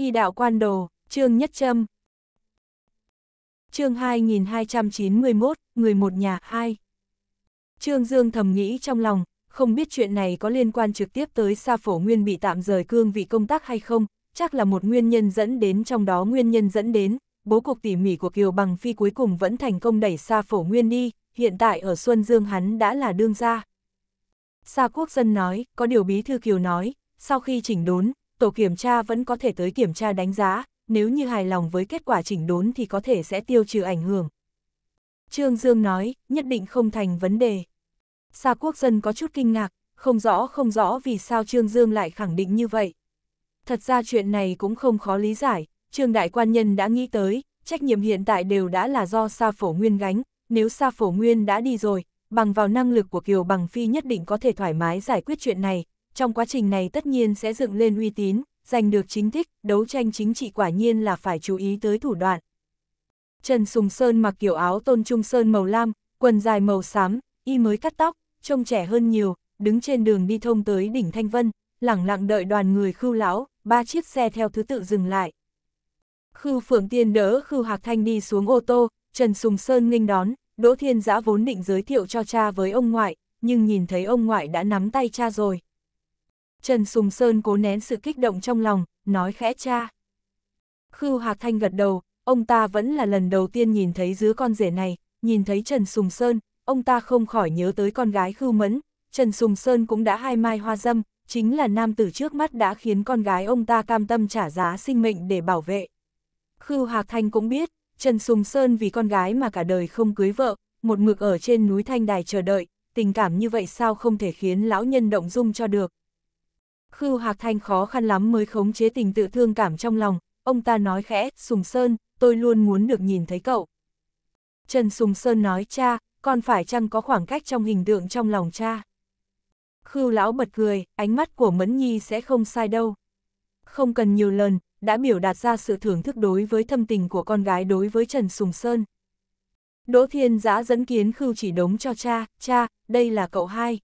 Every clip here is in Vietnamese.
Y đạo quan đồ, chương nhất trâm Chương 2291, người một nhà 2. Trương Dương thầm nghĩ trong lòng, không biết chuyện này có liên quan trực tiếp tới Sa Phổ Nguyên bị tạm rời cương vị công tác hay không, chắc là một nguyên nhân dẫn đến trong đó nguyên nhân dẫn đến, bố cục tỉ mỉ của Kiều Bằng Phi cuối cùng vẫn thành công đẩy Sa Phổ Nguyên đi, hiện tại ở Xuân Dương hắn đã là đương gia. Sa Quốc Dân nói, có điều bí thư Kiều nói, sau khi chỉnh đốn, tổ kiểm tra vẫn có thể tới kiểm tra đánh giá, nếu như hài lòng với kết quả chỉnh đốn thì có thể sẽ tiêu trừ ảnh hưởng. Trương Dương nói, nhất định không thành vấn đề. Sa quốc dân có chút kinh ngạc, không rõ không rõ vì sao Trương Dương lại khẳng định như vậy. Thật ra chuyện này cũng không khó lý giải, Trương Đại Quan Nhân đã nghĩ tới, trách nhiệm hiện tại đều đã là do Sa Phổ Nguyên gánh, nếu Sa Phổ Nguyên đã đi rồi, bằng vào năng lực của Kiều Bằng Phi nhất định có thể thoải mái giải quyết chuyện này, trong quá trình này tất nhiên sẽ dựng lên uy tín, giành được chính thích, đấu tranh chính trị quả nhiên là phải chú ý tới thủ đoạn. Trần Sùng Sơn mặc kiểu áo tôn trung sơn màu lam, quần dài màu xám, y mới cắt tóc, trông trẻ hơn nhiều, đứng trên đường đi thông tới đỉnh Thanh Vân, lẳng lặng đợi đoàn người khưu lão, ba chiếc xe theo thứ tự dừng lại. khư Phượng Tiên đỡ khư Hạc Thanh đi xuống ô tô, Trần Sùng Sơn nghênh đón, Đỗ Thiên Giã vốn định giới thiệu cho cha với ông ngoại, nhưng nhìn thấy ông ngoại đã nắm tay cha rồi. Trần Sùng Sơn cố nén sự kích động trong lòng, nói khẽ cha. Khưu Hạc Thanh gật đầu, ông ta vẫn là lần đầu tiên nhìn thấy dứa con rể này, nhìn thấy Trần Sùng Sơn, ông ta không khỏi nhớ tới con gái Khưu Mẫn. Trần Sùng Sơn cũng đã hai mai hoa dâm, chính là nam tử trước mắt đã khiến con gái ông ta cam tâm trả giá sinh mệnh để bảo vệ. Khưu Hạc Thanh cũng biết, Trần Sùng Sơn vì con gái mà cả đời không cưới vợ, một mực ở trên núi Thanh Đài chờ đợi, tình cảm như vậy sao không thể khiến lão nhân động dung cho được. Khưu Hạc Thanh khó khăn lắm mới khống chế tình tự thương cảm trong lòng, ông ta nói khẽ, Sùng Sơn, tôi luôn muốn được nhìn thấy cậu. Trần Sùng Sơn nói cha, con phải chăng có khoảng cách trong hình tượng trong lòng cha. Khưu lão bật cười, ánh mắt của Mẫn Nhi sẽ không sai đâu. Không cần nhiều lần, đã biểu đạt ra sự thưởng thức đối với thâm tình của con gái đối với Trần Sùng Sơn. Đỗ Thiên Giã dẫn kiến Khưu chỉ đống cho cha, cha, đây là cậu hai.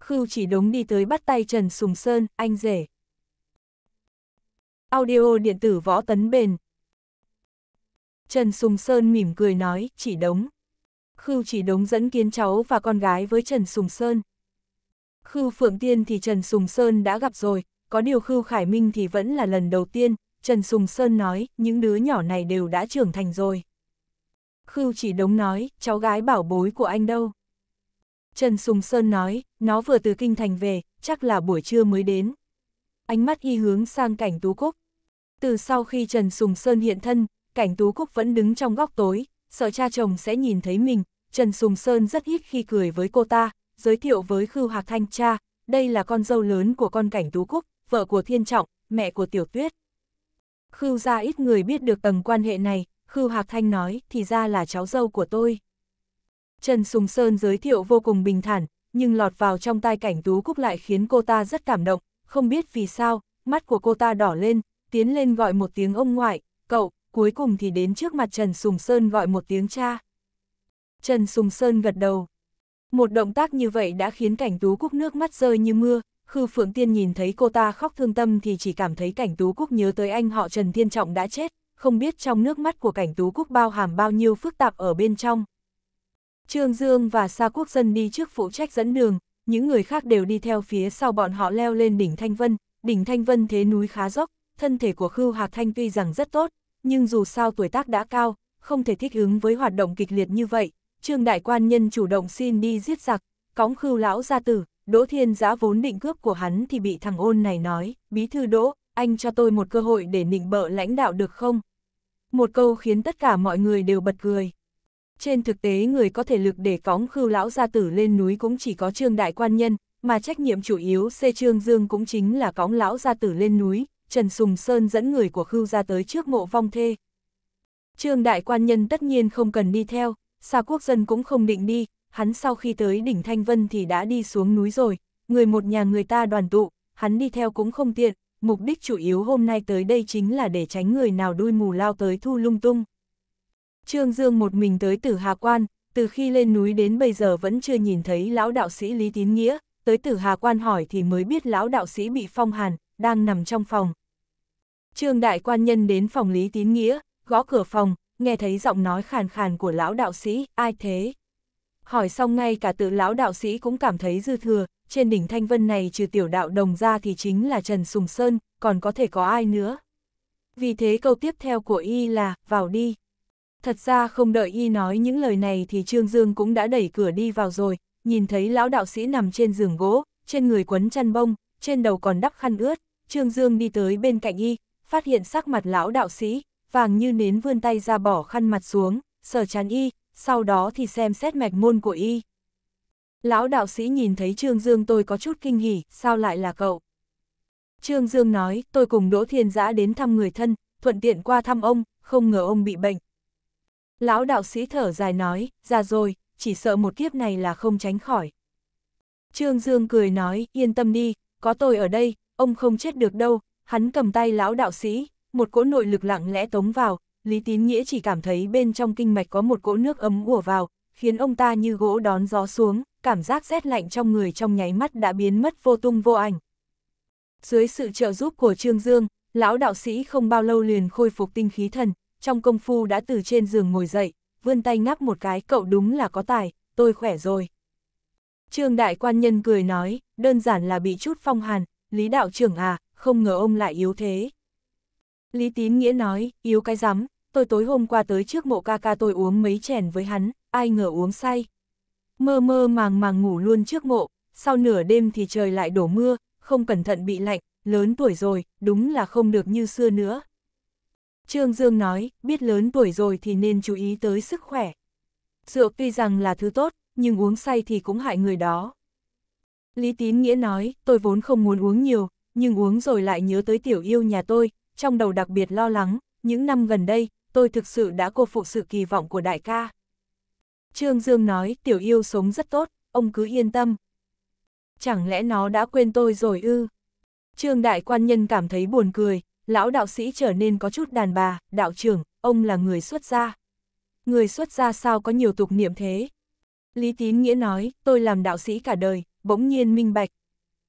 Khưu chỉ đống đi tới bắt tay Trần Sùng Sơn, anh rể. Audio điện tử võ tấn bền. Trần Sùng Sơn mỉm cười nói, chỉ đống. Khưu chỉ đống dẫn kiến cháu và con gái với Trần Sùng Sơn. Khưu Phượng Tiên thì Trần Sùng Sơn đã gặp rồi, có điều Khưu Khải Minh thì vẫn là lần đầu tiên, Trần Sùng Sơn nói, những đứa nhỏ này đều đã trưởng thành rồi. Khưu chỉ đống nói, cháu gái bảo bối của anh đâu. Trần Sùng Sơn nói, nó vừa từ kinh thành về, chắc là buổi trưa mới đến. Ánh mắt y hướng sang cảnh tú cúc. Từ sau khi Trần Sùng Sơn hiện thân, cảnh tú cúc vẫn đứng trong góc tối, sợ cha chồng sẽ nhìn thấy mình. Trần Sùng Sơn rất ít khi cười với cô ta, giới thiệu với Khưu Hạc Thanh cha, đây là con dâu lớn của con cảnh tú cúc, vợ của Thiên Trọng, mẹ của Tiểu Tuyết. Khưu ra ít người biết được tầng quan hệ này, Khưu Hạc Thanh nói, thì ra là cháu dâu của tôi. Trần Sùng Sơn giới thiệu vô cùng bình thản, nhưng lọt vào trong tai cảnh Tú Cúc lại khiến cô ta rất cảm động, không biết vì sao, mắt của cô ta đỏ lên, tiến lên gọi một tiếng ông ngoại, cậu, cuối cùng thì đến trước mặt Trần Sùng Sơn gọi một tiếng cha. Trần Sùng Sơn gật đầu. Một động tác như vậy đã khiến cảnh Tú Cúc nước mắt rơi như mưa, Khư Phượng Tiên nhìn thấy cô ta khóc thương tâm thì chỉ cảm thấy cảnh Tú Cúc nhớ tới anh họ Trần Thiên Trọng đã chết, không biết trong nước mắt của cảnh Tú Cúc bao hàm bao nhiêu phức tạp ở bên trong. Trương Dương và Sa Quốc Dân đi trước phụ trách dẫn đường, những người khác đều đi theo phía sau bọn họ leo lên đỉnh Thanh Vân, đỉnh Thanh Vân thế núi khá dốc, thân thể của Khưu Hạc Thanh tuy rằng rất tốt, nhưng dù sao tuổi tác đã cao, không thể thích ứng với hoạt động kịch liệt như vậy. Trương Đại Quan Nhân chủ động xin đi giết giặc, cóng Khưu Lão ra tử, Đỗ Thiên giã vốn định cướp của hắn thì bị thằng ôn này nói, bí thư Đỗ, anh cho tôi một cơ hội để nịnh bợ lãnh đạo được không? Một câu khiến tất cả mọi người đều bật cười. Trên thực tế người có thể lực để cõng khưu lão gia tử lên núi cũng chỉ có trương đại quan nhân, mà trách nhiệm chủ yếu xê trương dương cũng chính là cõng lão gia tử lên núi, Trần Sùng Sơn dẫn người của khưu ra tới trước mộ vong thê. Trương đại quan nhân tất nhiên không cần đi theo, xa quốc dân cũng không định đi, hắn sau khi tới đỉnh Thanh Vân thì đã đi xuống núi rồi, người một nhà người ta đoàn tụ, hắn đi theo cũng không tiện, mục đích chủ yếu hôm nay tới đây chính là để tránh người nào đuôi mù lao tới thu lung tung. Trương Dương một mình tới tử Hà Quan, từ khi lên núi đến bây giờ vẫn chưa nhìn thấy lão đạo sĩ Lý Tín Nghĩa, tới tử Hà Quan hỏi thì mới biết lão đạo sĩ bị phong hàn, đang nằm trong phòng. Trương đại quan nhân đến phòng Lý Tín Nghĩa, gõ cửa phòng, nghe thấy giọng nói khàn khàn của lão đạo sĩ, ai thế? Hỏi xong ngay cả tự lão đạo sĩ cũng cảm thấy dư thừa, trên đỉnh Thanh Vân này trừ tiểu đạo đồng ra thì chính là Trần Sùng Sơn, còn có thể có ai nữa. Vì thế câu tiếp theo của y là, vào đi. Thật ra không đợi y nói những lời này thì Trương Dương cũng đã đẩy cửa đi vào rồi, nhìn thấy lão đạo sĩ nằm trên giường gỗ, trên người quấn chăn bông, trên đầu còn đắp khăn ướt, Trương Dương đi tới bên cạnh y, phát hiện sắc mặt lão đạo sĩ, vàng như nến vươn tay ra bỏ khăn mặt xuống, sờ chán y, sau đó thì xem xét mạch môn của y. Lão đạo sĩ nhìn thấy Trương Dương tôi có chút kinh hỉ, sao lại là cậu? Trương Dương nói, tôi cùng Đỗ Thiên Giã đến thăm người thân, thuận tiện qua thăm ông, không ngờ ông bị bệnh, Lão đạo sĩ thở dài nói, ra rồi, chỉ sợ một kiếp này là không tránh khỏi. Trương Dương cười nói, yên tâm đi, có tôi ở đây, ông không chết được đâu, hắn cầm tay lão đạo sĩ, một cỗ nội lực lặng lẽ tống vào, Lý Tín Nghĩa chỉ cảm thấy bên trong kinh mạch có một cỗ nước ấm ùa vào, khiến ông ta như gỗ đón gió xuống, cảm giác rét lạnh trong người trong nháy mắt đã biến mất vô tung vô ảnh. Dưới sự trợ giúp của Trương Dương, lão đạo sĩ không bao lâu liền khôi phục tinh khí thần, trong công phu đã từ trên giường ngồi dậy, vươn tay ngáp một cái cậu đúng là có tài, tôi khỏe rồi. Trương đại quan nhân cười nói, đơn giản là bị chút phong hàn, Lý đạo trưởng à, không ngờ ông lại yếu thế. Lý tín nghĩa nói, yếu cái rắm, tôi tối hôm qua tới trước mộ ca ca tôi uống mấy chèn với hắn, ai ngờ uống say. Mơ mơ màng màng ngủ luôn trước mộ, sau nửa đêm thì trời lại đổ mưa, không cẩn thận bị lạnh, lớn tuổi rồi, đúng là không được như xưa nữa. Trương Dương nói, biết lớn tuổi rồi thì nên chú ý tới sức khỏe. Rượu tuy rằng là thứ tốt, nhưng uống say thì cũng hại người đó. Lý Tín Nghĩa nói, tôi vốn không muốn uống nhiều, nhưng uống rồi lại nhớ tới tiểu yêu nhà tôi, trong đầu đặc biệt lo lắng, những năm gần đây, tôi thực sự đã cô phụ sự kỳ vọng của đại ca. Trương Dương nói, tiểu yêu sống rất tốt, ông cứ yên tâm. Chẳng lẽ nó đã quên tôi rồi ư? Trương Đại Quan Nhân cảm thấy buồn cười, lão đạo sĩ trở nên có chút đàn bà, đạo trưởng, ông là người xuất gia. Người xuất gia sao có nhiều tục niệm thế? Lý Tín Nghĩa nói, tôi làm đạo sĩ cả đời, bỗng nhiên minh bạch.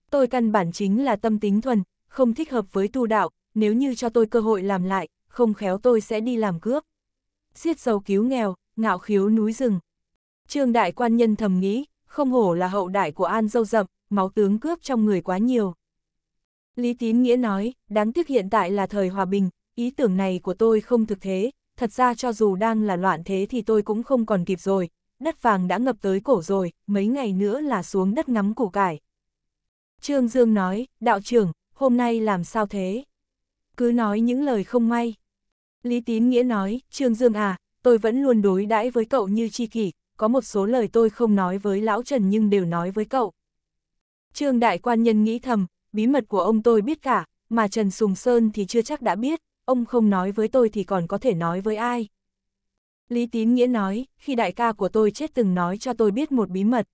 Tôi căn bản chính là tâm tính thuần, không thích hợp với tu đạo, nếu như cho tôi cơ hội làm lại, không khéo tôi sẽ đi làm cướp. Xiết dầu cứu nghèo, ngạo khiếu núi rừng. Trương đại quan nhân thầm nghĩ, không hổ là hậu đại của An dâu dậm, máu tướng cướp trong người quá nhiều. Lý Tín Nghĩa nói, đáng tiếc hiện tại là thời hòa bình, ý tưởng này của tôi không thực thế, thật ra cho dù đang là loạn thế thì tôi cũng không còn kịp rồi, đất vàng đã ngập tới cổ rồi, mấy ngày nữa là xuống đất ngắm củ cải. Trương Dương nói, đạo trưởng, hôm nay làm sao thế? Cứ nói những lời không may. Lý Tín Nghĩa nói, Trương Dương à, tôi vẫn luôn đối đãi với cậu như chi kỷ, có một số lời tôi không nói với Lão Trần nhưng đều nói với cậu. Trương Đại Quan Nhân nghĩ thầm, bí mật của ông tôi biết cả, mà Trần Sùng Sơn thì chưa chắc đã biết, ông không nói với tôi thì còn có thể nói với ai. Lý Tín Nghĩa nói, khi đại ca của tôi chết từng nói cho tôi biết một bí mật.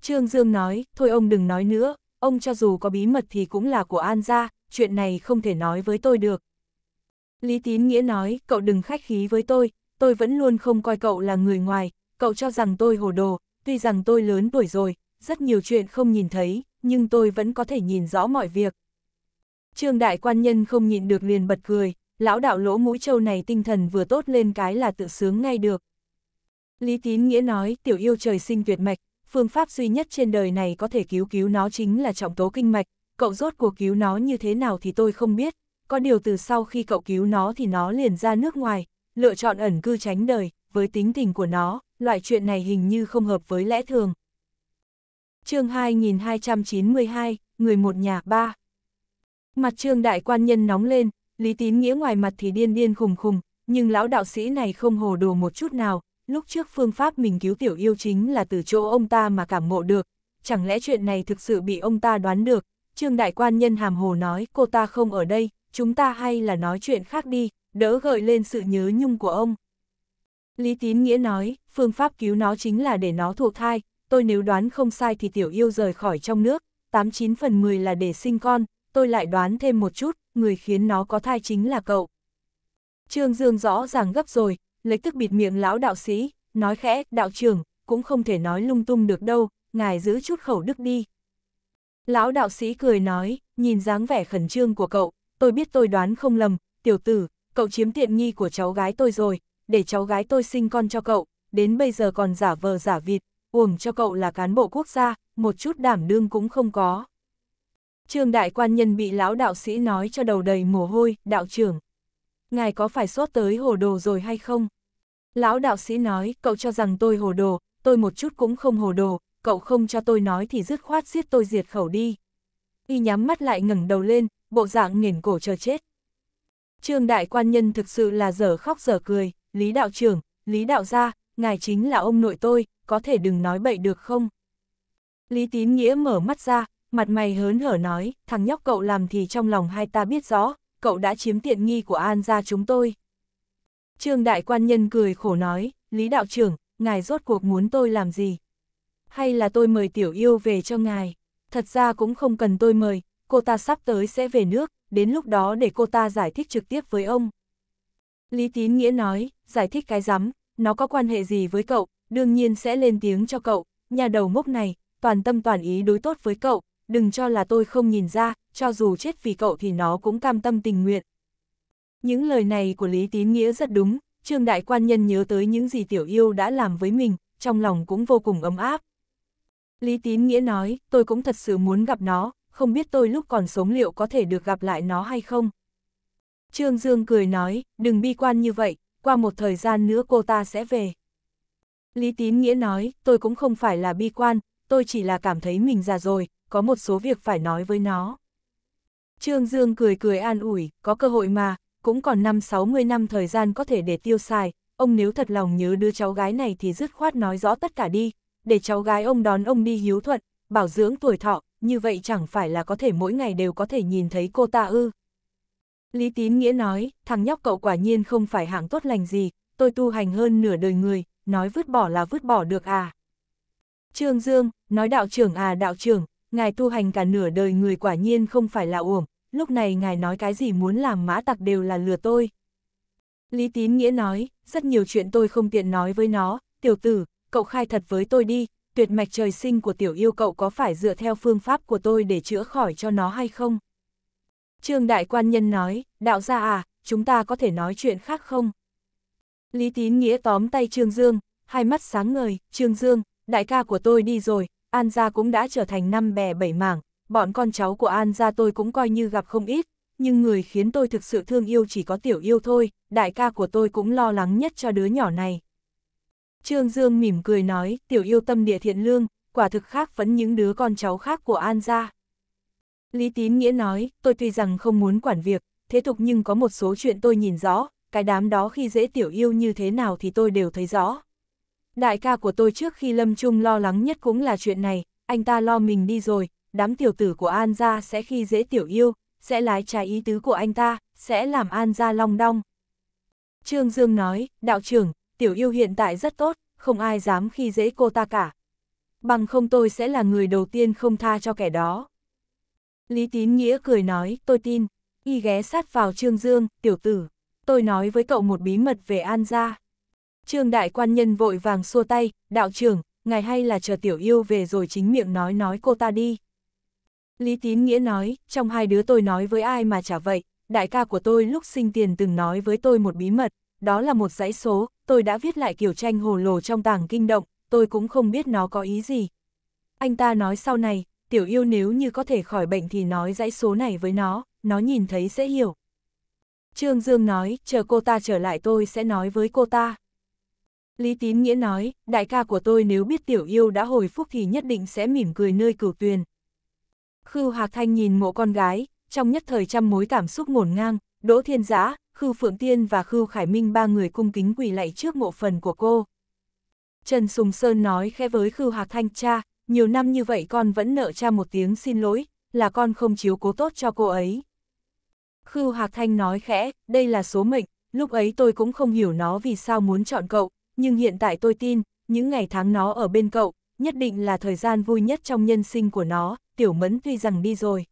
Trương Dương nói, thôi ông đừng nói nữa, ông cho dù có bí mật thì cũng là của An gia, chuyện này không thể nói với tôi được. Lý Tín Nghĩa nói, cậu đừng khách khí với tôi, tôi vẫn luôn không coi cậu là người ngoài, cậu cho rằng tôi hồ đồ, tuy rằng tôi lớn tuổi rồi, rất nhiều chuyện không nhìn thấy, nhưng tôi vẫn có thể nhìn rõ mọi việc. Trương đại quan nhân không nhịn được liền bật cười, lão đạo lỗ mũi trâu này tinh thần vừa tốt lên cái là tự sướng ngay được. Lý tín nghĩa nói tiểu yêu trời sinh tuyệt mạch, phương pháp duy nhất trên đời này có thể cứu cứu nó chính là trọng tố kinh mạch, cậu rốt cuộc cứu nó như thế nào thì tôi không biết, có điều từ sau khi cậu cứu nó thì nó liền ra nước ngoài, lựa chọn ẩn cư tránh đời, với tính tình của nó, loại chuyện này hình như không hợp với lẽ thường chương 2292, người một nhà ba. Mặt trương đại quan nhân nóng lên, Lý Tín Nghĩa ngoài mặt thì điên điên khùng khùng, nhưng lão đạo sĩ này không hồ đồ một chút nào, lúc trước phương pháp mình cứu tiểu yêu chính là từ chỗ ông ta mà cảm ngộ được, chẳng lẽ chuyện này thực sự bị ông ta đoán được, trương đại quan nhân hàm hồ nói cô ta không ở đây, chúng ta hay là nói chuyện khác đi, đỡ gợi lên sự nhớ nhung của ông. Lý Tín Nghĩa nói, phương pháp cứu nó chính là để nó thuộc thai, tôi nếu đoán không sai thì tiểu yêu rời khỏi trong nước, 89 phần 10 là để sinh con, tôi lại đoán thêm một chút, người khiến nó có thai chính là cậu. Trương Dương rõ ràng gấp rồi, lấy tức bịt miệng lão đạo sĩ, nói khẽ, đạo trưởng, cũng không thể nói lung tung được đâu, ngài giữ chút khẩu đức đi. Lão đạo sĩ cười nói, nhìn dáng vẻ khẩn trương của cậu, tôi biết tôi đoán không lầm, tiểu tử, cậu chiếm tiện nghi của cháu gái tôi rồi, để cháu gái tôi sinh con cho cậu, đến bây giờ còn giả vờ giả vịt, uổng cho cậu là cán bộ quốc gia, một chút đảm đương cũng không có. Trương đại quan nhân bị lão đạo sĩ nói cho đầu đầy mồ hôi, đạo trưởng. Ngài có phải sốt tới hồ đồ rồi hay không? Lão đạo sĩ nói, cậu cho rằng tôi hồ đồ, tôi một chút cũng không hồ đồ, cậu không cho tôi nói thì dứt khoát giết tôi diệt khẩu đi. Y nhắm mắt lại ngẩng đầu lên, bộ dạng nghiền cổ chờ chết. Trương đại quan nhân thực sự là dở khóc dở cười, Lý đạo trưởng, Lý đạo gia, ngài chính là ông nội tôi, có thể đừng nói bậy được không? Lý Tín Nghĩa mở mắt ra, mặt mày hớn hở nói, thằng nhóc cậu làm thì trong lòng hai ta biết rõ, cậu đã chiếm tiện nghi của An gia chúng tôi. Trương Đại Quan Nhân cười khổ nói, Lý Đạo trưởng, ngài rốt cuộc muốn tôi làm gì? Hay là tôi mời tiểu yêu về cho ngài? Thật ra cũng không cần tôi mời, cô ta sắp tới sẽ về nước, đến lúc đó để cô ta giải thích trực tiếp với ông. Lý Tín Nghĩa nói, giải thích cái rắm, nó có quan hệ gì với cậu, đương nhiên sẽ lên tiếng cho cậu, nhà đầu ngốc này, toàn tâm toàn ý đối tốt với cậu, đừng cho là tôi không nhìn ra, cho dù chết vì cậu thì nó cũng cam tâm tình nguyện. Những lời này của Lý Tín Nghĩa rất đúng, Trương Đại Quan Nhân nhớ tới những gì Tiểu Yêu đã làm với mình, trong lòng cũng vô cùng ấm áp. Lý Tín Nghĩa nói, tôi cũng thật sự muốn gặp nó, không biết tôi lúc còn sống liệu có thể được gặp lại nó hay không. Trương Dương cười nói, đừng bi quan như vậy, qua một thời gian nữa cô ta sẽ về. Lý Tín Nghĩa nói, tôi cũng không phải là bi quan, tôi chỉ là cảm thấy mình già rồi, có một số việc phải nói với nó. Trương Dương cười cười an ủi, có cơ hội mà, cũng còn năm 60 năm thời gian có thể để tiêu xài, ông nếu thật lòng nhớ đứa cháu gái này thì dứt khoát nói rõ tất cả đi, để cháu gái ông đón ông đi hiếu thuận, bảo dưỡng tuổi thọ, như vậy chẳng phải là có thể mỗi ngày đều có thể nhìn thấy cô ta ư. Lý Tín Nghĩa nói, thằng nhóc cậu quả nhiên không phải hạng tốt lành gì, tôi tu hành hơn nửa đời người, nói vứt bỏ là vứt bỏ được à. Trương Dương, nói đạo trưởng à đạo trưởng, ngài tu hành cả nửa đời người quả nhiên không phải là uổng, lúc này ngài nói cái gì muốn làm mã tặc đều là lừa tôi. Lý Tín Nghĩa nói, rất nhiều chuyện tôi không tiện nói với nó, tiểu tử, cậu khai thật với tôi đi, tuyệt mạch trời sinh của tiểu yêu cậu có phải dựa theo phương pháp của tôi để chữa khỏi cho nó hay không? Trương Đại Quan Nhân nói, đạo gia à, chúng ta có thể nói chuyện khác không? Lý Tín Nghĩa tóm tay Trương Dương, hai mắt sáng ngời, Trương Dương, đại ca của tôi đi rồi, An gia cũng đã trở thành năm bè bảy mảng, bọn con cháu của An gia tôi cũng coi như gặp không ít, nhưng người khiến tôi thực sự thương yêu chỉ có tiểu yêu thôi, đại ca của tôi cũng lo lắng nhất cho đứa nhỏ này. Trương Dương mỉm cười nói, tiểu yêu tâm địa thiện lương, quả thực khác vẫn những đứa con cháu khác của An gia. Lý Tín Nghĩa nói, tôi tuy rằng không muốn quản việc, thế tục nhưng có một số chuyện tôi nhìn rõ, cái đám đó khi dễ tiểu yêu như thế nào thì tôi đều thấy rõ. Đại ca của tôi trước khi Lâm Trung lo lắng nhất cũng là chuyện này, anh ta lo mình đi rồi, đám tiểu tử của An gia sẽ khi dễ tiểu yêu, sẽ lái trái ý tứ của anh ta, sẽ làm An gia long đong. Trương Dương nói, đạo trưởng, tiểu yêu hiện tại rất tốt, không ai dám khi dễ cô ta cả. Bằng không tôi sẽ là người đầu tiên không tha cho kẻ đó. Lý Tín Nghĩa cười nói, tôi tin, y ghé sát vào Trương Dương, tiểu tử, tôi nói với cậu một bí mật về An gia. Trương đại quan nhân vội vàng xua tay, đạo trưởng, ngài hay là chờ tiểu yêu về rồi chính miệng nói nói cô ta đi. Lý Tín Nghĩa nói, trong hai đứa tôi nói với ai mà chả vậy, đại ca của tôi lúc sinh tiền từng nói với tôi một bí mật, đó là một dãy số, tôi đã viết lại kiểu tranh hồ lồ trong tàng kinh động, tôi cũng không biết nó có ý gì. Anh ta nói sau này, tiểu yêu nếu như có thể khỏi bệnh thì nói dãy số này với nó, nó nhìn thấy sẽ hiểu. Trương Dương nói, chờ cô ta trở lại tôi sẽ nói với cô ta. Lý Tín Nghĩa nói, đại ca của tôi nếu biết tiểu yêu đã hồi phúc thì nhất định sẽ mỉm cười nơi cửu tuyền. Khư Hạc Thanh nhìn mộ con gái, trong nhất thời trăm mối cảm xúc ngổn ngang, Đỗ Thiên Giã, Khư Phượng Tiên và Khư Khải Minh ba người cung kính quỳ lạy trước mộ phần của cô. Trần Sùng Sơn nói khẽ với Khư Hạc Thanh cha, nhiều năm như vậy con vẫn nợ cha một tiếng xin lỗi, là con không chiếu cố tốt cho cô ấy. Khưu Hạc Thanh nói khẽ, đây là số mệnh, lúc ấy tôi cũng không hiểu nó vì sao muốn chọn cậu, nhưng hiện tại tôi tin, những ngày tháng nó ở bên cậu, nhất định là thời gian vui nhất trong nhân sinh của nó, tiểu mẫn tuy rằng đi rồi.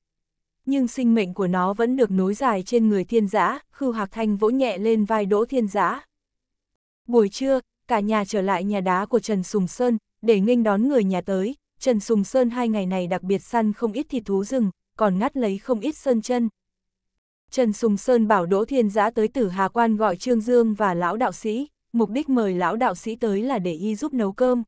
Nhưng sinh mệnh của nó vẫn được nối dài trên người thiên giã, Khưu Hạc Thanh vỗ nhẹ lên vai đỗ thiên giã. Buổi trưa, cả nhà trở lại nhà đá của Trần Sùng Sơn, để nghênh đón người nhà tới, Trần Sùng Sơn hai ngày này đặc biệt săn không ít thịt thú rừng, còn ngắt lấy không ít sơn chân. Trần Sùng Sơn bảo Đỗ Thiên Giã tới tử Hà Quan gọi Trương Dương và lão đạo sĩ, mục đích mời lão đạo sĩ tới là để y giúp nấu cơm.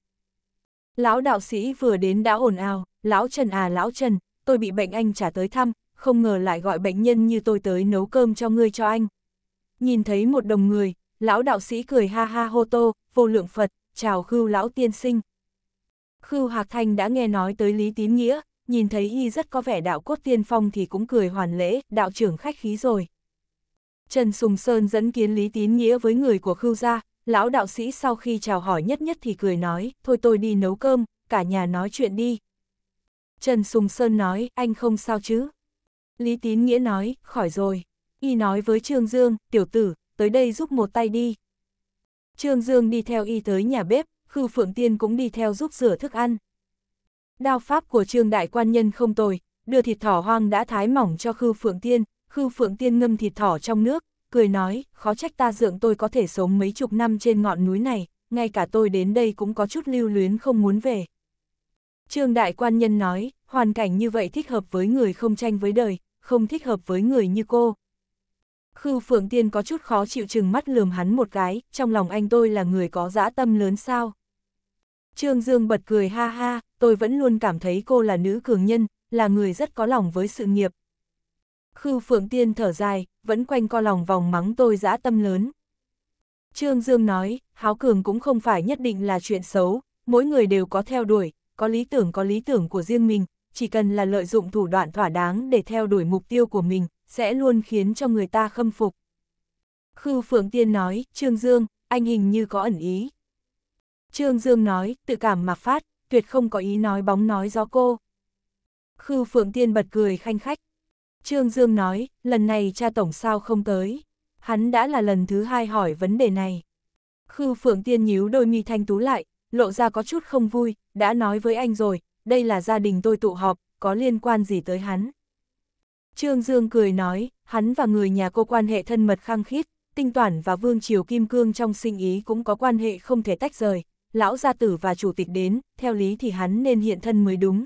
Lão đạo sĩ vừa đến đã ồn ào, lão Trần à lão Trần, tôi bị bệnh anh trả tới thăm, không ngờ lại gọi bệnh nhân như tôi tới nấu cơm cho ngươi cho anh. Nhìn thấy một đồng người, lão đạo sĩ cười ha ha hô tô, vô lượng Phật, chào khưu lão tiên sinh. Khưu Hạc Thanh đã nghe nói tới Lý Tín Nghĩa, nhìn thấy y rất có vẻ đạo cốt tiên phong thì cũng cười hoàn lễ, đạo trưởng khách khí rồi. Trần Sùng Sơn dẫn kiến Lý Tín Nghĩa với người của Khưu gia, lão đạo sĩ sau khi chào hỏi nhất nhất thì cười nói, thôi tôi đi nấu cơm, cả nhà nói chuyện đi. Trần Sùng Sơn nói, anh không sao chứ? Lý Tín Nghĩa nói, khỏi rồi. Y nói với Trương Dương, tiểu tử, tới đây giúp một tay đi. Trương Dương đi theo y tới nhà bếp, Khư Phượng Tiên cũng đi theo giúp rửa thức ăn. Đao pháp của trương đại quan nhân không tồi, đưa thịt thỏ hoang đã thái mỏng cho Khư Phượng Tiên, Khư Phượng Tiên ngâm thịt thỏ trong nước, cười nói, khó trách ta dưỡng tôi có thể sống mấy chục năm trên ngọn núi này, ngay cả tôi đến đây cũng có chút lưu luyến không muốn về. Trương đại quan nhân nói, hoàn cảnh như vậy thích hợp với người không tranh với đời, không thích hợp với người như cô. Khư Phượng Tiên có chút khó chịu chừng mắt lườm hắn một cái, trong lòng anh tôi là người có dã tâm lớn sao. Trương Dương bật cười ha ha, tôi vẫn luôn cảm thấy cô là nữ cường nhân, là người rất có lòng với sự nghiệp. Khư Phượng Tiên thở dài, vẫn quanh co lòng vòng mắng tôi dã tâm lớn. Trương Dương nói, háo cường cũng không phải nhất định là chuyện xấu, mỗi người đều có theo đuổi, có lý tưởng có lý tưởng của riêng mình, chỉ cần là lợi dụng thủ đoạn thỏa đáng để theo đuổi mục tiêu của mình, sẽ luôn khiến cho người ta khâm phục. Khư Phượng Tiên nói, Trương Dương, anh hình như có ẩn ý. Trương Dương nói, tự cảm mà phát, tuyệt không có ý nói bóng nói gió cô. Khư Phượng Tiên bật cười khanh khách. Trương Dương nói, lần này cha tổng sao không tới. Hắn đã là lần thứ hai hỏi vấn đề này. Khư Phượng Tiên nhíu đôi mi thanh tú lại, lộ ra có chút không vui, đã nói với anh rồi, đây là gia đình tôi tụ họp, có liên quan gì tới hắn. Trương Dương cười nói, hắn và người nhà cô quan hệ thân mật khăng khít, tinh toản và vương triều kim cương trong sinh ý cũng có quan hệ không thể tách rời, lão gia tử và chủ tịch đến, theo lý thì hắn nên hiện thân mới đúng.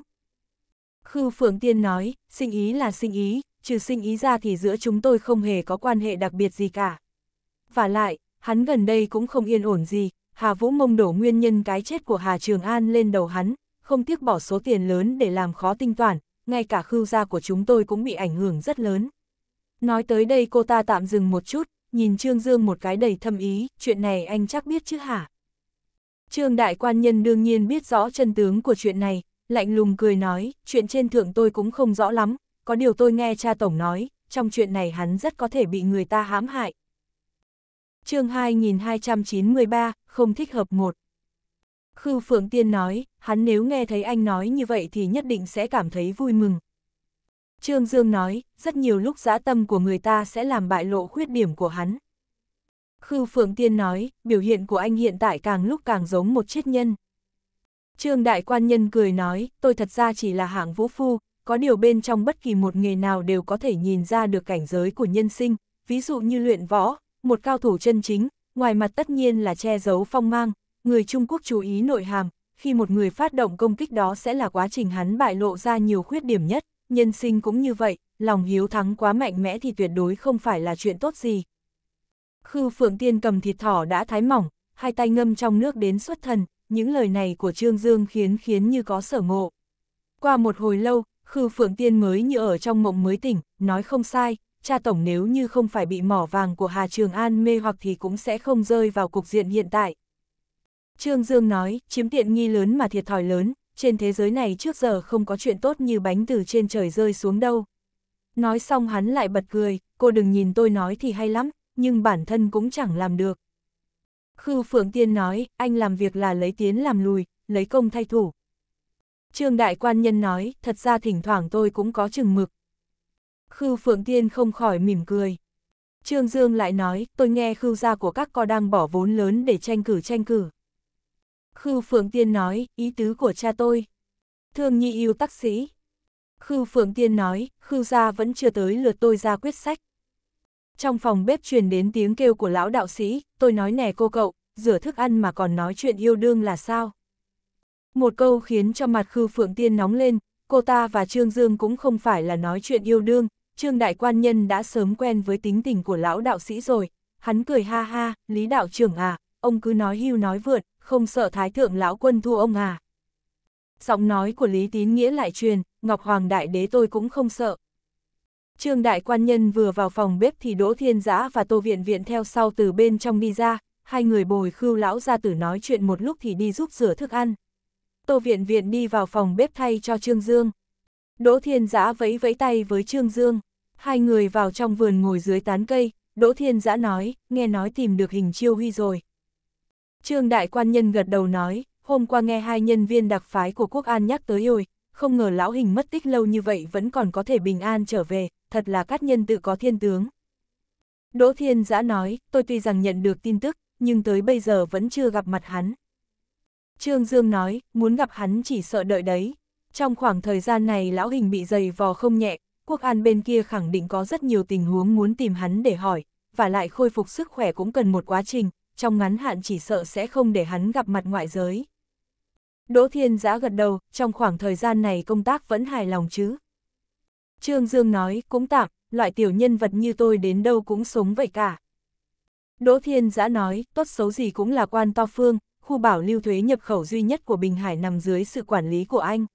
Khư Phượng Tiên nói, sinh ý là sinh ý, trừ sinh ý ra thì giữa chúng tôi không hề có quan hệ đặc biệt gì cả. Và lại, hắn gần đây cũng không yên ổn gì, Hà Vũ mông đổ nguyên nhân cái chết của Hà Trường An lên đầu hắn, không tiếc bỏ số tiền lớn để làm khó tinh toàn, ngay cả khư gia của chúng tôi cũng bị ảnh hưởng rất lớn. Nói tới đây cô ta tạm dừng một chút, nhìn Trương Dương một cái đầy thâm ý, chuyện này anh chắc biết chứ hả? Trương đại quan nhân đương nhiên biết rõ chân tướng của chuyện này, lạnh lùng cười nói, chuyện trên thượng tôi cũng không rõ lắm, có điều tôi nghe cha tổng nói, trong chuyện này hắn rất có thể bị người ta hãm hại. chương 2293, không thích hợp một. Khư Phượng Tiên nói, hắn nếu nghe thấy anh nói như vậy thì nhất định sẽ cảm thấy vui mừng. Trương Dương nói, rất nhiều lúc dã tâm của người ta sẽ làm bại lộ khuyết điểm của hắn. Khưu Phượng Tiên nói, biểu hiện của anh hiện tại càng lúc càng giống một chết nhân. Trương Đại Quan Nhân cười nói, tôi thật ra chỉ là hạng vũ phu, có điều bên trong bất kỳ một nghề nào đều có thể nhìn ra được cảnh giới của nhân sinh, ví dụ như luyện võ, một cao thủ chân chính, ngoài mặt tất nhiên là che giấu phong mang, người Trung Quốc chú ý nội hàm, khi một người phát động công kích đó sẽ là quá trình hắn bại lộ ra nhiều khuyết điểm nhất, nhân sinh cũng như vậy, lòng hiếu thắng quá mạnh mẽ thì tuyệt đối không phải là chuyện tốt gì, Khư Phượng Tiên cầm thịt thỏ đã thái mỏng, hai tay ngâm trong nước đến xuất thần, những lời này của Trương Dương khiến khiến như có sở ngộ. Qua một hồi lâu, Khư Phượng Tiên mới như ở trong mộng mới tỉnh, nói không sai, cha tổng nếu như không phải bị mỏ vàng của Hà Trường An mê hoặc thì cũng sẽ không rơi vào cục diện hiện tại. Trương Dương nói, chiếm tiện nghi lớn mà thiệt thòi lớn, trên thế giới này trước giờ không có chuyện tốt như bánh từ trên trời rơi xuống đâu. Nói xong hắn lại bật cười, cô đừng nhìn tôi nói thì hay lắm, nhưng bản thân cũng chẳng làm được. Khư Phượng Tiên nói, anh làm việc là lấy tiến làm lùi, lấy công thay thủ. Trương Đại Quan Nhân nói, thật ra thỉnh thoảng tôi cũng có chừng mực. Khư Phượng Tiên không khỏi mỉm cười. Trương Dương lại nói, tôi nghe khư gia của các co đang bỏ vốn lớn để tranh cử tranh cử. Khư Phượng Tiên nói, ý tứ của cha tôi. Thương nhị yêu tác sĩ. Khư Phượng Tiên nói, khư gia vẫn chưa tới lượt tôi ra quyết sách trong phòng bếp truyền đến tiếng kêu của lão đạo sĩ, tôi nói nè cô cậu, rửa thức ăn mà còn nói chuyện yêu đương là sao? Một câu khiến cho mặt Khư Phượng Tiên nóng lên, cô ta và Trương Dương cũng không phải là nói chuyện yêu đương, Trương Đại Quan Nhân đã sớm quen với tính tình của lão đạo sĩ rồi, hắn cười ha ha, Lý Đạo trưởng à, ông cứ nói hưu nói vượt, không sợ Thái Thượng Lão Quân thua ông à. Giọng nói của Lý Tín Nghĩa lại truyền, Ngọc Hoàng Đại Đế tôi cũng không sợ, Trương Đại Quan Nhân vừa vào phòng bếp thì Đỗ Thiên Giã và Tô Viện Viện theo sau từ bên trong đi ra, hai người bồi khưu lão ra tử nói chuyện một lúc thì đi giúp rửa thức ăn. Tô Viện Viện đi vào phòng bếp thay cho Trương Dương. Đỗ Thiên Giã vẫy vẫy tay với Trương Dương. Hai người vào trong vườn ngồi dưới tán cây, Đỗ Thiên Giã nói, nghe nói tìm được hình chiêu huy rồi. Trương Đại Quan Nhân gật đầu nói, hôm qua nghe hai nhân viên đặc phái của Quốc An nhắc tới rồi, không ngờ lão hình mất tích lâu như vậy vẫn còn có thể bình an trở về, thật là cát nhân tự có thiên tướng. Đỗ Thiên Giã nói, tôi tuy rằng nhận được tin tức, nhưng tới bây giờ vẫn chưa gặp mặt hắn. Trương Dương nói, muốn gặp hắn chỉ sợ đợi đấy. Trong khoảng thời gian này lão hình bị dày vò không nhẹ, quốc an bên kia khẳng định có rất nhiều tình huống muốn tìm hắn để hỏi, và lại khôi phục sức khỏe cũng cần một quá trình, trong ngắn hạn chỉ sợ sẽ không để hắn gặp mặt ngoại giới. Đỗ Thiên Giã gật đầu, trong khoảng thời gian này công tác vẫn hài lòng chứ. Trương Dương nói, cũng tạm, loại tiểu nhân vật như tôi đến đâu cũng sống vậy cả. Đỗ Thiên Giã nói, tốt xấu gì cũng là quan to phương, khu bảo lưu thuế nhập khẩu duy nhất của Bình Hải nằm dưới sự quản lý của anh.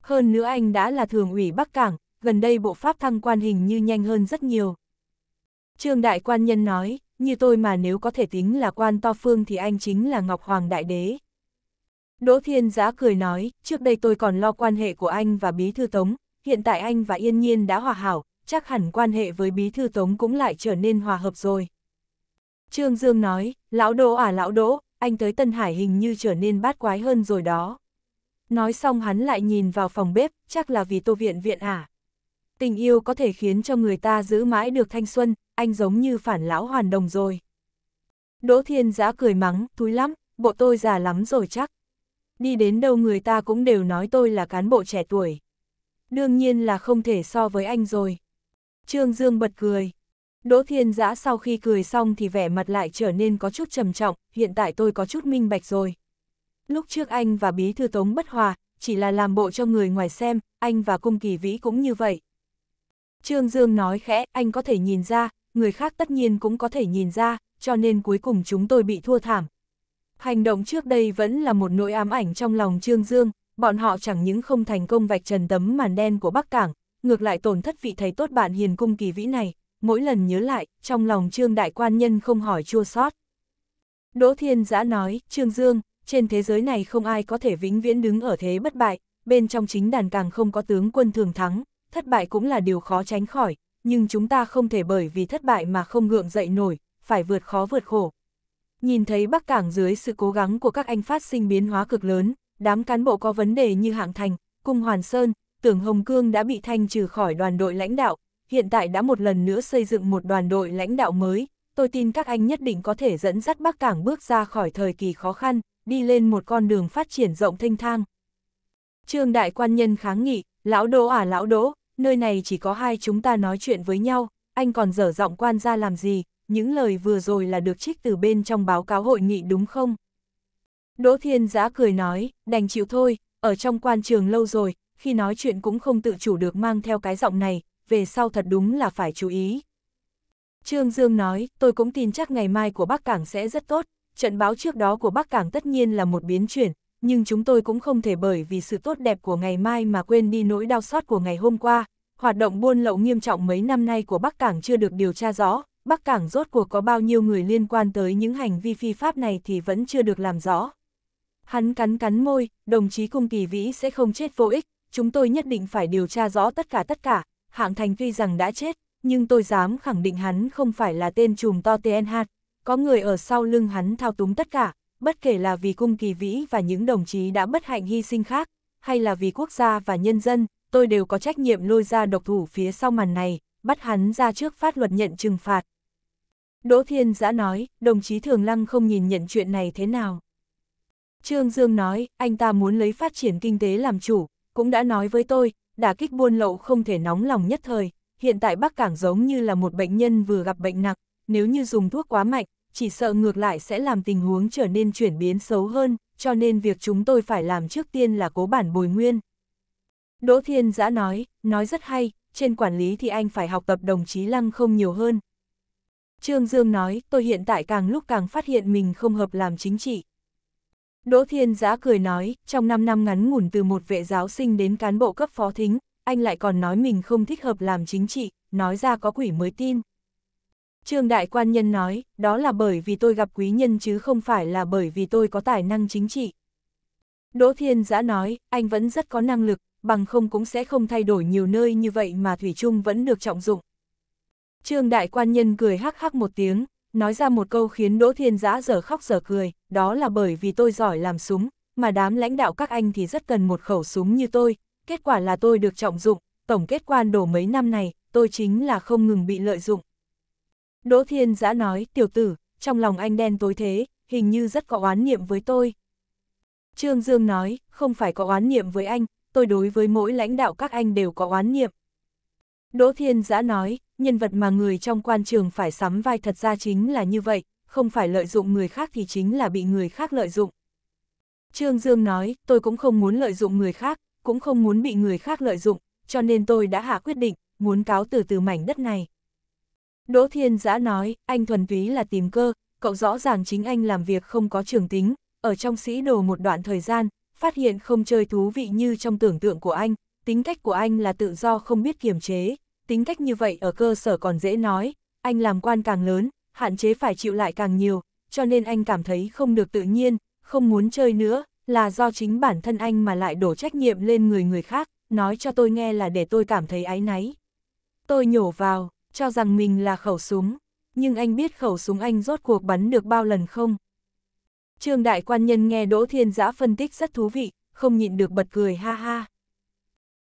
Hơn nữa anh đã là thường ủy Bắc Cảng, gần đây bộ pháp thăng quan hình như nhanh hơn rất nhiều. Trương Đại Quan Nhân nói, như tôi mà nếu có thể tính là quan to phương thì anh chính là Ngọc Hoàng Đại Đế. Đỗ Thiên Giá cười nói, trước đây tôi còn lo quan hệ của anh và Bí Thư Tống, hiện tại anh và Yên Nhiên đã hòa hảo, chắc hẳn quan hệ với Bí Thư Tống cũng lại trở nên hòa hợp rồi. Trương Dương nói, lão đỗ à lão đỗ, anh tới Tân Hải hình như trở nên bát quái hơn rồi đó. Nói xong hắn lại nhìn vào phòng bếp, chắc là vì tô viện viện à. Tình yêu có thể khiến cho người ta giữ mãi được thanh xuân, anh giống như phản lão hoàn đồng rồi. Đỗ Thiên Giá cười mắng, thúi lắm, bộ tôi già lắm rồi chắc đi đến đâu người ta cũng đều nói tôi là cán bộ trẻ tuổi. Đương nhiên là không thể so với anh rồi. Trương Dương bật cười. Đỗ Thiên Giã sau khi cười xong thì vẻ mặt lại trở nên có chút trầm trọng, hiện tại tôi có chút minh bạch rồi. Lúc trước anh và Bí Thư Tống bất hòa, chỉ là làm bộ cho người ngoài xem, anh và Cung Kỳ Vĩ cũng như vậy. Trương Dương nói khẽ, anh có thể nhìn ra, người khác tất nhiên cũng có thể nhìn ra, cho nên cuối cùng chúng tôi bị thua thảm, Hành động trước đây vẫn là một nỗi ám ảnh trong lòng Trương Dương, bọn họ chẳng những không thành công vạch trần tấm màn đen của Bắc Cảng, ngược lại tổn thất vị thầy tốt bạn hiền cung kỳ vĩ này, mỗi lần nhớ lại, trong lòng Trương Đại Quan Nhân không hỏi chua sót. Đỗ Thiên Giã nói, Trương Dương, trên thế giới này không ai có thể vĩnh viễn đứng ở thế bất bại, bên trong chính đàn càng không có tướng quân thường thắng, thất bại cũng là điều khó tránh khỏi, nhưng chúng ta không thể bởi vì thất bại mà không ngượng dậy nổi, phải vượt khó vượt khổ, Nhìn thấy Bắc Cảng dưới sự cố gắng của các anh phát sinh biến hóa cực lớn, đám cán bộ có vấn đề như Hạng Thành, Cung Hoàn Sơn, Tưởng Hồng Cương đã bị thanh trừ khỏi đoàn đội lãnh đạo, hiện tại đã một lần nữa xây dựng một đoàn đội lãnh đạo mới, tôi tin các anh nhất định có thể dẫn dắt Bắc Cảng bước ra khỏi thời kỳ khó khăn, đi lên một con đường phát triển rộng thanh thang. Trương Đại Quan Nhân kháng nghị, lão đỗ à lão đỗ, nơi này chỉ có hai chúng ta nói chuyện với nhau, anh còn dở giọng quan ra làm gì, những lời vừa rồi là được trích từ bên trong báo cáo hội nghị đúng không? Đỗ Thiên Giã cười nói, đành chịu thôi, ở trong quan trường lâu rồi, khi nói chuyện cũng không tự chủ được mang theo cái giọng này, về sau thật đúng là phải chú ý. Trương Dương nói, tôi cũng tin chắc ngày mai của Bắc Cảng sẽ rất tốt, trận báo trước đó của Bắc Cảng tất nhiên là một biến chuyển, nhưng chúng tôi cũng không thể bởi vì sự tốt đẹp của ngày mai mà quên đi nỗi đau xót của ngày hôm qua. Hoạt động buôn lậu nghiêm trọng mấy năm nay của Bắc Cảng chưa được điều tra rõ, Bắc Cảng rốt cuộc có bao nhiêu người liên quan tới những hành vi phi pháp này thì vẫn chưa được làm rõ. Hắn cắn cắn môi, đồng chí Cung Kỳ Vĩ sẽ không chết vô ích, chúng tôi nhất định phải điều tra rõ tất cả tất cả, hạng thành tuy rằng đã chết, nhưng tôi dám khẳng định hắn không phải là tên trùm to tên hạt, có người ở sau lưng hắn thao túng tất cả, bất kể là vì Cung Kỳ Vĩ và những đồng chí đã bất hạnh hy sinh khác, hay là vì quốc gia và nhân dân, tôi đều có trách nhiệm lôi ra độc thủ phía sau màn này, bắt hắn ra trước pháp luật nhận trừng phạt. Đỗ Thiên Giã nói, đồng chí Thường Lăng không nhìn nhận chuyện này thế nào. Trương Dương nói, anh ta muốn lấy phát triển kinh tế làm chủ, cũng đã nói với tôi, đả kích buôn lậu không thể nóng lòng nhất thời, hiện tại Bắc Cảng giống như là một bệnh nhân vừa gặp bệnh nặng, nếu như dùng thuốc quá mạnh, chỉ sợ ngược lại sẽ làm tình huống trở nên chuyển biến xấu hơn, cho nên việc chúng tôi phải làm trước tiên là cố bản bồi nguyên. Đỗ Thiên Giã nói, nói rất hay, trên quản lý thì anh phải học tập đồng chí Lăng không nhiều hơn, Trương Dương nói, tôi hiện tại càng lúc càng phát hiện mình không hợp làm chính trị. Đỗ Thiên Giã cười nói, trong 5 năm ngắn ngủn từ một vệ giáo sinh đến cán bộ cấp phó thính, anh lại còn nói mình không thích hợp làm chính trị, nói ra có quỷ mới tin. Trương Đại Quan Nhân nói, đó là bởi vì tôi gặp quý nhân chứ không phải là bởi vì tôi có tài năng chính trị. Đỗ Thiên Giã nói, anh vẫn rất có năng lực, bằng không cũng sẽ không thay đổi nhiều nơi như vậy mà Thủy Trung vẫn được trọng dụng. Trương đại quan nhân cười hắc hắc một tiếng, nói ra một câu khiến Đỗ Thiên Giã giờ khóc giờ cười, đó là bởi vì tôi giỏi làm súng, mà đám lãnh đạo các anh thì rất cần một khẩu súng như tôi, kết quả là tôi được trọng dụng, tổng kết quan đổ mấy năm này, tôi chính là không ngừng bị lợi dụng. Đỗ Thiên Giã nói, tiểu tử, trong lòng anh đen tối thế, hình như rất có oán niệm với tôi. Trương Dương nói, không phải có oán niệm với anh, tôi đối với mỗi lãnh đạo các anh đều có oán niệm. Đỗ Thiên Giã nói, nhân vật mà người trong quan trường phải sắm vai thật ra chính là như vậy, không phải lợi dụng người khác thì chính là bị người khác lợi dụng. Trương Dương nói, tôi cũng không muốn lợi dụng người khác, cũng không muốn bị người khác lợi dụng, cho nên tôi đã hạ quyết định, muốn cáo từ từ mảnh đất này. Đỗ Thiên Giã nói, anh thuần túy là tìm cơ, cậu rõ ràng chính anh làm việc không có trường tính, ở trong sĩ đồ một đoạn thời gian, phát hiện không chơi thú vị như trong tưởng tượng của anh, tính cách của anh là tự do không biết kiềm chế, tính cách như vậy ở cơ sở còn dễ nói, anh làm quan càng lớn, hạn chế phải chịu lại càng nhiều, cho nên anh cảm thấy không được tự nhiên, không muốn chơi nữa, là do chính bản thân anh mà lại đổ trách nhiệm lên người người khác, nói cho tôi nghe là để tôi cảm thấy áy náy. Tôi nhổ vào, cho rằng mình là khẩu súng, nhưng anh biết khẩu súng anh rốt cuộc bắn được bao lần không? Trương Đại Quan Nhân nghe Đỗ Thiên Giã phân tích rất thú vị, không nhịn được bật cười ha ha.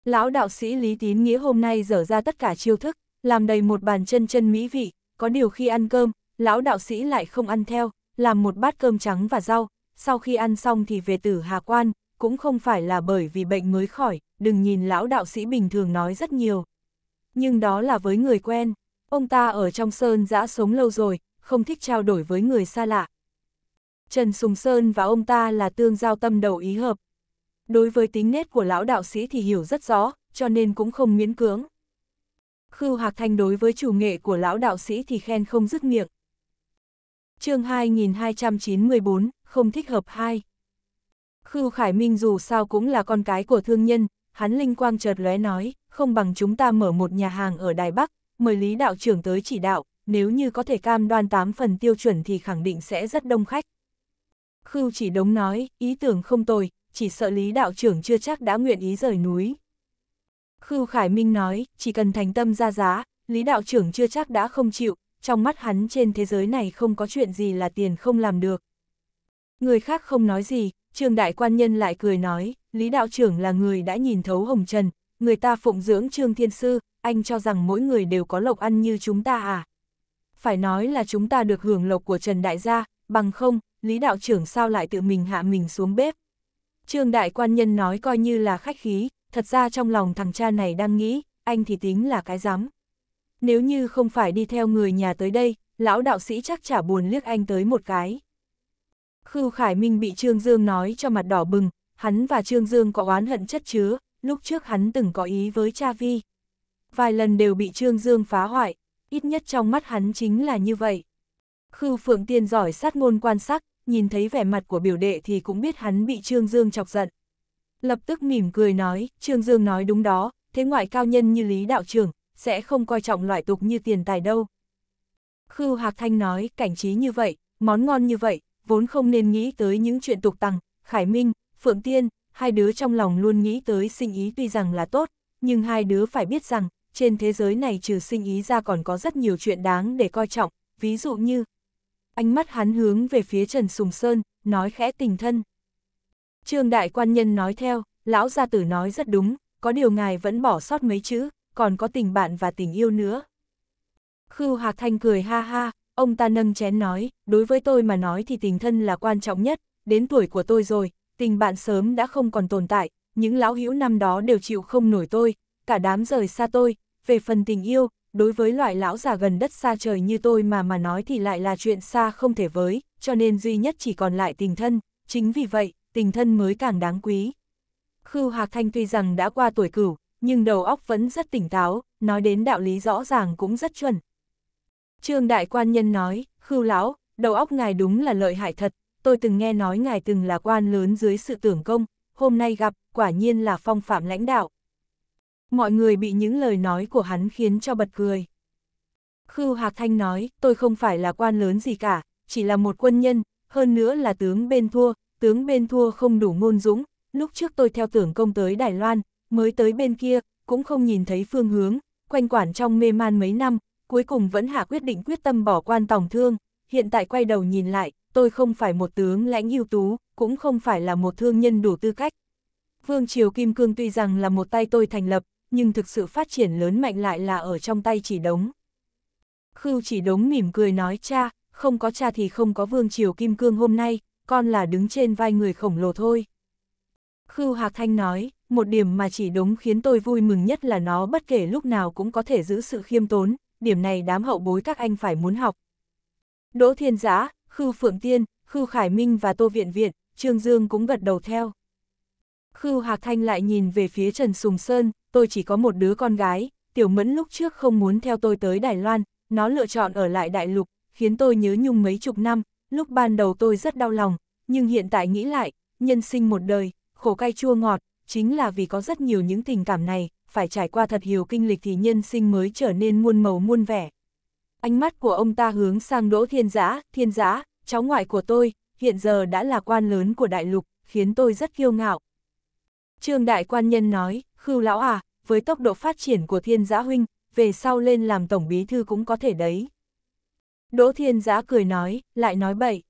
Lão đạo sĩ Lý Tín Nghĩa hôm nay dở ra tất cả chiêu thức, làm đầy một bàn chân chân mỹ vị, có điều khi ăn cơm, lão đạo sĩ lại không ăn theo, làm một bát cơm trắng và rau, sau khi ăn xong thì về tử Hà Quan, cũng không phải là bởi vì bệnh mới khỏi, đừng nhìn lão đạo sĩ bình thường nói rất nhiều. Nhưng đó là với người quen, ông ta ở trong sơn giã sống lâu rồi, không thích trao đổi với người xa lạ. Trần Sùng Sơn và ông ta là tương giao tâm đầu ý hợp, đối với tính nét của lão đạo sĩ thì hiểu rất rõ, cho nên cũng không miễn cưỡng. Khưu Hạc Thanh đối với chủ nghệ của lão đạo sĩ thì khen không dứt miệng. chương 2294, không thích hợp 2. Khưu Khải Minh dù sao cũng là con cái của thương nhân, hắn linh quang chợt lóe nói, không bằng chúng ta mở một nhà hàng ở Đài Bắc, mời Lý đạo trưởng tới chỉ đạo, nếu như có thể cam đoan 8 phần tiêu chuẩn thì khẳng định sẽ rất đông khách. Khưu chỉ đống nói, ý tưởng không tồi, chỉ sợ Lý đạo trưởng chưa chắc đã nguyện ý rời núi. Khưu Khải Minh nói, chỉ cần thành tâm ra giá, Lý đạo trưởng chưa chắc đã không chịu, trong mắt hắn trên thế giới này không có chuyện gì là tiền không làm được. Người khác không nói gì, Trương Đại Quan Nhân lại cười nói, Lý Đạo Trưởng là người đã nhìn thấu hồng trần, người ta phụng dưỡng Trương Thiên Sư, anh cho rằng mỗi người đều có lộc ăn như chúng ta à? Phải nói là chúng ta được hưởng lộc của Trần Đại gia, bằng không, Lý Đạo Trưởng sao lại tự mình hạ mình xuống bếp? Trương đại quan nhân nói coi như là khách khí, thật ra trong lòng thằng cha này đang nghĩ, anh thì tính là cái dám. Nếu như không phải đi theo người nhà tới đây, lão đạo sĩ chắc chả buồn liếc anh tới một cái. Khưu Khải Minh bị Trương Dương nói cho mặt đỏ bừng, hắn và Trương Dương có oán hận chất chứa, lúc trước hắn từng có ý với cha Vi. Vài lần đều bị Trương Dương phá hoại, ít nhất trong mắt hắn chính là như vậy. Khưu Phượng Tiên giỏi sát ngôn quan sắc, nhìn thấy vẻ mặt của biểu đệ thì cũng biết hắn bị Trương Dương chọc giận. Lập tức mỉm cười nói, Trương Dương nói đúng đó, thế ngoại cao nhân như Lý Đạo trưởng sẽ không coi trọng loại tục như tiền tài đâu. Khưu Hạc Thanh nói, cảnh trí như vậy, món ngon như vậy, vốn không nên nghĩ tới những chuyện tục tằng, Khải Minh, Phượng Tiên, hai đứa trong lòng luôn nghĩ tới sinh ý tuy rằng là tốt, nhưng hai đứa phải biết rằng, trên thế giới này trừ sinh ý ra còn có rất nhiều chuyện đáng để coi trọng, ví dụ như, ánh mắt hắn hướng về phía Trần Sùng Sơn, nói khẽ tình thân. Trương Đại Quan Nhân nói theo, lão gia tử nói rất đúng, có điều ngài vẫn bỏ sót mấy chữ, còn có tình bạn và tình yêu nữa. Khưu Hạc Thanh cười ha ha, ông ta nâng chén nói, đối với tôi mà nói thì tình thân là quan trọng nhất, đến tuổi của tôi rồi, tình bạn sớm đã không còn tồn tại, những lão hữu năm đó đều chịu không nổi tôi, cả đám rời xa tôi, về phần tình yêu, đối với loại lão già gần đất xa trời như tôi mà mà nói thì lại là chuyện xa không thể với, cho nên duy nhất chỉ còn lại tình thân, chính vì vậy, tình thân mới càng đáng quý. Khưu Hạc Thanh tuy rằng đã qua tuổi cửu, nhưng đầu óc vẫn rất tỉnh táo, nói đến đạo lý rõ ràng cũng rất chuẩn. Trương Đại Quan Nhân nói, Khưu Lão, đầu óc ngài đúng là lợi hại thật, tôi từng nghe nói ngài từng là quan lớn dưới sự tưởng công, hôm nay gặp, quả nhiên là phong phạm lãnh đạo mọi người bị những lời nói của hắn khiến cho bật cười. Khưu Hạc Thanh nói, tôi không phải là quan lớn gì cả, chỉ là một quân nhân, hơn nữa là tướng bên thua, tướng bên thua không đủ ngôn dũng, lúc trước tôi theo tưởng công tới Đài Loan, mới tới bên kia, cũng không nhìn thấy phương hướng, quanh quản trong mê man mấy năm, cuối cùng vẫn hạ quyết định quyết tâm bỏ quan tòng thương, hiện tại quay đầu nhìn lại, tôi không phải một tướng lãnh ưu tú, cũng không phải là một thương nhân đủ tư cách. Vương Triều Kim Cương tuy rằng là một tay tôi thành lập, nhưng thực sự phát triển lớn mạnh lại là ở trong tay chỉ đống. Khưu chỉ đống mỉm cười nói cha, không có cha thì không có vương triều kim cương hôm nay, con là đứng trên vai người khổng lồ thôi. Khưu Hạc Thanh nói, một điểm mà chỉ đống khiến tôi vui mừng nhất là nó bất kể lúc nào cũng có thể giữ sự khiêm tốn, điểm này đám hậu bối các anh phải muốn học. Đỗ Thiên Giã, Khưu Phượng Tiên, Khưu Khải Minh và Tô Viện Viện, Trương Dương cũng gật đầu theo. Khư Hạc Thanh lại nhìn về phía Trần Sùng Sơn, tôi chỉ có một đứa con gái, Tiểu Mẫn lúc trước không muốn theo tôi tới Đài Loan, nó lựa chọn ở lại Đại Lục, khiến tôi nhớ nhung mấy chục năm, lúc ban đầu tôi rất đau lòng, nhưng hiện tại nghĩ lại, nhân sinh một đời, khổ cay chua ngọt, chính là vì có rất nhiều những tình cảm này, phải trải qua thật nhiều kinh lịch thì nhân sinh mới trở nên muôn màu muôn vẻ. Ánh mắt của ông ta hướng sang Đỗ Thiên Giã, Thiên Giã, cháu ngoại của tôi, hiện giờ đã là quan lớn của Đại Lục, khiến tôi rất kiêu ngạo, Trương Đại Quan Nhân nói, Khưu Lão à, với tốc độ phát triển của thiên giã huynh, về sau lên làm tổng bí thư cũng có thể đấy. Đỗ thiên giã cười nói, lại nói bậy.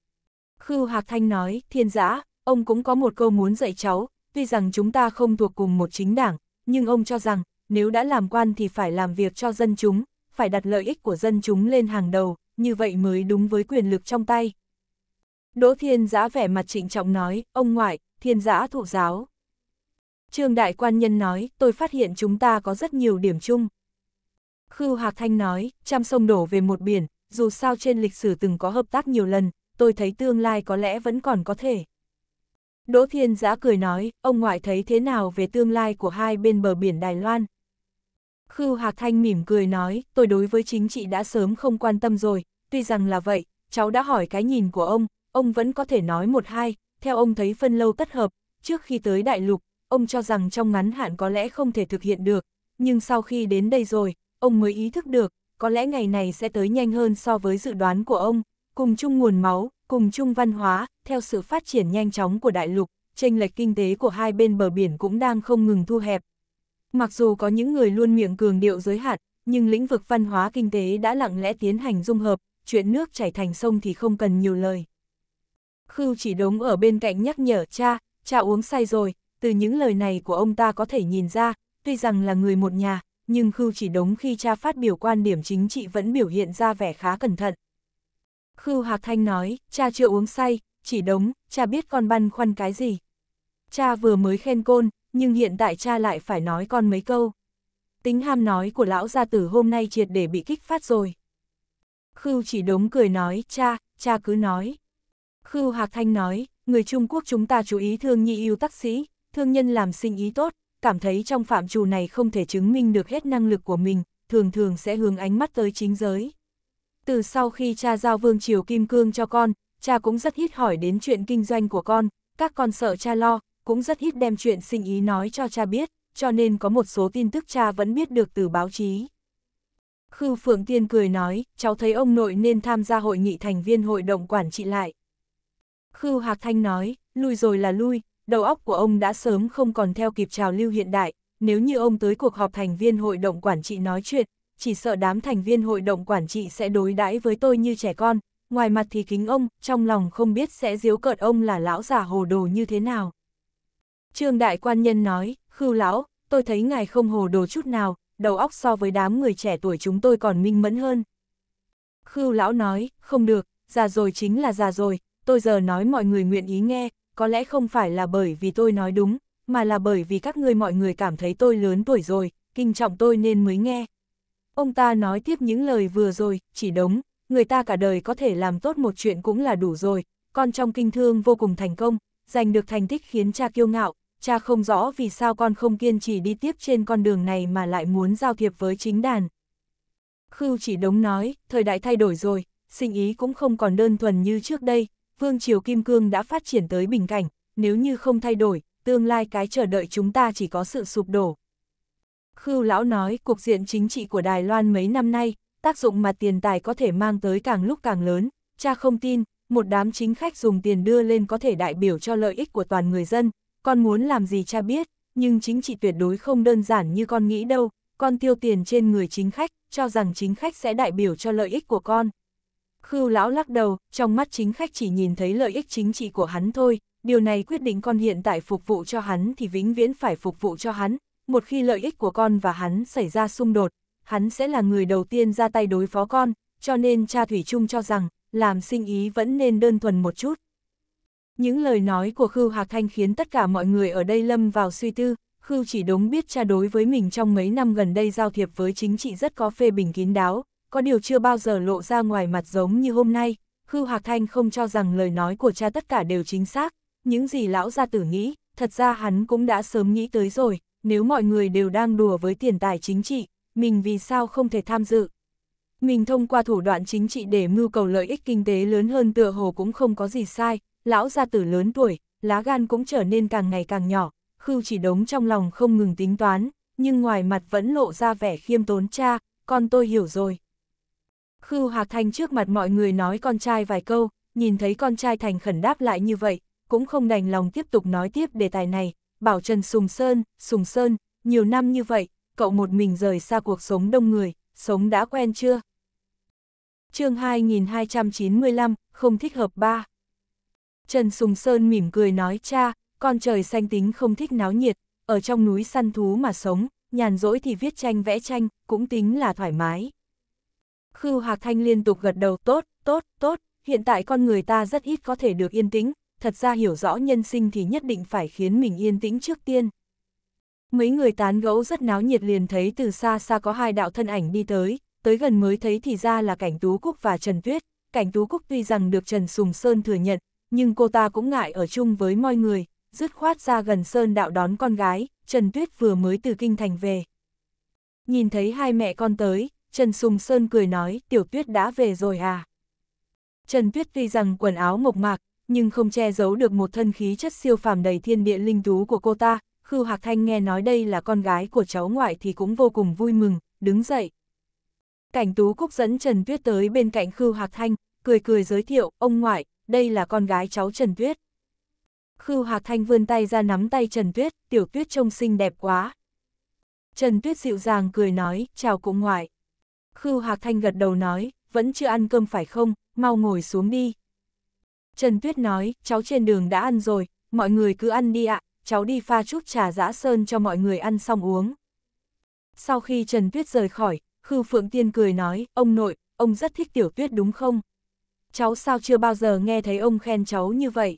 Khưu Hạc Thanh nói, thiên giã, ông cũng có một câu muốn dạy cháu, tuy rằng chúng ta không thuộc cùng một chính đảng, nhưng ông cho rằng, nếu đã làm quan thì phải làm việc cho dân chúng, phải đặt lợi ích của dân chúng lên hàng đầu, như vậy mới đúng với quyền lực trong tay. Đỗ thiên giã vẻ mặt trịnh trọng nói, ông ngoại, thiên giã thụ giáo. Trương Đại Quan Nhân nói, tôi phát hiện chúng ta có rất nhiều điểm chung. Khưu Hạc Thanh nói, trăm sông đổ về một biển, dù sao trên lịch sử từng có hợp tác nhiều lần, tôi thấy tương lai có lẽ vẫn còn có thể. Đỗ Thiên Giã cười nói, ông ngoại thấy thế nào về tương lai của hai bên bờ biển Đài Loan? Khưu Hạc Thanh mỉm cười nói, tôi đối với chính trị đã sớm không quan tâm rồi, tuy rằng là vậy, cháu đã hỏi cái nhìn của ông, ông vẫn có thể nói một hai, theo ông thấy phân lâu tất hợp, trước khi tới đại lục, ông cho rằng trong ngắn hạn có lẽ không thể thực hiện được, nhưng sau khi đến đây rồi, ông mới ý thức được, có lẽ ngày này sẽ tới nhanh hơn so với dự đoán của ông, cùng chung nguồn máu, cùng chung văn hóa, theo sự phát triển nhanh chóng của đại lục, chênh lệch kinh tế của hai bên bờ biển cũng đang không ngừng thu hẹp. Mặc dù có những người luôn miệng cường điệu giới hạn, nhưng lĩnh vực văn hóa kinh tế đã lặng lẽ tiến hành dung hợp, chuyện nước chảy thành sông thì không cần nhiều lời. Khưu chỉ đống ở bên cạnh nhắc nhở cha, cha uống say rồi, từ những lời này của ông ta có thể nhìn ra, tuy rằng là người một nhà, nhưng Khưu chỉ đống khi cha phát biểu quan điểm chính trị vẫn biểu hiện ra vẻ khá cẩn thận. Khưu Hạc Thanh nói, cha chưa uống say, chỉ đống, cha biết con băn khoăn cái gì. Cha vừa mới khen côn, nhưng hiện tại cha lại phải nói con mấy câu. Tính ham nói của lão gia tử hôm nay triệt để bị kích phát rồi. Khưu chỉ đống cười nói, cha, cha cứ nói. Khưu Hạc Thanh nói, người Trung Quốc chúng ta chú ý thương nhị yêu tác sĩ, thương nhân làm sinh ý tốt, cảm thấy trong phạm trù này không thể chứng minh được hết năng lực của mình, thường thường sẽ hướng ánh mắt tới chính giới. Từ sau khi cha giao Vương Triều Kim Cương cho con, cha cũng rất ít hỏi đến chuyện kinh doanh của con, các con sợ cha lo, cũng rất ít đem chuyện sinh ý nói cho cha biết, cho nên có một số tin tức cha vẫn biết được từ báo chí. Khư Phượng Tiên cười nói, cháu thấy ông nội nên tham gia hội nghị thành viên hội đồng quản trị lại. Khư Hạc Thanh nói, lui rồi là lui, đầu óc của ông đã sớm không còn theo kịp trào lưu hiện đại, nếu như ông tới cuộc họp thành viên hội đồng quản trị nói chuyện, chỉ sợ đám thành viên hội đồng quản trị sẽ đối đãi với tôi như trẻ con, ngoài mặt thì kính ông, trong lòng không biết sẽ diếu cợt ông là lão già hồ đồ như thế nào. Trương Đại Quan Nhân nói, khưu lão, tôi thấy ngài không hồ đồ chút nào, đầu óc so với đám người trẻ tuổi chúng tôi còn minh mẫn hơn. Khưu lão nói, không được, già rồi chính là già rồi, tôi giờ nói mọi người nguyện ý nghe, có lẽ không phải là bởi vì tôi nói đúng, mà là bởi vì các ngươi mọi người cảm thấy tôi lớn tuổi rồi, kinh trọng tôi nên mới nghe. Ông ta nói tiếp những lời vừa rồi, chỉ đống, người ta cả đời có thể làm tốt một chuyện cũng là đủ rồi, con trong kinh thương vô cùng thành công, giành được thành tích khiến cha kiêu ngạo, cha không rõ vì sao con không kiên trì đi tiếp trên con đường này mà lại muốn giao thiệp với chính đàn. Khưu chỉ đống nói, thời đại thay đổi rồi, sinh ý cũng không còn đơn thuần như trước đây, Vương Triều Kim Cương đã phát triển tới bình cảnh, nếu như không thay đổi, tương lai cái chờ đợi chúng ta chỉ có sự sụp đổ. Khưu Lão nói cuộc diện chính trị của Đài Loan mấy năm nay, tác dụng mà tiền tài có thể mang tới càng lúc càng lớn, cha không tin, một đám chính khách dùng tiền đưa lên có thể đại biểu cho lợi ích của toàn người dân, con muốn làm gì cha biết, nhưng chính trị tuyệt đối không đơn giản như con nghĩ đâu, con tiêu tiền trên người chính khách, cho rằng chính khách sẽ đại biểu cho lợi ích của con, Khưu lão lắc đầu, trong mắt chính khách chỉ nhìn thấy lợi ích chính trị của hắn thôi, điều này quyết định con hiện tại phục vụ cho hắn thì vĩnh viễn phải phục vụ cho hắn, một khi lợi ích của con và hắn xảy ra xung đột, hắn sẽ là người đầu tiên ra tay đối phó con, cho nên cha Thủy Trung cho rằng, làm sinh ý vẫn nên đơn thuần một chút. Những lời nói của Khưu Hạc Thanh khiến tất cả mọi người ở đây lâm vào suy tư, Khưu chỉ đúng biết cha đối với mình trong mấy năm gần đây giao thiệp với chính trị rất có phê bình kín đáo, có điều chưa bao giờ lộ ra ngoài mặt giống như hôm nay, Khư Hạc Thanh không cho rằng lời nói của cha tất cả đều chính xác, những gì lão gia tử nghĩ, thật ra hắn cũng đã sớm nghĩ tới rồi, nếu mọi người đều đang đùa với tiền tài chính trị, mình vì sao không thể tham dự. Mình thông qua thủ đoạn chính trị để mưu cầu lợi ích kinh tế lớn hơn tựa hồ cũng không có gì sai, lão gia tử lớn tuổi, lá gan cũng trở nên càng ngày càng nhỏ, Khư chỉ đống trong lòng không ngừng tính toán, nhưng ngoài mặt vẫn lộ ra vẻ khiêm tốn cha, con tôi hiểu rồi. Khưu Hạc Thành trước mặt mọi người nói con trai vài câu, nhìn thấy con trai thành khẩn đáp lại như vậy, cũng không đành lòng tiếp tục nói tiếp đề tài này, bảo Trần Sùng Sơn, Sùng Sơn, nhiều năm như vậy, cậu một mình rời xa cuộc sống đông người, sống đã quen chưa? chương 2295, không thích hợp ba. Trần Sùng Sơn mỉm cười nói cha, con trời xanh tính không thích náo nhiệt, ở trong núi săn thú mà sống, nhàn rỗi thì viết tranh vẽ tranh, cũng tính là thoải mái. Khư Hạc Thanh liên tục gật đầu tốt, tốt, tốt, hiện tại con người ta rất ít có thể được yên tĩnh, thật ra hiểu rõ nhân sinh thì nhất định phải khiến mình yên tĩnh trước tiên. Mấy người tán gẫu rất náo nhiệt liền thấy từ xa xa có hai đạo thân ảnh đi tới, tới gần mới thấy thì ra là Cảnh Tú Cúc và Trần Tuyết. Cảnh Tú Cúc tuy rằng được Trần Sùng Sơn thừa nhận, nhưng cô ta cũng ngại ở chung với mọi người, dứt khoát ra gần Sơn đạo đón con gái, Trần Tuyết vừa mới từ kinh thành về. Nhìn thấy hai mẹ con tới, Trần Sùng Sơn cười nói, tiểu tuyết đã về rồi à. Trần Tuyết tuy rằng quần áo mộc mạc, nhưng không che giấu được một thân khí chất siêu phàm đầy thiên địa linh tú của cô ta, Khưu Hạc Thanh nghe nói đây là con gái của cháu ngoại thì cũng vô cùng vui mừng, đứng dậy. Cảnh Tú Cúc dẫn Trần Tuyết tới bên cạnh Khưu Hạc Thanh, cười cười giới thiệu, ông ngoại, đây là con gái cháu Trần Tuyết. Khưu Hạc Thanh vươn tay ra nắm tay Trần Tuyết, tiểu tuyết trông xinh đẹp quá. Trần Tuyết dịu dàng cười nói, chào cụ ngoại. Khưu Hạc Thanh gật đầu nói, vẫn chưa ăn cơm phải không, mau ngồi xuống đi. Trần Tuyết nói, cháu trên đường đã ăn rồi, mọi người cứ ăn đi ạ, cháu đi pha chút trà giã sơn cho mọi người ăn xong uống. Sau khi Trần Tuyết rời khỏi, Khưu Phượng Tiên cười nói, ông nội, ông rất thích tiểu tuyết đúng không? Cháu sao chưa bao giờ nghe thấy ông khen cháu như vậy?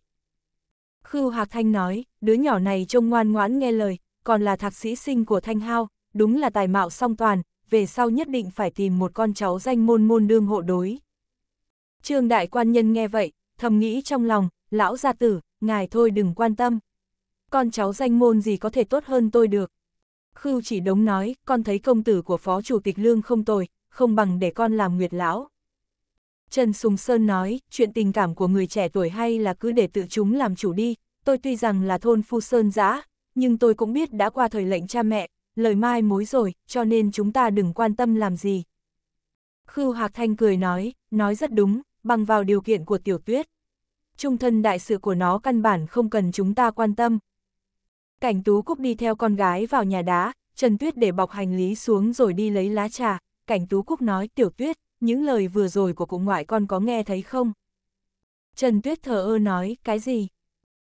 Khưu Hạc Thanh nói, đứa nhỏ này trông ngoan ngoãn nghe lời, còn là thạc sĩ sinh của Thanh Hao, đúng là tài mạo song toàn, về sau nhất định phải tìm một con cháu danh môn môn đương hộ đối. Trương đại quan nhân nghe vậy, thầm nghĩ trong lòng, lão gia tử, ngài thôi đừng quan tâm. Con cháu danh môn gì có thể tốt hơn tôi được. Khưu chỉ đống nói, con thấy công tử của phó chủ tịch lương không tồi, không bằng để con làm nguyệt lão. Trần Sùng Sơn nói, chuyện tình cảm của người trẻ tuổi hay là cứ để tự chúng làm chủ đi, tôi tuy rằng là thôn phu sơn giã, nhưng tôi cũng biết đã qua thời lệnh cha mẹ, lời mai mối rồi, cho nên chúng ta đừng quan tâm làm gì. Khưu Hạc Thanh cười nói, nói rất đúng, bằng vào điều kiện của tiểu tuyết. Trung thân đại sự của nó căn bản không cần chúng ta quan tâm. Cảnh Tú Cúc đi theo con gái vào nhà đá, Trần Tuyết để bọc hành lý xuống rồi đi lấy lá trà. Cảnh Tú Cúc nói, tiểu tuyết, những lời vừa rồi của cụ ngoại con có nghe thấy không? Trần Tuyết thờ ơ nói, cái gì?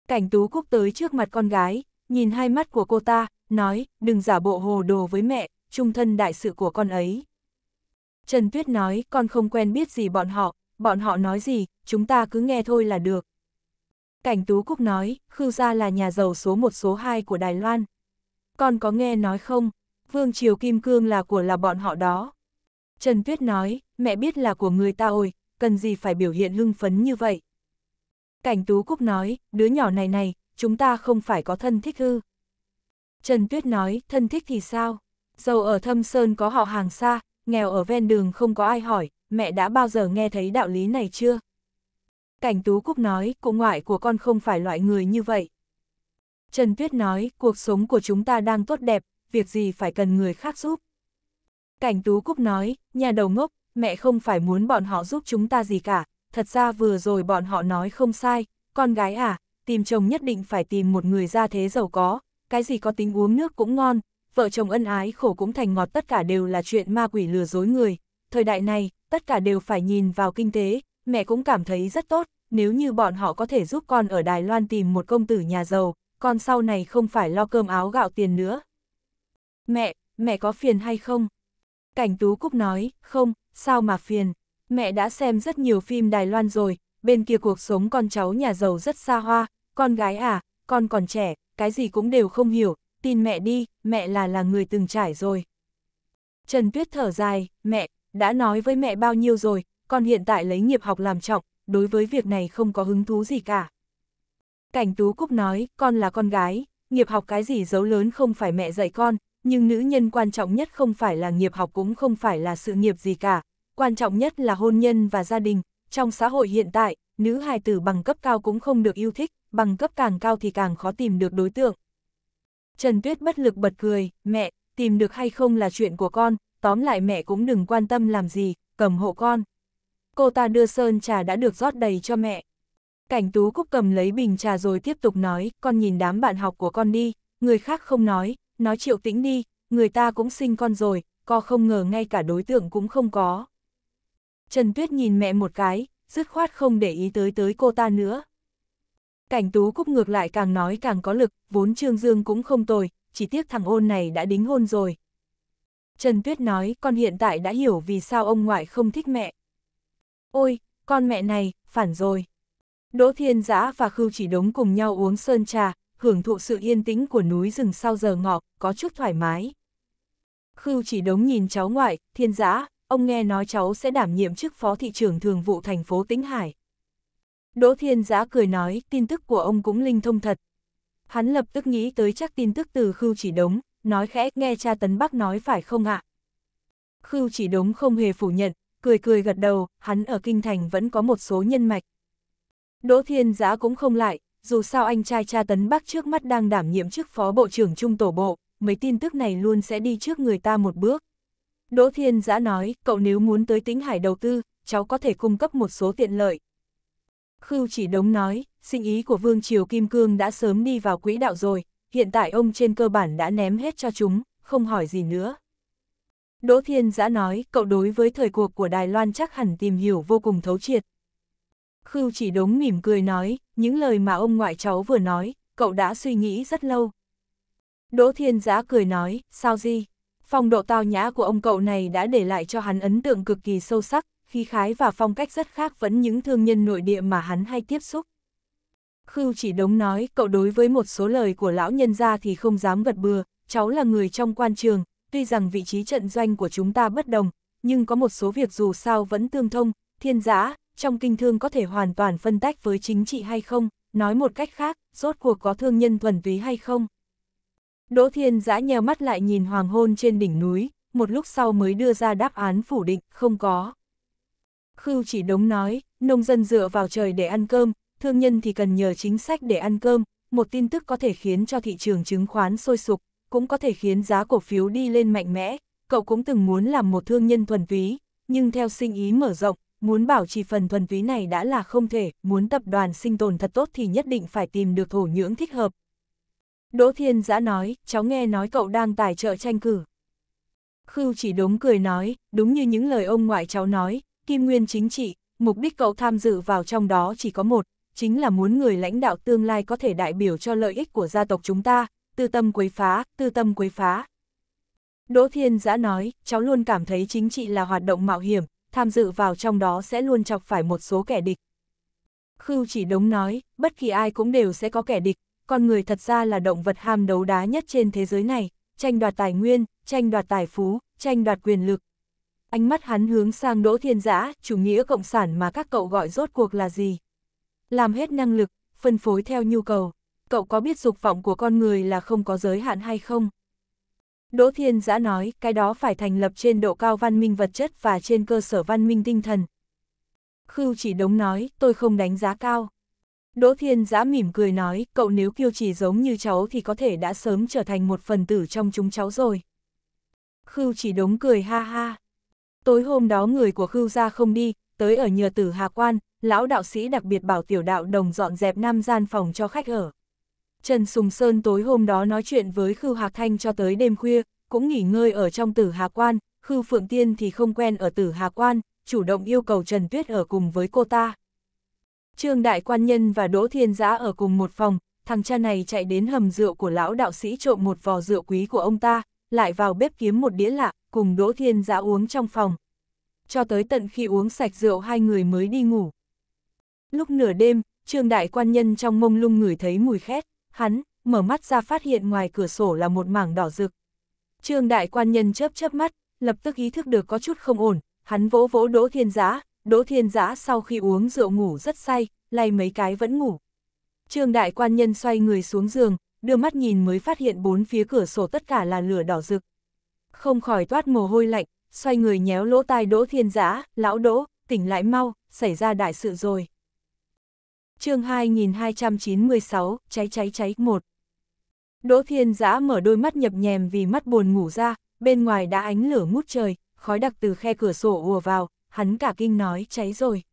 Cảnh Tú Cúc tới trước mặt con gái, nhìn hai mắt của cô ta, nói, đừng giả bộ hồ đồ với mẹ, trung thân đại sự của con ấy. Trần Tuyết nói, con không quen biết gì bọn họ, bọn họ nói gì, chúng ta cứ nghe thôi là được. Cảnh Tú Cúc nói, Khưu Gia là nhà giàu số 1 số 2 của Đài Loan. Con có nghe nói không, Vương Triều Kim Cương là của là bọn họ đó. Trần Tuyết nói, mẹ biết là của người ta ôi, cần gì phải biểu hiện hưng phấn như vậy. Cảnh Tú Cúc nói, đứa nhỏ này này, chúng ta không phải có thân thích hư. Trần Tuyết nói, thân thích thì sao? Giàu ở thâm sơn có họ hàng xa, nghèo ở ven đường không có ai hỏi, mẹ đã bao giờ nghe thấy đạo lý này chưa? Cảnh Tú Cúc nói, cụ ngoại của con không phải loại người như vậy. Trần Tuyết nói, cuộc sống của chúng ta đang tốt đẹp, việc gì phải cần người khác giúp. Cảnh Tú Cúc nói, nhà đầu ngốc, mẹ không phải muốn bọn họ giúp chúng ta gì cả, thật ra vừa rồi bọn họ nói không sai, con gái à, tìm chồng nhất định phải tìm một người ra thế giàu có, cái gì có tính uống nước cũng ngon, vợ chồng ân ái khổ cũng thành ngọt tất cả đều là chuyện ma quỷ lừa dối người. Thời đại này, tất cả đều phải nhìn vào kinh tế, mẹ cũng cảm thấy rất tốt, nếu như bọn họ có thể giúp con ở Đài Loan tìm một công tử nhà giàu, con sau này không phải lo cơm áo gạo tiền nữa. Mẹ, mẹ có phiền hay không? Cảnh Tú Cúc nói, không, sao mà phiền, mẹ đã xem rất nhiều phim Đài Loan rồi, bên kia cuộc sống con cháu nhà giàu rất xa hoa, con gái à, con còn trẻ, cái gì cũng đều không hiểu, tin mẹ đi, mẹ là là người từng trải rồi. Trần Tuyết thở dài, mẹ, đã nói với mẹ bao nhiêu rồi, con hiện tại lấy nghiệp học làm trọng, đối với việc này không có hứng thú gì cả. Cảnh Tú Cúc nói, con là con gái, nghiệp học cái gì giấu lớn không phải mẹ dạy con, nhưng nữ nhân quan trọng nhất không phải là nghiệp học cũng không phải là sự nghiệp gì cả, quan trọng nhất là hôn nhân và gia đình, trong xã hội hiện tại, nữ hài tử bằng cấp cao cũng không được yêu thích, bằng cấp càng cao thì càng khó tìm được đối tượng. Trần Tuyết bất lực bật cười, mẹ, tìm được hay không là chuyện của con, tóm lại mẹ cũng đừng quan tâm làm gì, cầm hộ con. Cô ta đưa sơn trà đã được rót đầy cho mẹ. Cảnh tú cúc cầm lấy bình trà rồi tiếp tục nói, con nhìn đám bạn học của con đi, người khác không nói, nói triệu tĩnh đi, người ta cũng sinh con rồi, co không ngờ ngay cả đối tượng cũng không có. Trần Tuyết nhìn mẹ một cái, dứt khoát không để ý tới tới cô ta nữa. Cảnh tú cúc ngược lại càng nói càng có lực, vốn Trương Dương cũng không tồi, chỉ tiếc thằng ôn này đã đính hôn rồi. Trần Tuyết nói, con hiện tại đã hiểu vì sao ông ngoại không thích mẹ. Ôi, con mẹ này, phản rồi. Đỗ Thiên Giã và Khưu chỉ đống cùng nhau uống sơn trà, hưởng thụ sự yên tĩnh của núi rừng sau giờ ngọ, có chút thoải mái. Khưu chỉ đống nhìn cháu ngoại, Thiên Giã, ông nghe nói cháu sẽ đảm nhiệm chức phó thị trưởng thường vụ thành phố Tĩnh Hải. Đỗ Thiên Giã cười nói, tin tức của ông cũng linh thông thật. Hắn lập tức nghĩ tới chắc tin tức từ Khưu Chỉ Đống, nói khẽ, nghe cha Tấn Bắc nói phải không ạ? Khưu Chỉ Đống không hề phủ nhận, cười cười gật đầu, hắn ở Kinh Thành vẫn có một số nhân mạch. Đỗ Thiên Giã cũng không lại, dù sao anh trai cha Tấn Bắc trước mắt đang đảm nhiệm chức phó bộ trưởng trung tổ bộ, mấy tin tức này luôn sẽ đi trước người ta một bước. Đỗ Thiên Giã nói, cậu nếu muốn tới Tĩnh Hải đầu tư, cháu có thể cung cấp một số tiện lợi. Khưu chỉ đống nói, sinh ý của Vương Triều Kim Cương đã sớm đi vào quỹ đạo rồi, hiện tại ông trên cơ bản đã ném hết cho chúng, không hỏi gì nữa. Đỗ Thiên Giã nói, cậu đối với thời cuộc của Đài Loan chắc hẳn tìm hiểu vô cùng thấu triệt. Khưu chỉ đống mỉm cười nói, những lời mà ông ngoại cháu vừa nói, cậu đã suy nghĩ rất lâu. Đỗ Thiên Giã cười nói, sao gì? Phong độ tao nhã của ông cậu này đã để lại cho hắn ấn tượng cực kỳ sâu sắc, khí khái và phong cách rất khác vẫn những thương nhân nội địa mà hắn hay tiếp xúc. Khưu chỉ đống nói, cậu đối với một số lời của lão nhân gia thì không dám gật bừa, cháu là người trong quan trường, tuy rằng vị trí trận doanh của chúng ta bất đồng, nhưng có một số việc dù sao vẫn tương thông, thiên giã, trong kinh thương có thể hoàn toàn phân tách với chính trị hay không, nói một cách khác, rốt cuộc có thương nhân thuần túy hay không. Đỗ thiên giã nheo mắt lại nhìn hoàng hôn trên đỉnh núi, một lúc sau mới đưa ra đáp án phủ định, không có. Khưu chỉ đống nói, nông dân dựa vào trời để ăn cơm, thương nhân thì cần nhờ chính sách để ăn cơm, một tin tức có thể khiến cho thị trường chứng khoán sôi sục, cũng có thể khiến giá cổ phiếu đi lên mạnh mẽ, cậu cũng từng muốn làm một thương nhân thuần túy, nhưng theo sinh ý mở rộng, muốn bảo trì phần thuần túy này đã là không thể, muốn tập đoàn sinh tồn thật tốt thì nhất định phải tìm được thổ nhưỡng thích hợp. Đỗ Thiên Giã nói, cháu nghe nói cậu đang tài trợ tranh cử. Khưu chỉ đống cười nói, đúng như những lời ông ngoại cháu nói, Kim Nguyên chính trị, mục đích cậu tham dự vào trong đó chỉ có một, chính là muốn người lãnh đạo tương lai có thể đại biểu cho lợi ích của gia tộc chúng ta, tư tâm quấy phá, tư tâm quấy phá. Đỗ Thiên Giã nói, cháu luôn cảm thấy chính trị là hoạt động mạo hiểm, tham dự vào trong đó sẽ luôn chọc phải một số kẻ địch. Khưu chỉ đống nói, bất kỳ ai cũng đều sẽ có kẻ địch, con người thật ra là động vật ham đấu đá nhất trên thế giới này, tranh đoạt tài nguyên, tranh đoạt tài phú, tranh đoạt quyền lực, ánh mắt hắn hướng sang Đỗ Thiên Giã, chủ nghĩa cộng sản mà các cậu gọi rốt cuộc là gì? Làm hết năng lực, phân phối theo nhu cầu, cậu có biết dục vọng của con người là không có giới hạn hay không? Đỗ Thiên Giã nói, cái đó phải thành lập trên độ cao văn minh vật chất và trên cơ sở văn minh tinh thần. Khưu chỉ đống nói, tôi không đánh giá cao. Đỗ Thiên Giã mỉm cười nói, cậu nếu kiêu chỉ giống như cháu thì có thể đã sớm trở thành một phần tử trong chúng cháu rồi. Khưu chỉ đống cười ha ha, Tối hôm đó người của Khưu gia không đi, tới ở nhờ Tử Hà Quan, lão đạo sĩ đặc biệt bảo tiểu đạo đồng dọn dẹp nam gian phòng cho khách ở. Trần Sùng Sơn tối hôm đó nói chuyện với Khưu Hạc Thanh cho tới đêm khuya, cũng nghỉ ngơi ở trong Tử Hà Quan, Khưu Phượng Tiên thì không quen ở Tử Hà Quan, chủ động yêu cầu Trần Tuyết ở cùng với cô ta. Trương Đại Quan Nhân và Đỗ Thiên Giã ở cùng một phòng, thằng cha này chạy đến hầm rượu của lão đạo sĩ trộm một vò rượu quý của ông ta, lại vào bếp kiếm một đĩa lạ, cùng Đỗ Thiên Giã uống trong phòng. Cho tới tận khi uống sạch rượu hai người mới đi ngủ. Lúc nửa đêm, Trương Đại Quan Nhân trong mông lung ngửi thấy mùi khét, hắn, mở mắt ra phát hiện ngoài cửa sổ là một mảng đỏ rực. Trương Đại Quan Nhân chớp chớp mắt, lập tức ý thức được có chút không ổn, hắn vỗ vỗ Đỗ Thiên Giã, Đỗ Thiên Giã sau khi uống rượu ngủ rất say, lay mấy cái vẫn ngủ. Trương Đại Quan Nhân xoay người xuống giường, đưa mắt nhìn mới phát hiện bốn phía cửa sổ tất cả là lửa đỏ rực không khỏi toát mồ hôi lạnh, xoay người nhéo lỗ tai Đỗ Thiên Giã, lão Đỗ, tỉnh lại mau, xảy ra đại sự rồi. chương 2296, cháy cháy cháy 1 Đỗ Thiên Giã mở đôi mắt nhập nhèm vì mắt buồn ngủ ra, bên ngoài đã ánh lửa ngút trời, khói đặc từ khe cửa sổ ùa vào, hắn cả kinh nói cháy rồi.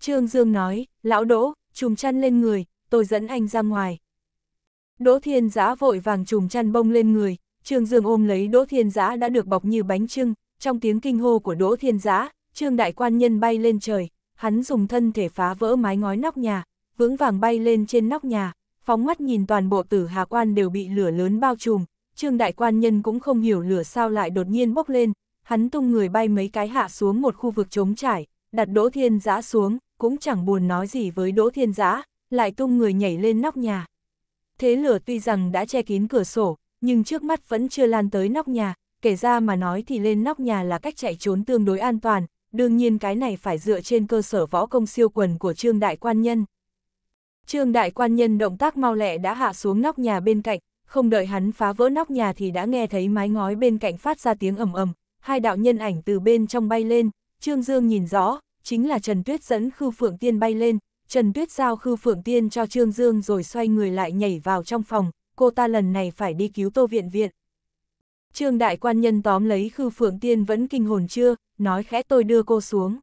Trương Dương nói, lão Đỗ, trùm chăn lên người, tôi dẫn anh ra ngoài. Đỗ Thiên Giã vội vàng trùm chăn bông lên người, Trương Dương ôm lấy Đỗ Thiên Giã đã được bọc như bánh trưng, trong tiếng kinh hô của Đỗ Thiên Giã, Trương Đại Quan Nhân bay lên trời, hắn dùng thân thể phá vỡ mái ngói nóc nhà, vững vàng bay lên trên nóc nhà, phóng mắt nhìn toàn bộ tử Hà Quan đều bị lửa lớn bao trùm, Trương Đại Quan Nhân cũng không hiểu lửa sao lại đột nhiên bốc lên, hắn tung người bay mấy cái hạ xuống một khu vực trống trải, đặt Đỗ Thiên Giã xuống, cũng chẳng buồn nói gì với Đỗ Thiên Giã, lại tung người nhảy lên nóc nhà. Thế lửa tuy rằng đã che kín cửa sổ, nhưng trước mắt vẫn chưa lan tới nóc nhà, kể ra mà nói thì lên nóc nhà là cách chạy trốn tương đối an toàn, đương nhiên cái này phải dựa trên cơ sở võ công siêu quần của Trương Đại Quan Nhân. Trương Đại Quan Nhân động tác mau lẹ đã hạ xuống nóc nhà bên cạnh, không đợi hắn phá vỡ nóc nhà thì đã nghe thấy mái ngói bên cạnh phát ra tiếng ầm ầm, hai đạo nhân ảnh từ bên trong bay lên, Trương Dương nhìn rõ, chính là Trần Tuyết dẫn Khư Phượng Tiên bay lên, Trần Tuyết giao Khư Phượng Tiên cho Trương Dương rồi xoay người lại nhảy vào trong phòng, cô ta lần này phải đi cứu Tô Viện Viện. Trương đại quan nhân tóm lấy Khư Phượng Tiên vẫn kinh hồn chưa, nói khẽ tôi đưa cô xuống.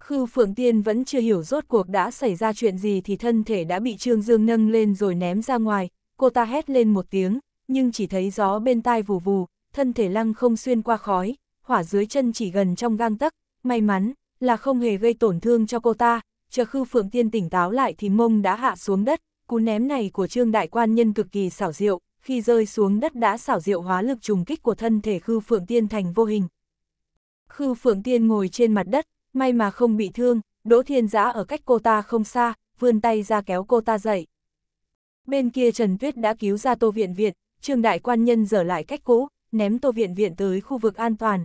Khư Phượng Tiên vẫn chưa hiểu rốt cuộc đã xảy ra chuyện gì thì thân thể đã bị Trương Dương nâng lên rồi ném ra ngoài, cô ta hét lên một tiếng, nhưng chỉ thấy gió bên tai vù vù, thân thể lăng không xuyên qua khói, hỏa dưới chân chỉ gần trong gang tấc, may mắn là không hề gây tổn thương cho cô ta, chờ Khư Phượng Tiên tỉnh táo lại thì mông đã hạ xuống đất, cú ném này của Trương Đại Quan Nhân cực kỳ xảo diệu, khi rơi xuống đất đã xảo diệu hóa lực trùng kích của thân thể Khư Phượng Tiên thành vô hình. Khư Phượng Tiên ngồi trên mặt đất, may mà không bị thương, Đỗ Thiên Giã ở cách cô ta không xa, vươn tay ra kéo cô ta dậy. Bên kia Trần Tuyết đã cứu ra Tô Viện Viện, Trương Đại Quan Nhân dở lại cách cũ, ném Tô Viện Viện tới khu vực an toàn.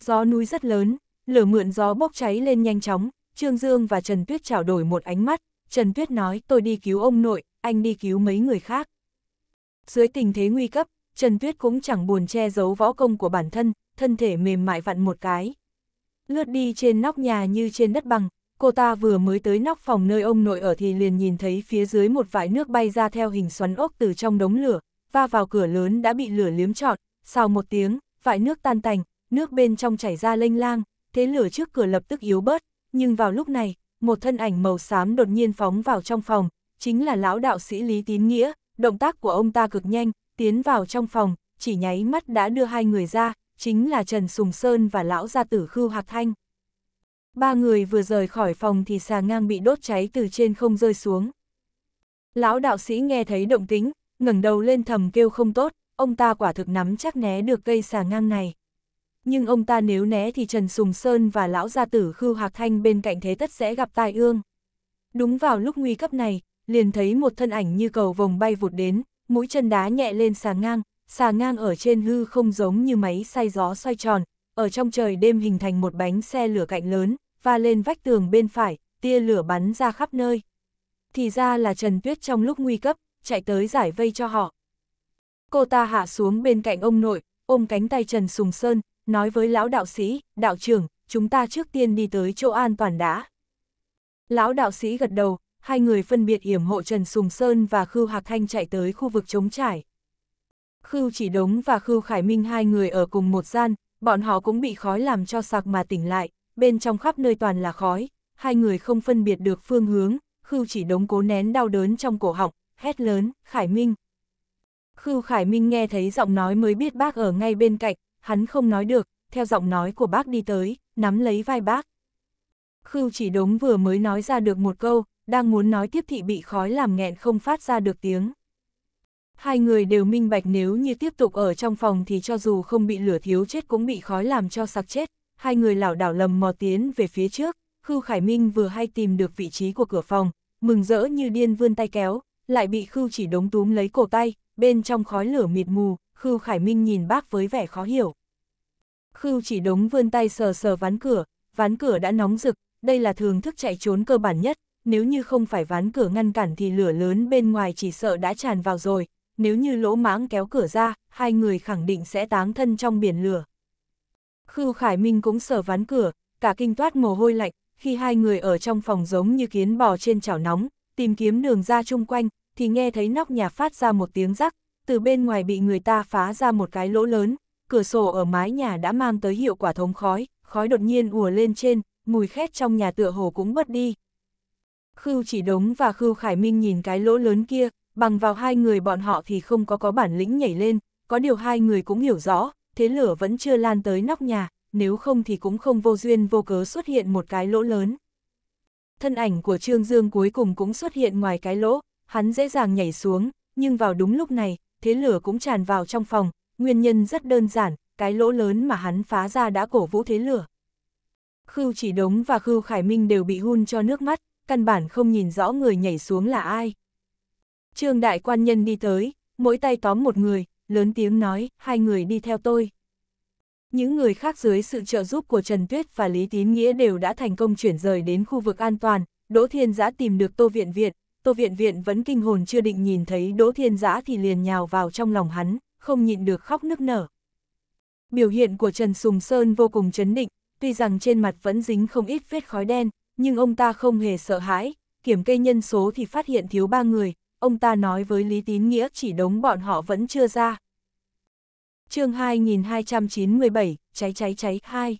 Gió núi rất lớn, lửa mượn gió bốc cháy lên nhanh chóng, Trương Dương và Trần Tuyết trao đổi một ánh mắt, Trần Tuyết nói tôi đi cứu ông nội, anh đi cứu mấy người khác. Dưới tình thế nguy cấp, Trần Tuyết cũng chẳng buồn che giấu võ công của bản thân, thân thể mềm mại vặn một cái. Lướt đi trên nóc nhà như trên đất bằng, cô ta vừa mới tới nóc phòng nơi ông nội ở thì liền nhìn thấy phía dưới một vải nước bay ra theo hình xoắn ốc từ trong đống lửa, va vào cửa lớn đã bị lửa liếm trọn, sau một tiếng, vải nước tan tành, nước bên trong chảy ra lênh lang, thế lửa trước cửa lập tức yếu bớt, nhưng vào lúc này, một thân ảnh màu xám đột nhiên phóng vào trong phòng, chính là lão đạo sĩ Lý Tín Nghĩa, động tác của ông ta cực nhanh, tiến vào trong phòng, chỉ nháy mắt đã đưa hai người ra, chính là Trần Sùng Sơn và lão gia tử Khư Hạc Thanh. Ba người vừa rời khỏi phòng thì xà ngang bị đốt cháy từ trên không rơi xuống. Lão đạo sĩ nghe thấy động tính, ngẩng đầu lên thầm kêu không tốt, ông ta quả thực nắm chắc né được cây xà ngang này nhưng ông ta nếu né thì Trần Sùng Sơn và lão gia tử Khưu Hạc Thanh bên cạnh thế tất sẽ gặp tai ương. Đúng vào lúc nguy cấp này, liền thấy một thân ảnh như cầu vồng bay vụt đến, mũi chân đá nhẹ lên xà ngang, xà ngang ở trên hư không giống như máy xay gió xoay tròn, ở trong trời đêm hình thành một bánh xe lửa cạnh lớn, và lên vách tường bên phải, tia lửa bắn ra khắp nơi. Thì ra là Trần Tuyết trong lúc nguy cấp, chạy tới giải vây cho họ. Cô ta hạ xuống bên cạnh ông nội, ôm cánh tay Trần Sùng Sơn, nói với lão đạo sĩ, đạo trưởng, chúng ta trước tiên đi tới chỗ an toàn đã. Lão đạo sĩ gật đầu, hai người phân biệt yểm hộ Trần Sùng Sơn và Khưu Hạc Thanh chạy tới khu vực chống trải. Khưu chỉ đống và Khưu Khải Minh hai người ở cùng một gian, bọn họ cũng bị khói làm cho sạc mà tỉnh lại, bên trong khắp nơi toàn là khói, hai người không phân biệt được phương hướng, Khưu chỉ đống cố nén đau đớn trong cổ họng, hét lớn, Khải Minh. Khưu Khải Minh nghe thấy giọng nói mới biết bác ở ngay bên cạnh, hắn không nói được, theo giọng nói của bác đi tới, nắm lấy vai bác. Khưu chỉ đống vừa mới nói ra được một câu, đang muốn nói tiếp thị bị khói làm nghẹn không phát ra được tiếng. Hai người đều minh bạch nếu như tiếp tục ở trong phòng thì cho dù không bị lửa thiếu chết cũng bị khói làm cho sặc chết, hai người lảo đảo lầm mò tiến về phía trước, Khưu Khải Minh vừa hay tìm được vị trí của cửa phòng, mừng rỡ như điên vươn tay kéo, lại bị Khưu chỉ đống túm lấy cổ tay, bên trong khói lửa mịt mù, Khưu Khải Minh nhìn bác với vẻ khó hiểu. Khưu chỉ đống vươn tay sờ sờ ván cửa, ván cửa đã nóng rực, đây là thường thức chạy trốn cơ bản nhất, nếu như không phải ván cửa ngăn cản thì lửa lớn bên ngoài chỉ sợ đã tràn vào rồi, nếu như lỗ mãng kéo cửa ra, hai người khẳng định sẽ táng thân trong biển lửa. Khưu Khải Minh cũng sờ ván cửa, cả kinh toát mồ hôi lạnh, khi hai người ở trong phòng giống như kiến bò trên chảo nóng, tìm kiếm đường ra chung quanh, thì nghe thấy nóc nhà phát ra một tiếng rắc, từ bên ngoài bị người ta phá ra một cái lỗ lớn, cửa sổ ở mái nhà đã mang tới hiệu quả thống khói, khói đột nhiên ùa lên trên, mùi khét trong nhà tựa hồ cũng bớt đi. Khưu chỉ đống và Khưu Khải Minh nhìn cái lỗ lớn kia, bằng vào hai người bọn họ thì không có có bản lĩnh nhảy lên, có điều hai người cũng hiểu rõ, thế lửa vẫn chưa lan tới nóc nhà, nếu không thì cũng không vô duyên vô cớ xuất hiện một cái lỗ lớn. Thân ảnh của Trương Dương cuối cùng cũng xuất hiện ngoài cái lỗ, hắn dễ dàng nhảy xuống, nhưng vào đúng lúc này, thế lửa cũng tràn vào trong phòng, nguyên nhân rất đơn giản, cái lỗ lớn mà hắn phá ra đã cổ vũ thế lửa. Khưu chỉ đống và Khưu Khải Minh đều bị hun cho nước mắt, căn bản không nhìn rõ người nhảy xuống là ai. Trương đại quan nhân đi tới, mỗi tay tóm một người, lớn tiếng nói, hai người đi theo tôi. Những người khác dưới sự trợ giúp của Trần Tuyết và Lý Tín Nghĩa đều đã thành công chuyển rời đến khu vực an toàn, Đỗ Thiên Giã tìm được Tô Viện Viện, Tô Viện Viện vẫn kinh hồn chưa định nhìn thấy Đỗ Thiên Giã thì liền nhào vào trong lòng hắn, không nhịn được khóc nức nở. Biểu hiện của Trần Sùng Sơn vô cùng chấn định, tuy rằng trên mặt vẫn dính không ít vết khói đen, nhưng ông ta không hề sợ hãi, kiểm kê nhân số thì phát hiện thiếu ba người, ông ta nói với Lý Tín Nghĩa chỉ đống bọn họ vẫn chưa ra. chương 2297, cháy cháy cháy 2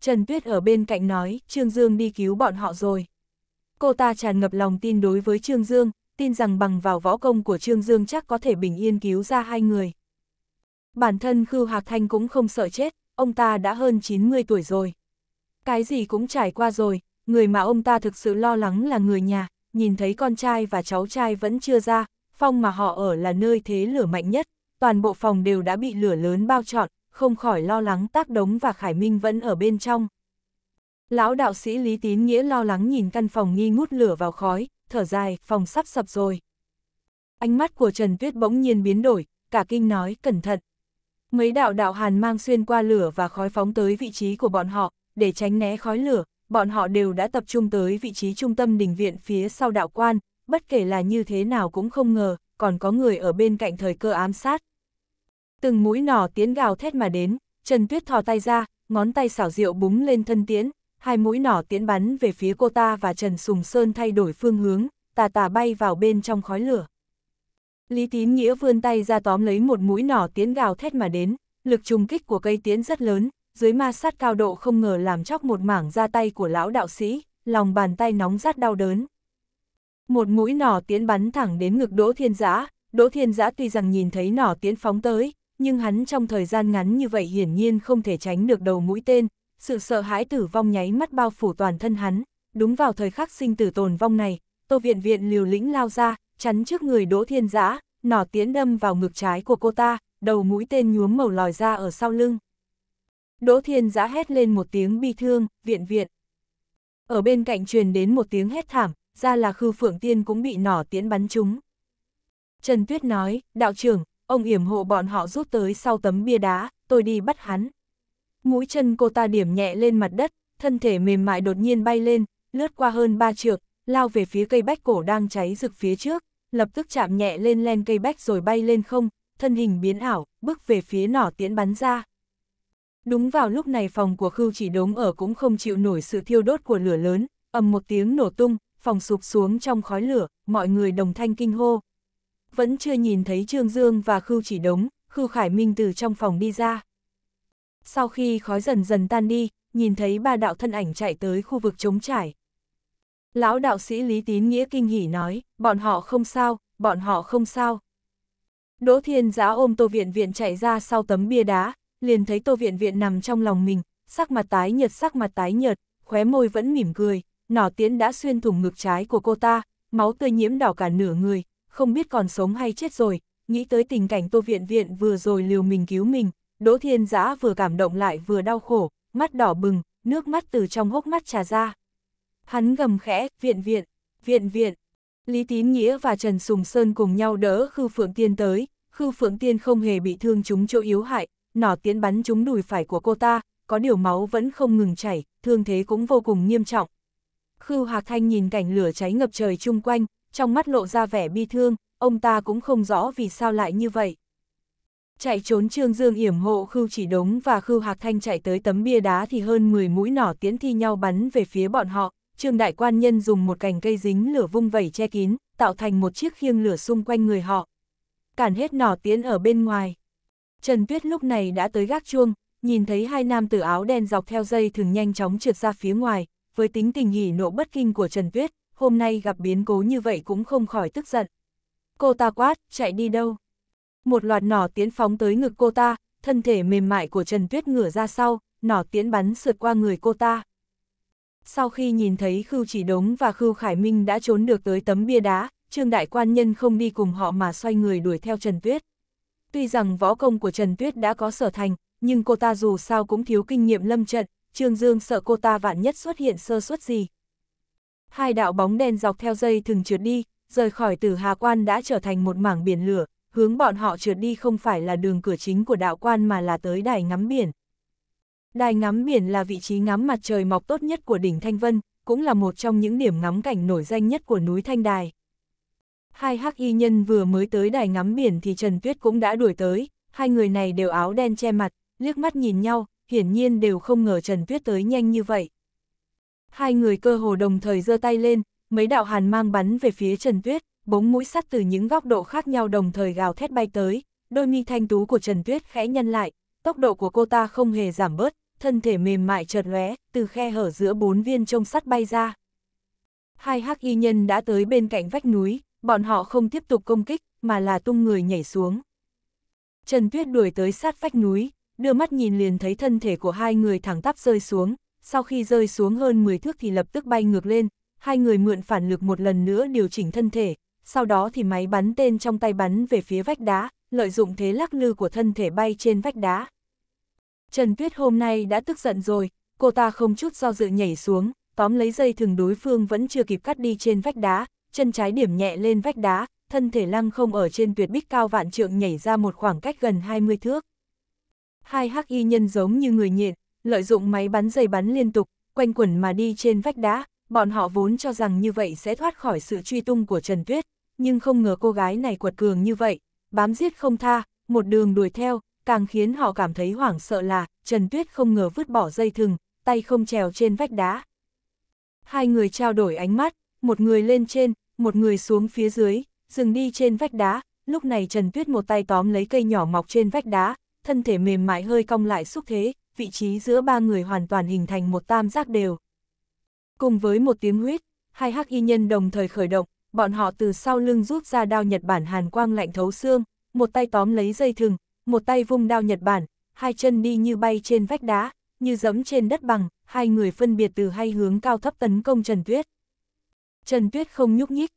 Trần Tuyết ở bên cạnh nói, Trương Dương đi cứu bọn họ rồi cô ta tràn ngập lòng tin đối với Trương Dương, tin rằng bằng vào võ công của Trương Dương chắc có thể bình yên cứu ra hai người. Bản thân Khưu Hạc Thanh cũng không sợ chết, ông ta đã hơn 90 tuổi rồi. Cái gì cũng trải qua rồi, người mà ông ta thực sự lo lắng là người nhà, nhìn thấy con trai và cháu trai vẫn chưa ra, phong mà họ ở là nơi thế lửa mạnh nhất, toàn bộ phòng đều đã bị lửa lớn bao trọn, không khỏi lo lắng tác đống và Khải Minh vẫn ở bên trong. Lão đạo sĩ Lý Tín Nghĩa lo lắng nhìn căn phòng nghi ngút lửa vào khói, thở dài, phòng sắp sập rồi. Ánh mắt của Trần Tuyết bỗng nhiên biến đổi, cả kinh nói, cẩn thận. Mấy đạo đạo hàn mang xuyên qua lửa và khói phóng tới vị trí của bọn họ, để tránh né khói lửa, bọn họ đều đã tập trung tới vị trí trung tâm đình viện phía sau đạo quan, bất kể là như thế nào cũng không ngờ, còn có người ở bên cạnh thời cơ ám sát. Từng mũi nỏ tiến gào thét mà đến, Trần Tuyết thò tay ra, ngón tay xảo diệu búng lên thân tiễn, hai mũi nỏ tiến bắn về phía cô ta và Trần Sùng Sơn thay đổi phương hướng, tà tà bay vào bên trong khói lửa. Lý Tín Nghĩa vươn tay ra tóm lấy một mũi nỏ tiến gào thét mà đến, lực trùng kích của cây tiến rất lớn, dưới ma sát cao độ không ngờ làm chóc một mảng ra tay của lão đạo sĩ, lòng bàn tay nóng rát đau đớn. Một mũi nỏ tiến bắn thẳng đến ngực Đỗ Thiên Giã, Đỗ Thiên Giã tuy rằng nhìn thấy nỏ tiến phóng tới, nhưng hắn trong thời gian ngắn như vậy hiển nhiên không thể tránh được đầu mũi tên, sự sợ hãi tử vong nháy mắt bao phủ toàn thân hắn, đúng vào thời khắc sinh tử tồn vong này, Tô Viện Viện liều lĩnh lao ra, chắn trước người Đỗ Thiên Giã, nỏ tiến đâm vào ngực trái của cô ta, đầu mũi tên nhuốm màu lòi ra ở sau lưng. Đỗ Thiên Giã hét lên một tiếng bi thương, viện viện. Ở bên cạnh truyền đến một tiếng hét thảm, ra là Khư Phượng Tiên cũng bị nỏ tiễn bắn trúng. Trần Tuyết nói, đạo trưởng, ông yểm hộ bọn họ rút tới sau tấm bia đá, tôi đi bắt hắn. Mũi chân cô ta điểm nhẹ lên mặt đất, thân thể mềm mại đột nhiên bay lên, lướt qua hơn ba trượng, lao về phía cây bách cổ đang cháy rực phía trước, lập tức chạm nhẹ lên len cây bách rồi bay lên không, thân hình biến ảo, bước về phía nỏ tiễn bắn ra. Đúng vào lúc này phòng của Khưu chỉ đống ở cũng không chịu nổi sự thiêu đốt của lửa lớn, ầm một tiếng nổ tung, phòng sụp xuống trong khói lửa, mọi người đồng thanh kinh hô. Vẫn chưa nhìn thấy Trương Dương và Khưu chỉ đống, Khưu Khải Minh từ trong phòng đi ra sau khi khói dần dần tan đi, nhìn thấy ba đạo thân ảnh chạy tới khu vực trống trải. Lão đạo sĩ Lý Tín Nghĩa kinh hỉ nói, bọn họ không sao, bọn họ không sao. Đỗ Thiên Giá ôm Tô Viện Viện chạy ra sau tấm bia đá, liền thấy Tô Viện Viện nằm trong lòng mình, sắc mặt tái nhợt sắc mặt tái nhợt, khóe môi vẫn mỉm cười, nỏ tiến đã xuyên thủng ngực trái của cô ta, máu tươi nhiễm đỏ cả nửa người, không biết còn sống hay chết rồi, nghĩ tới tình cảnh Tô Viện Viện vừa rồi liều mình cứu mình, Đỗ Thiên Giã vừa cảm động lại vừa đau khổ, mắt đỏ bừng, nước mắt từ trong hốc mắt trà ra. Hắn gầm khẽ, viện viện, viện viện. Lý Tín Nghĩa và Trần Sùng Sơn cùng nhau đỡ Khư Phượng Tiên tới, Khư Phượng Tiên không hề bị thương chúng chỗ yếu hại, nỏ tiễn bắn chúng đùi phải của cô ta, có điều máu vẫn không ngừng chảy, thương thế cũng vô cùng nghiêm trọng. Khư Hạc Thanh nhìn cảnh lửa cháy ngập trời chung quanh, trong mắt lộ ra vẻ bi thương, ông ta cũng không rõ vì sao lại như vậy chạy trốn Trương Dương yểm hộ Khưu Chỉ Đống và Khưu Hạc Thanh chạy tới tấm bia đá thì hơn 10 mũi nỏ tiến thi nhau bắn về phía bọn họ, Trương Đại Quan Nhân dùng một cành cây dính lửa vung vẩy che kín, tạo thành một chiếc khiêng lửa xung quanh người họ. Cản hết nỏ tiến ở bên ngoài. Trần Tuyết lúc này đã tới gác chuông, nhìn thấy hai nam tử áo đen dọc theo dây thường nhanh chóng trượt ra phía ngoài, với tính tình hỉ nộ bất kinh của Trần Tuyết, hôm nay gặp biến cố như vậy cũng không khỏi tức giận. Cô ta quát, chạy đi đâu? Một loạt nỏ tiến phóng tới ngực cô ta, thân thể mềm mại của Trần Tuyết ngửa ra sau, nỏ tiến bắn sượt qua người cô ta. Sau khi nhìn thấy Khưu Chỉ Đống và Khưu Khải Minh đã trốn được tới tấm bia đá, Trương Đại Quan Nhân không đi cùng họ mà xoay người đuổi theo Trần Tuyết. Tuy rằng võ công của Trần Tuyết đã có sở thành, nhưng cô ta dù sao cũng thiếu kinh nghiệm lâm trận, Trương Dương sợ cô ta vạn nhất xuất hiện sơ suất gì. Hai đạo bóng đen dọc theo dây thường trượt đi, rời khỏi tử Hà Quan đã trở thành một mảng biển lửa, hướng bọn họ trượt đi không phải là đường cửa chính của đạo quan mà là tới đài ngắm biển. Đài ngắm biển là vị trí ngắm mặt trời mọc tốt nhất của đỉnh Thanh Vân, cũng là một trong những điểm ngắm cảnh nổi danh nhất của núi Thanh Đài. Hai hắc y nhân vừa mới tới đài ngắm biển thì Trần Tuyết cũng đã đuổi tới, hai người này đều áo đen che mặt, liếc mắt nhìn nhau, hiển nhiên đều không ngờ Trần Tuyết tới nhanh như vậy. Hai người cơ hồ đồng thời giơ tay lên, mấy đạo hàn mang bắn về phía Trần Tuyết bống mũi sắt từ những góc độ khác nhau đồng thời gào thét bay tới, đôi mi thanh tú của Trần Tuyết khẽ nhân lại, tốc độ của cô ta không hề giảm bớt, thân thể mềm mại chợt lóe, từ khe hở giữa bốn viên trông sắt bay ra. Hai hắc y nhân đã tới bên cạnh vách núi, bọn họ không tiếp tục công kích, mà là tung người nhảy xuống. Trần Tuyết đuổi tới sát vách núi, đưa mắt nhìn liền thấy thân thể của hai người thẳng tắp rơi xuống, sau khi rơi xuống hơn 10 thước thì lập tức bay ngược lên, hai người mượn phản lực một lần nữa điều chỉnh thân thể, sau đó thì máy bắn tên trong tay bắn về phía vách đá, lợi dụng thế lắc lư của thân thể bay trên vách đá. Trần Tuyết hôm nay đã tức giận rồi, cô ta không chút do dự nhảy xuống, tóm lấy dây thừng đối phương vẫn chưa kịp cắt đi trên vách đá, chân trái điểm nhẹ lên vách đá, thân thể lăng không ở trên tuyệt bích cao vạn trượng nhảy ra một khoảng cách gần 20 thước. Hai hắc y nhân giống như người nhện, lợi dụng máy bắn dây bắn liên tục, quanh quẩn mà đi trên vách đá, bọn họ vốn cho rằng như vậy sẽ thoát khỏi sự truy tung của Trần Tuyết, nhưng không ngờ cô gái này quật cường như vậy, bám giết không tha, một đường đuổi theo, càng khiến họ cảm thấy hoảng sợ là Trần Tuyết không ngờ vứt bỏ dây thừng, tay không trèo trên vách đá. Hai người trao đổi ánh mắt, một người lên trên, một người xuống phía dưới, dừng đi trên vách đá, lúc này Trần Tuyết một tay tóm lấy cây nhỏ mọc trên vách đá, thân thể mềm mại hơi cong lại xúc thế, vị trí giữa ba người hoàn toàn hình thành một tam giác đều. Cùng với một tiếng huyết, hai hắc y nhân đồng thời khởi động, bọn họ từ sau lưng rút ra đao Nhật Bản hàn quang lạnh thấu xương, một tay tóm lấy dây thừng, một tay vung đao Nhật Bản, hai chân đi như bay trên vách đá, như giẫm trên đất bằng, hai người phân biệt từ hai hướng cao thấp tấn công Trần Tuyết. Trần Tuyết không nhúc nhích.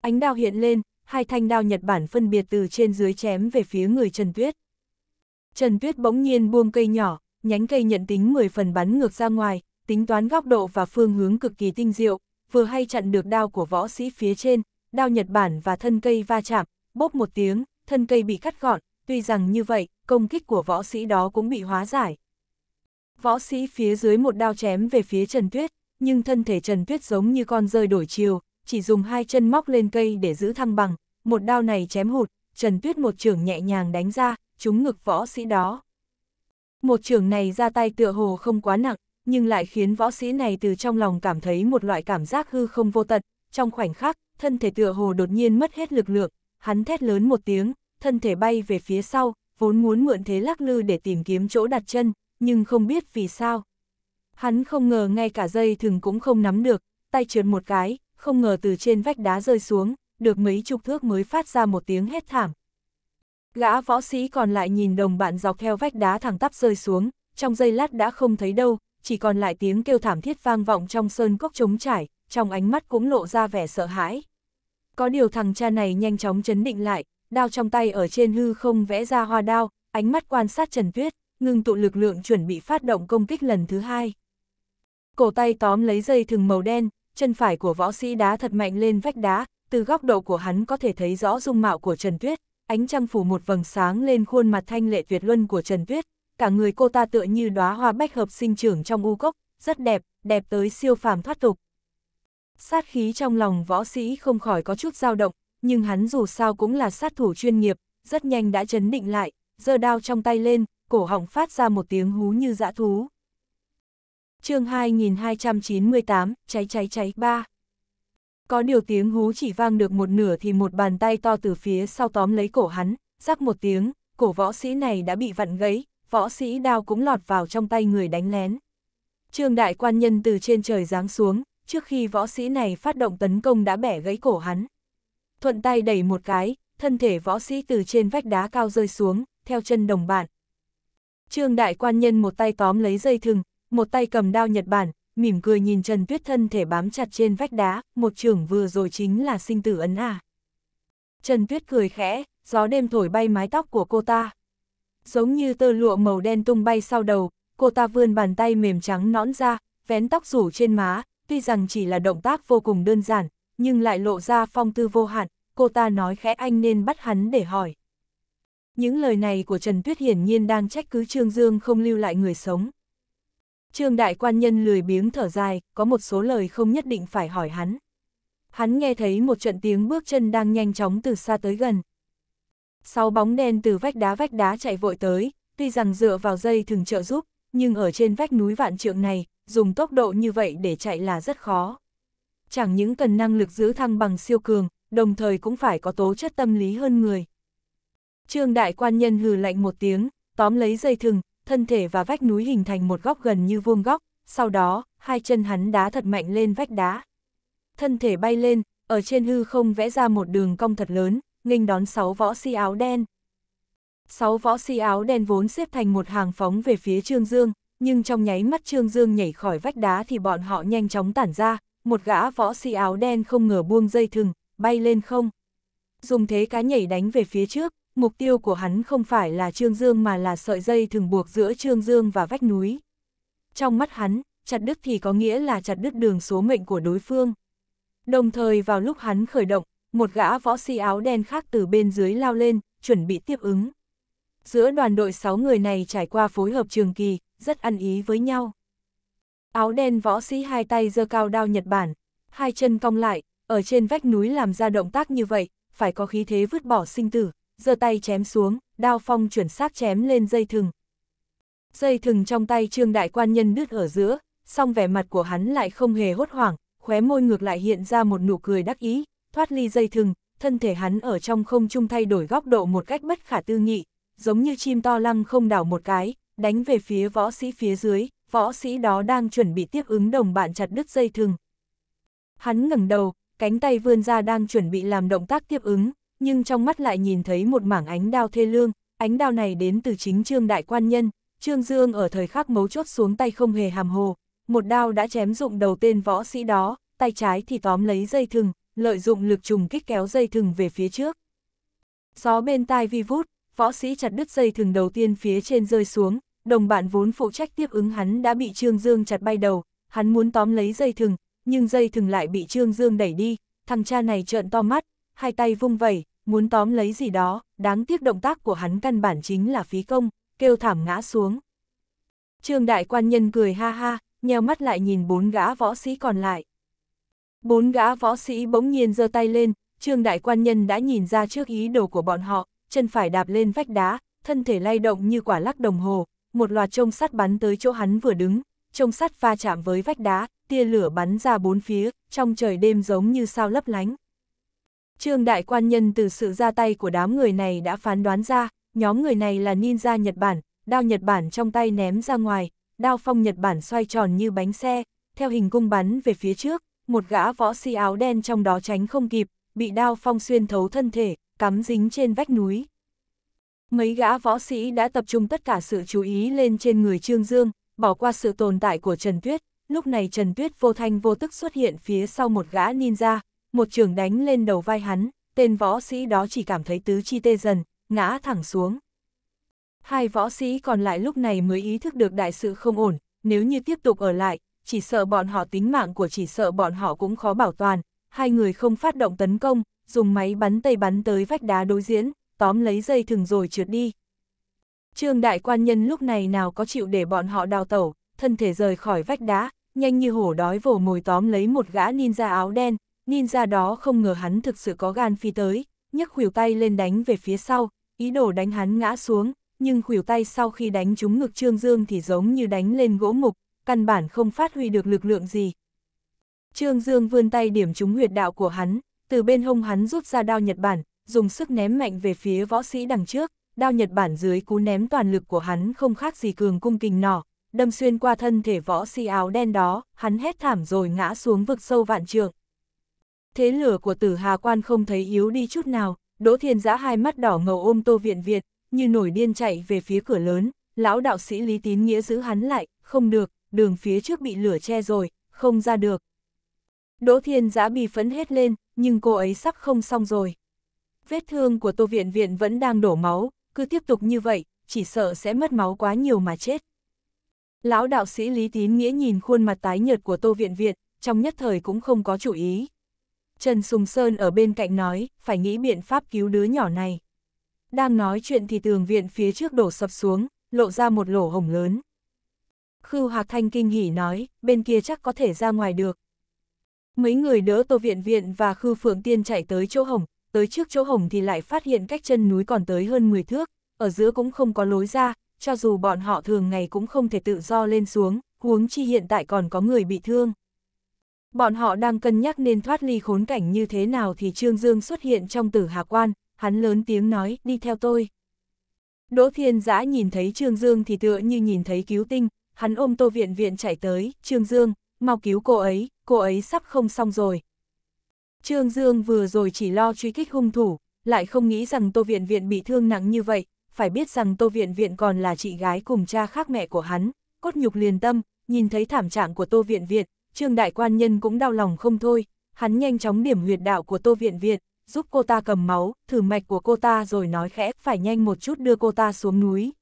Ánh đao hiện lên, hai thanh đao Nhật Bản phân biệt từ trên dưới chém về phía người Trần Tuyết. Trần Tuyết bỗng nhiên buông cây nhỏ, nhánh cây nhận tính 10 phần bắn ngược ra ngoài, tính toán góc độ và phương hướng cực kỳ tinh diệu, vừa hay chặn được đao của võ sĩ phía trên, đao Nhật Bản và thân cây va chạm, bốp một tiếng, thân cây bị cắt gọn, tuy rằng như vậy, công kích của võ sĩ đó cũng bị hóa giải. Võ sĩ phía dưới một đao chém về phía Trần Tuyết, nhưng thân thể Trần Tuyết giống như con rơi đổi chiều, chỉ dùng hai chân móc lên cây để giữ thăng bằng, một đao này chém hụt, Trần Tuyết một trường nhẹ nhàng đánh ra, trúng ngực võ sĩ đó. Một trường này ra tay tựa hồ không quá nặng, nhưng lại khiến võ sĩ này từ trong lòng cảm thấy một loại cảm giác hư không vô tận, trong khoảnh khắc, thân thể tựa hồ đột nhiên mất hết lực lượng, hắn thét lớn một tiếng, thân thể bay về phía sau, vốn muốn mượn thế lắc lư để tìm kiếm chỗ đặt chân, nhưng không biết vì sao. Hắn không ngờ ngay cả dây thừng cũng không nắm được, tay trượt một cái, không ngờ từ trên vách đá rơi xuống, được mấy chục thước mới phát ra một tiếng hét thảm. Gã võ sĩ còn lại nhìn đồng bạn dọc theo vách đá thẳng tắp rơi xuống, trong giây lát đã không thấy đâu, chỉ còn lại tiếng kêu thảm thiết vang vọng trong sơn cốc trống trải, trong ánh mắt cũng lộ ra vẻ sợ hãi. Có điều thằng cha này nhanh chóng chấn định lại, đao trong tay ở trên hư không vẽ ra hoa đao, ánh mắt quan sát Trần Tuyết, ngừng tụ lực lượng chuẩn bị phát động công kích lần thứ hai. Cổ tay tóm lấy dây thừng màu đen, chân phải của võ sĩ đá thật mạnh lên vách đá, từ góc độ của hắn có thể thấy rõ dung mạo của Trần Tuyết, ánh trăng phủ một vầng sáng lên khuôn mặt thanh lệ tuyệt luân của Trần Tuyết, cả người cô ta tựa như đóa hoa bách hợp sinh trưởng trong u cốc, rất đẹp, đẹp tới siêu phàm thoát tục. Sát khí trong lòng võ sĩ không khỏi có chút dao động, nhưng hắn dù sao cũng là sát thủ chuyên nghiệp, rất nhanh đã chấn định lại, giơ đao trong tay lên, cổ họng phát ra một tiếng hú như dã thú. chương 2298, cháy cháy cháy 3 Có điều tiếng hú chỉ vang được một nửa thì một bàn tay to từ phía sau tóm lấy cổ hắn, rắc một tiếng, cổ võ sĩ này đã bị vặn gãy, võ sĩ đao cũng lọt vào trong tay người đánh lén. Trương đại quan nhân từ trên trời giáng xuống, trước khi võ sĩ này phát động tấn công đã bẻ gãy cổ hắn. Thuận tay đẩy một cái, thân thể võ sĩ từ trên vách đá cao rơi xuống, theo chân đồng bạn. Trương đại quan nhân một tay tóm lấy dây thừng, một tay cầm đao Nhật Bản, mỉm cười nhìn Trần Tuyết thân thể bám chặt trên vách đá, một trường vừa rồi chính là sinh tử ấn à. Trần Tuyết cười khẽ, gió đêm thổi bay mái tóc của cô ta, giống như tơ lụa màu đen tung bay sau đầu, cô ta vươn bàn tay mềm trắng nõn ra, vén tóc rủ trên má, tuy rằng chỉ là động tác vô cùng đơn giản, nhưng lại lộ ra phong tư vô hạn, cô ta nói khẽ anh nên bắt hắn để hỏi. Những lời này của Trần Tuyết hiển nhiên đang trách cứ Trương Dương không lưu lại người sống. Trương đại quan nhân lười biếng thở dài, có một số lời không nhất định phải hỏi hắn. Hắn nghe thấy một trận tiếng bước chân đang nhanh chóng từ xa tới gần, sáu bóng đen từ vách đá vách đá chạy vội tới, tuy rằng dựa vào dây thường trợ giúp, nhưng ở trên vách núi vạn trượng này, dùng tốc độ như vậy để chạy là rất khó. Chẳng những cần năng lực giữ thăng bằng siêu cường, đồng thời cũng phải có tố chất tâm lý hơn người. Trương đại quan nhân hừ lạnh một tiếng, tóm lấy dây thừng, thân thể và vách núi hình thành một góc gần như vuông góc, sau đó, hai chân hắn đá thật mạnh lên vách đá. Thân thể bay lên, ở trên hư không vẽ ra một đường cong thật lớn, nghênh đón sáu võ sĩ si áo đen. Sáu võ sĩ si áo đen vốn xếp thành một hàng phóng về phía Trương Dương, nhưng trong nháy mắt Trương Dương nhảy khỏi vách đá thì bọn họ nhanh chóng tản ra, một gã võ sĩ si áo đen không ngờ buông dây thừng, bay lên không. Dùng thế cá nhảy đánh về phía trước, mục tiêu của hắn không phải là Trương Dương mà là sợi dây thừng buộc giữa Trương Dương và vách núi. Trong mắt hắn, chặt đứt thì có nghĩa là chặt đứt đường số mệnh của đối phương. Đồng thời vào lúc hắn khởi động, một gã võ sĩ áo đen khác từ bên dưới lao lên, chuẩn bị tiếp ứng. Giữa đoàn đội 6 người này trải qua phối hợp trường kỳ, rất ăn ý với nhau. Áo đen võ sĩ hai tay giơ cao đao Nhật Bản, hai chân cong lại, ở trên vách núi làm ra động tác như vậy, phải có khí thế vứt bỏ sinh tử, giơ tay chém xuống, đao phong chuẩn xác chém lên dây thừng. Dây thừng trong tay trương đại quan nhân đứt ở giữa, song vẻ mặt của hắn lại không hề hốt hoảng, khóe môi ngược lại hiện ra một nụ cười đắc ý, thoát ly dây thừng, thân thể hắn ở trong không trung thay đổi góc độ một cách bất khả tư nghị, giống như chim to lăng không đảo một cái, đánh về phía võ sĩ phía dưới, võ sĩ đó đang chuẩn bị tiếp ứng đồng bạn chặt đứt dây thừng. Hắn ngẩng đầu, cánh tay vươn ra đang chuẩn bị làm động tác tiếp ứng, nhưng trong mắt lại nhìn thấy một mảng ánh đao thê lương, ánh đao này đến từ chính Trương Đại Quan Nhân, Trương Dương ở thời khắc mấu chốt xuống tay không hề hàm hồ, một đao đã chém dụng đầu tên võ sĩ đó, tay trái thì tóm lấy dây thừng, lợi dụng lực trùng kích kéo dây thừng về phía trước. Gió bên tai vi vút, võ sĩ chặt đứt dây thừng đầu tiên phía trên rơi xuống, đồng bạn vốn phụ trách tiếp ứng hắn đã bị Trương Dương chặt bay đầu, hắn muốn tóm lấy dây thừng, nhưng dây thừng lại bị Trương Dương đẩy đi, thằng cha này trợn to mắt, hai tay vung vẩy, muốn tóm lấy gì đó, đáng tiếc động tác của hắn căn bản chính là phí công, kêu thảm ngã xuống. Trương đại quan nhân cười ha ha, nheo mắt lại nhìn bốn gã võ sĩ còn lại. Bốn gã võ sĩ bỗng nhiên giơ tay lên, trương đại quan nhân đã nhìn ra trước ý đồ của bọn họ, chân phải đạp lên vách đá, thân thể lay động như quả lắc đồng hồ, một loạt trông sắt bắn tới chỗ hắn vừa đứng, trông sắt va chạm với vách đá, tia lửa bắn ra bốn phía, trong trời đêm giống như sao lấp lánh. Trương đại quan nhân từ sự ra tay của đám người này đã phán đoán ra, nhóm người này là ninja Nhật Bản, đao Nhật Bản trong tay ném ra ngoài, đao phong Nhật Bản xoay tròn như bánh xe, theo hình cung bắn về phía trước, một gã võ sĩ si áo đen trong đó tránh không kịp, bị đao phong xuyên thấu thân thể, cắm dính trên vách núi. Mấy gã võ sĩ đã tập trung tất cả sự chú ý lên trên người Trương Dương, bỏ qua sự tồn tại của Trần Tuyết, lúc này Trần Tuyết vô thanh vô tức xuất hiện phía sau một gã ninja, một trường đánh lên đầu vai hắn, tên võ sĩ đó chỉ cảm thấy tứ chi tê dần, ngã thẳng xuống. Hai võ sĩ còn lại lúc này mới ý thức được đại sự không ổn, nếu như tiếp tục ở lại, chỉ sợ bọn họ tính mạng của chỉ sợ bọn họ cũng khó bảo toàn, hai người không phát động tấn công, dùng máy bắn tay bắn tới vách đá đối diễn, tóm lấy dây thừng rồi trượt đi. Trương đại quan nhân lúc này nào có chịu để bọn họ đào tẩu, thân thể rời khỏi vách đá, nhanh như hổ đói vồ mồi tóm lấy một gã ninja áo đen, ninja đó không ngờ hắn thực sự có gan phi tới, nhấc khuỷu tay lên đánh về phía sau, ý đồ đánh hắn ngã xuống, nhưng khuỷu tay sau khi đánh trúng ngực Trương Dương thì giống như đánh lên gỗ mục, căn bản không phát huy được lực lượng gì. Trương Dương vươn tay điểm trúng huyệt đạo của hắn, từ bên hông hắn rút ra đao Nhật Bản, dùng sức ném mạnh về phía võ sĩ đằng trước, đao Nhật Bản dưới cú ném toàn lực của hắn không khác gì cường cung kình nỏ, đâm xuyên qua thân thể võ sĩ áo đen đó, hắn hét thảm rồi ngã xuống vực sâu vạn trượng. Thế lửa của tử Hà Quan không thấy yếu đi chút nào, Đỗ Thiên Giã hai mắt đỏ ngầu ôm Tô Viện viện, như nổi điên chạy về phía cửa lớn, lão đạo sĩ Lý Tín Nghĩa giữ hắn lại, không được, đường phía trước bị lửa che rồi, không ra được. Đỗ Thiên Giã bị phấn hết lên, nhưng cô ấy sắp không xong rồi. Vết thương của Tô Viện Viện vẫn đang đổ máu, cứ tiếp tục như vậy, chỉ sợ sẽ mất máu quá nhiều mà chết. Lão đạo sĩ Lý Tín Nghĩa nhìn khuôn mặt tái nhợt của Tô Viện Viện, trong nhất thời cũng không có chủ ý. Trần Sùng Sơn ở bên cạnh nói, phải nghĩ biện pháp cứu đứa nhỏ này. Đang nói chuyện thì tường viện phía trước đổ sập xuống, lộ ra một lỗ hồng lớn. Khưu Hạc Thanh kinh hỉ nói, bên kia chắc có thể ra ngoài được. Mấy người đỡ Tô Viện Viện và Khư Phượng Tiên chạy tới chỗ hồng, tới trước chỗ hồng thì lại phát hiện cách chân núi còn tới hơn 10 thước, ở giữa cũng không có lối ra, cho dù bọn họ thường ngày cũng không thể tự do lên xuống, huống chi hiện tại còn có người bị thương. Bọn họ đang cân nhắc nên thoát ly khốn cảnh như thế nào thì Trương Dương xuất hiện trong tử hà quan, hắn lớn tiếng nói, đi theo tôi. Đỗ Thiên Giã nhìn thấy Trương Dương thì tựa như nhìn thấy cứu tinh, hắn ôm tô viện viện chạy tới, Trương Dương, mau cứu cô ấy, cô ấy sắp không xong rồi. Trương Dương vừa rồi chỉ lo truy kích hung thủ, lại không nghĩ rằng tô viện viện bị thương nặng như vậy, phải biết rằng tô viện viện còn là chị gái cùng cha khác mẹ của hắn, cốt nhục liền tâm, nhìn thấy thảm trạng của tô viện viện, Trương Đại Quan Nhân cũng đau lòng không thôi, hắn nhanh chóng điểm huyệt đạo của tô viện viện, giúp cô ta cầm máu, thử mạch của cô ta rồi nói khẽ, phải nhanh một chút đưa cô ta xuống núi.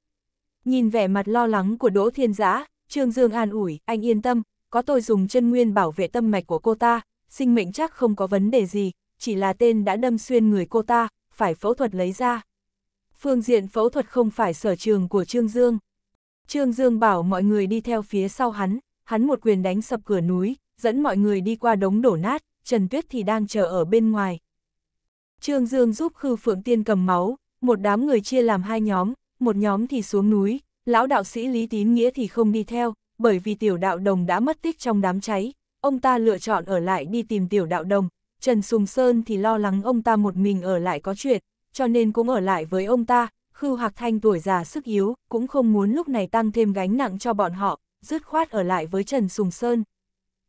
Nhìn vẻ mặt lo lắng của Đỗ Thiên Giã, Trương Dương an ủi, anh yên tâm, có tôi dùng chân nguyên bảo vệ tâm mạch của cô ta, sinh mệnh chắc không có vấn đề gì, chỉ là tên đã đâm xuyên người cô ta, phải phẫu thuật lấy ra. Phương diện phẫu thuật không phải sở trường của Trương Dương. Trương Dương bảo mọi người đi theo phía sau hắn, hắn một quyền đánh sập cửa núi, dẫn mọi người đi qua đống đổ nát, Trần Tuyết thì đang chờ ở bên ngoài. Trương Dương giúp Khư Phượng Tiên cầm máu, một đám người chia làm hai nhóm, một nhóm thì xuống núi, lão đạo sĩ Lý Tín Nghĩa thì không đi theo, bởi vì tiểu đạo đồng đã mất tích trong đám cháy, ông ta lựa chọn ở lại đi tìm tiểu đạo đồng, Trần Sùng Sơn thì lo lắng ông ta một mình ở lại có chuyện, cho nên cũng ở lại với ông ta, Khưu Hạc Thanh tuổi già sức yếu, cũng không muốn lúc này tăng thêm gánh nặng cho bọn họ, dứt khoát ở lại với Trần Sùng Sơn.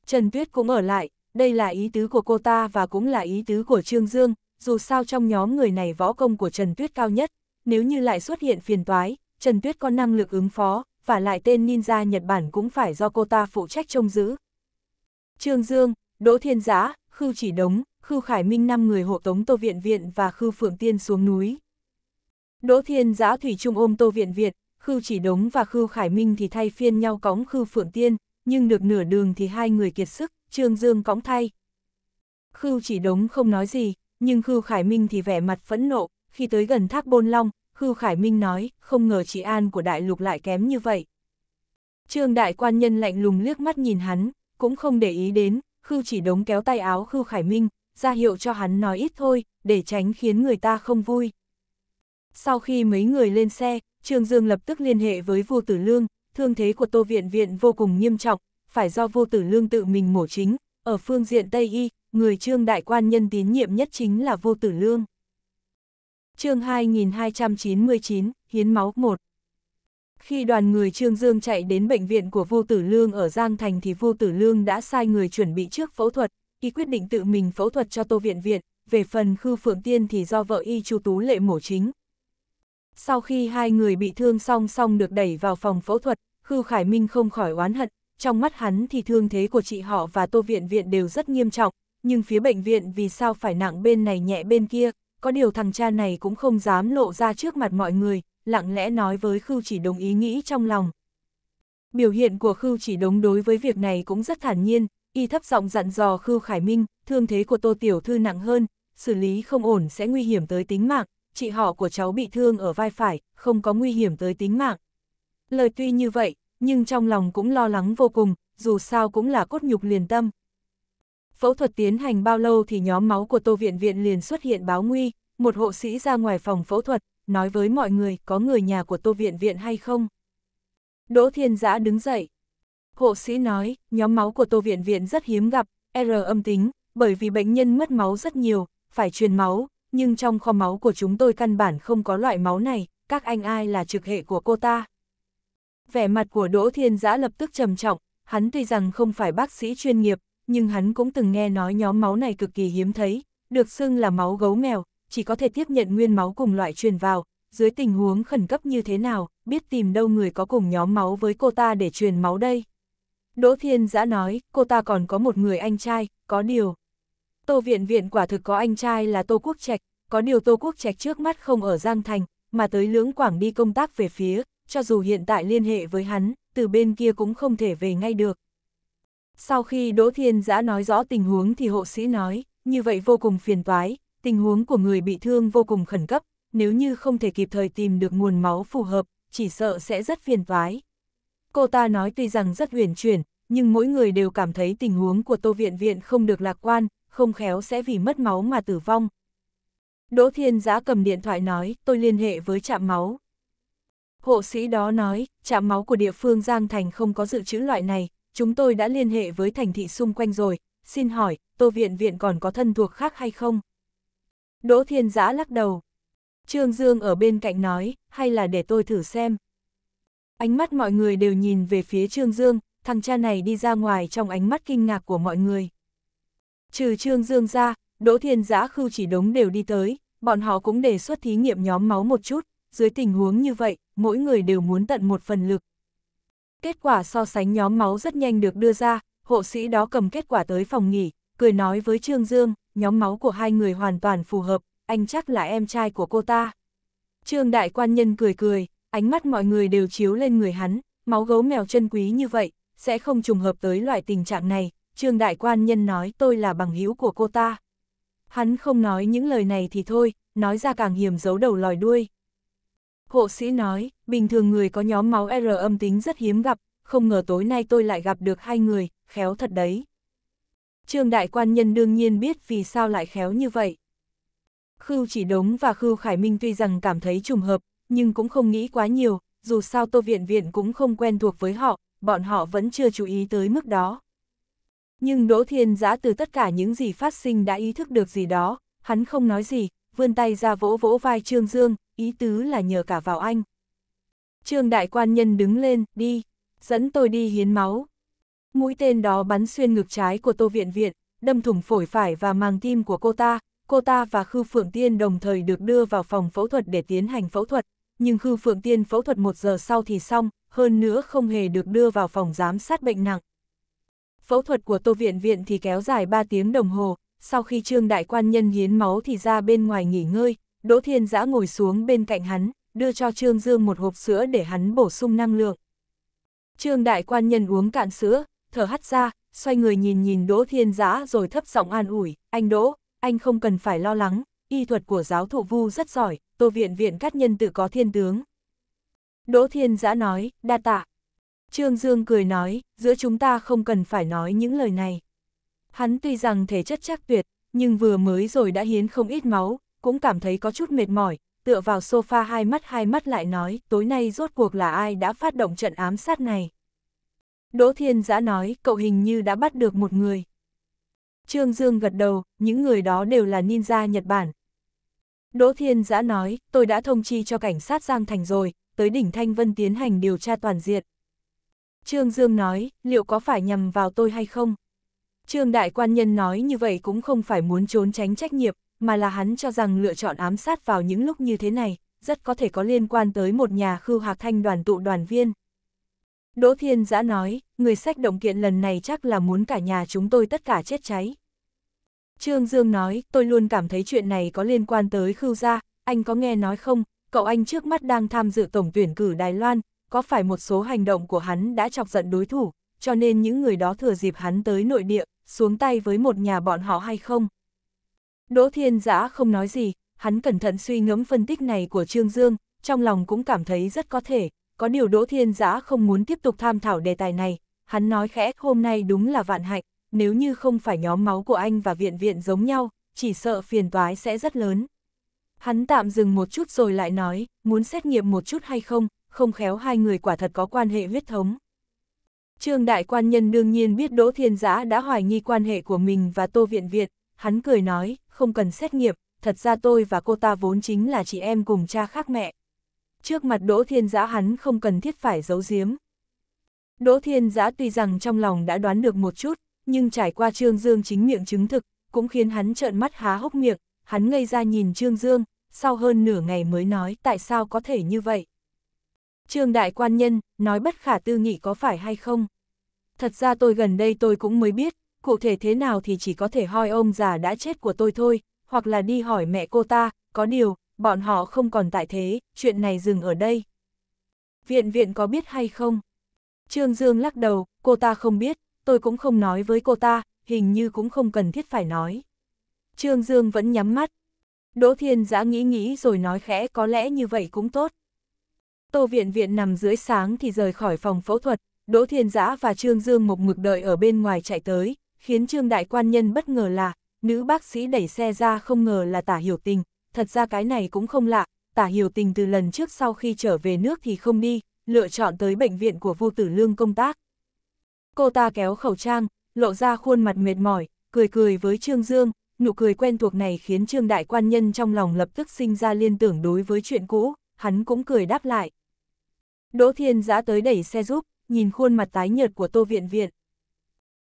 Trần Tuyết cũng ở lại, đây là ý tứ của cô ta và cũng là ý tứ của Trương Dương, dù sao trong nhóm người này võ công của Trần Tuyết cao nhất, nếu như lại xuất hiện phiền toái, Trần Tuyết có năng lực ứng phó, và lại tên ninja Nhật Bản cũng phải do cô ta phụ trách trông giữ. Trương Dương, Đỗ Thiên Giá, Khư Chỉ Đống, Khư Khải Minh năm người hộ tống Tô Viện Viện và Khư Phượng Tiên xuống núi. Đỗ Thiên Giá thủy trung ôm Tô Viện Việt, Khư Chỉ Đống và Khư Khải Minh thì thay phiên nhau cõng Khư Phượng Tiên, nhưng được nửa đường thì hai người kiệt sức, Trương Dương cõng thay. Khư Chỉ Đống không nói gì, nhưng Khư Khải Minh thì vẻ mặt phẫn nộ, khi tới gần thác Bôn Long, Khưu Khải Minh nói, không ngờ trị an của đại lục lại kém như vậy. Trương đại quan nhân lạnh lùng liếc mắt nhìn hắn, cũng không để ý đến, Khưu chỉ đống kéo tay áo Khưu Khải Minh, ra hiệu cho hắn nói ít thôi, để tránh khiến người ta không vui. Sau khi mấy người lên xe, Trương Dương lập tức liên hệ với Vô Tử Lương, thương thế của Tô Viện Viện vô cùng nghiêm trọng, phải do Vô Tử Lương tự mình mổ chính, ở phương diện Tây Y, người Trương Đại Quan nhân tín nhiệm nhất chính là Vô Tử Lương chương 2299, Hiến máu 1 Khi đoàn người Trương Dương chạy đến bệnh viện của Vu Tử Lương ở Giang Thành thì Vu Tử Lương đã sai người chuẩn bị trước phẫu thuật, y quyết định tự mình phẫu thuật cho Tô Viện Viện, về phần Khư Phượng Tiên thì do vợ y Chu Tú Lệ mổ chính. Sau khi hai người bị thương song song được đẩy vào phòng phẫu thuật, Khư Khải Minh không khỏi oán hận, trong mắt hắn thì thương thế của chị họ và Tô Viện Viện đều rất nghiêm trọng, nhưng phía bệnh viện vì sao phải nặng bên này nhẹ bên kia, có điều thằng cha này cũng không dám lộ ra trước mặt mọi người, lặng lẽ nói với Khưu Chỉ Đồng ý nghĩ trong lòng. Biểu hiện của Khưu Chỉ Đồng đối với việc này cũng rất thản nhiên, y thấp giọng dặn dò Khưu Khải Minh, thương thế của Tô Tiểu Thư nặng hơn, xử lý không ổn sẽ nguy hiểm tới tính mạng, chị họ của cháu bị thương ở vai phải, không có nguy hiểm tới tính mạng. Lời tuy như vậy, nhưng trong lòng cũng lo lắng vô cùng, dù sao cũng là cốt nhục liền tâm, phẫu thuật tiến hành bao lâu thì nhóm máu của Tô Viện Viện liền xuất hiện báo nguy, một hộ sĩ ra ngoài phòng phẫu thuật, nói với mọi người có người nhà của Tô Viện Viện hay không. Đỗ Thiên Giã đứng dậy. Hộ sĩ nói, nhóm máu của Tô Viện Viện rất hiếm gặp, R âm tính, bởi vì bệnh nhân mất máu rất nhiều, phải truyền máu, nhưng trong kho máu của chúng tôi căn bản không có loại máu này, các anh ai là trực hệ của cô ta. Vẻ mặt của Đỗ Thiên Giã lập tức trầm trọng, hắn tuy rằng không phải bác sĩ chuyên nghiệp, nhưng hắn cũng từng nghe nói nhóm máu này cực kỳ hiếm thấy, được xưng là máu gấu mèo, chỉ có thể tiếp nhận nguyên máu cùng loại truyền vào, dưới tình huống khẩn cấp như thế nào, biết tìm đâu người có cùng nhóm máu với cô ta để truyền máu đây. Đỗ Thiên Giã nói, cô ta còn có một người anh trai, có điều. Tô Viện Viện quả thực có anh trai là Tô Quốc Trạch, có điều Tô Quốc Trạch trước mắt không ở Giang Thành, mà tới Lưỡng Quảng đi công tác về phía, cho dù hiện tại liên hệ với hắn, từ bên kia cũng không thể về ngay được. Sau khi Đỗ Thiên Giã nói rõ tình huống thì hộ sĩ nói, như vậy vô cùng phiền toái, tình huống của người bị thương vô cùng khẩn cấp, nếu như không thể kịp thời tìm được nguồn máu phù hợp, chỉ sợ sẽ rất phiền toái. Cô ta nói tuy rằng rất huyền chuyển, nhưng mỗi người đều cảm thấy tình huống của Tô Viện Viện không được lạc quan, không khéo sẽ vì mất máu mà tử vong. Đỗ Thiên Giã cầm điện thoại nói, tôi liên hệ với trạm máu. Hộ sĩ đó nói, trạm máu của địa phương Giang Thành không có dự trữ loại này, chúng tôi đã liên hệ với thành thị xung quanh rồi, xin hỏi, Tô Viện Viện còn có thân thuộc khác hay không? Đỗ Thiên Giã lắc đầu. Trương Dương ở bên cạnh nói, hay là để tôi thử xem. Ánh mắt mọi người đều nhìn về phía Trương Dương, thằng cha này đi ra ngoài trong ánh mắt kinh ngạc của mọi người. Trừ Trương Dương ra, Đỗ Thiên Giã khu chỉ đống đều đi tới, bọn họ cũng đề xuất thí nghiệm nhóm máu một chút, dưới tình huống như vậy, mỗi người đều muốn tận một phần lực. Kết quả so sánh nhóm máu rất nhanh được đưa ra, hộ sĩ đó cầm kết quả tới phòng nghỉ, cười nói với Trương Dương, nhóm máu của hai người hoàn toàn phù hợp, anh chắc là em trai của cô ta. Trương Đại Quan Nhân cười cười, ánh mắt mọi người đều chiếu lên người hắn, máu gấu mèo chân quý như vậy, sẽ không trùng hợp tới loại tình trạng này, Trương Đại Quan Nhân nói tôi là bằng hữu của cô ta. Hắn không nói những lời này thì thôi, nói ra càng hiểm giấu đầu lòi đuôi. Hộ sĩ nói, bình thường người có nhóm máu R âm tính rất hiếm gặp, không ngờ tối nay tôi lại gặp được hai người, khéo thật đấy. Trương đại quan nhân đương nhiên biết vì sao lại khéo như vậy. Khưu chỉ đống và Khưu Khải Minh tuy rằng cảm thấy trùng hợp, nhưng cũng không nghĩ quá nhiều, dù sao Tô Viện Viện cũng không quen thuộc với họ, bọn họ vẫn chưa chú ý tới mức đó. Nhưng Đỗ Thiên Giã từ tất cả những gì phát sinh đã ý thức được gì đó, hắn không nói gì, vươn tay ra vỗ vỗ vai Trương Dương, ý tứ là nhờ cả vào anh. Trương đại quan nhân đứng lên, đi, dẫn tôi đi hiến máu. Mũi tên đó bắn xuyên ngực trái của Tô Viện Viện, đâm thủng phổi phải và màng tim của cô ta. Cô ta và Khư Phượng Tiên đồng thời được đưa vào phòng phẫu thuật để tiến hành phẫu thuật, nhưng Khư Phượng Tiên phẫu thuật một giờ sau thì xong, hơn nữa không hề được đưa vào phòng giám sát bệnh nặng. Phẫu thuật của Tô Viện Viện thì kéo dài 3 tiếng đồng hồ, sau khi Trương Đại Quan Nhân hiến máu thì ra bên ngoài nghỉ ngơi, Đỗ Thiên Giã ngồi xuống bên cạnh hắn, đưa cho Trương Dương một hộp sữa để hắn bổ sung năng lượng. Trương đại quan nhân uống cạn sữa, thở hắt ra, xoay người nhìn nhìn Đỗ Thiên Giã rồi thấp giọng an ủi, anh Đỗ, anh không cần phải lo lắng, y thuật của giáo thụ vu rất giỏi, tô viện viện các nhân tự có thiên tướng. Đỗ Thiên Giã nói, đa tạ. Trương Dương cười nói, giữa chúng ta không cần phải nói những lời này. Hắn tuy rằng thể chất chắc tuyệt, nhưng vừa mới rồi đã hiến không ít máu, cũng cảm thấy có chút mệt mỏi, tựa vào sofa hai mắt hai mắt lại nói, tối nay rốt cuộc là ai đã phát động trận ám sát này. Đỗ Thiên Giã nói, cậu hình như đã bắt được một người. Trương Dương gật đầu, những người đó đều là ninja Nhật Bản. Đỗ Thiên Giã nói, tôi đã thông chi cho cảnh sát Giang Thành rồi, tới đỉnh Thanh Vân tiến hành điều tra toàn diện. Trương Dương nói, liệu có phải nhầm vào tôi hay không? Trương Đại Quan Nhân nói như vậy cũng không phải muốn trốn tránh trách nhiệm, mà là hắn cho rằng lựa chọn ám sát vào những lúc như thế này, rất có thể có liên quan tới một nhà khưu hạc thanh đoàn tụ đoàn viên. Đỗ Thiên Giã nói, người sách động kiện lần này chắc là muốn cả nhà chúng tôi tất cả chết cháy. Trương Dương nói, tôi luôn cảm thấy chuyện này có liên quan tới khưu gia, anh có nghe nói không, cậu anh trước mắt đang tham dự tổng tuyển cử Đài Loan, có phải một số hành động của hắn đã chọc giận đối thủ, cho nên những người đó thừa dịp hắn tới nội địa, xuống tay với một nhà bọn họ hay không? Đỗ Thiên Giã không nói gì, hắn cẩn thận suy ngẫm phân tích này của Trương Dương, trong lòng cũng cảm thấy rất có thể, có điều Đỗ Thiên Giã không muốn tiếp tục tham thảo đề tài này, hắn nói khẽ hôm nay đúng là vạn hạnh, nếu như không phải nhóm máu của anh và viện viện giống nhau, chỉ sợ phiền toái sẽ rất lớn. Hắn tạm dừng một chút rồi lại nói, muốn xét nghiệm một chút hay không, không khéo hai người quả thật có quan hệ huyết thống. Trương Đại Quan Nhân đương nhiên biết Đỗ Thiên Giã đã hoài nghi quan hệ của mình và Tô Viện Viện, hắn cười nói, không cần xét nghiệm, thật ra tôi và cô ta vốn chính là chị em cùng cha khác mẹ. Trước mặt Đỗ Thiên Giã hắn không cần thiết phải giấu giếm. Đỗ Thiên Giã tuy rằng trong lòng đã đoán được một chút, nhưng trải qua Trương Dương chính miệng chứng thực, cũng khiến hắn trợn mắt há hốc miệng, hắn ngây ra nhìn Trương Dương, sau hơn nửa ngày mới nói tại sao có thể như vậy. Trương Đại Quan Nhân, nói bất khả tư nghị có phải hay không? Thật ra tôi gần đây tôi cũng mới biết, cụ thể thế nào thì chỉ có thể hỏi ông già đã chết của tôi thôi, hoặc là đi hỏi mẹ cô ta, có điều, bọn họ không còn tại thế, chuyện này dừng ở đây. Viện viện có biết hay không? Trương Dương lắc đầu, cô ta không biết, tôi cũng không nói với cô ta, hình như cũng không cần thiết phải nói. Trương Dương vẫn nhắm mắt. Đỗ Thiên Giã nghĩ nghĩ rồi nói khẽ có lẽ như vậy cũng tốt. Tô Viện Viện nằm dưới sáng thì rời khỏi phòng phẫu thuật, Đỗ Thiên Giã và Trương Dương một mực đợi ở bên ngoài chạy tới, Khiến Trương Đại Quan Nhân bất ngờ là, nữ bác sĩ đẩy xe ra không ngờ là tả hiểu tình, thật ra cái này cũng không lạ, tả hiểu tình từ lần trước sau khi trở về nước thì không đi, lựa chọn tới bệnh viện của Vu Tử Lương công tác. Cô ta kéo khẩu trang, lộ ra khuôn mặt mệt mỏi, cười cười với Trương Dương, nụ cười quen thuộc này khiến Trương Đại Quan Nhân trong lòng lập tức sinh ra liên tưởng đối với chuyện cũ, hắn cũng cười đáp lại. Đỗ Thiên giã tới đẩy xe giúp, nhìn khuôn mặt tái nhợt của Tô Viện Viện.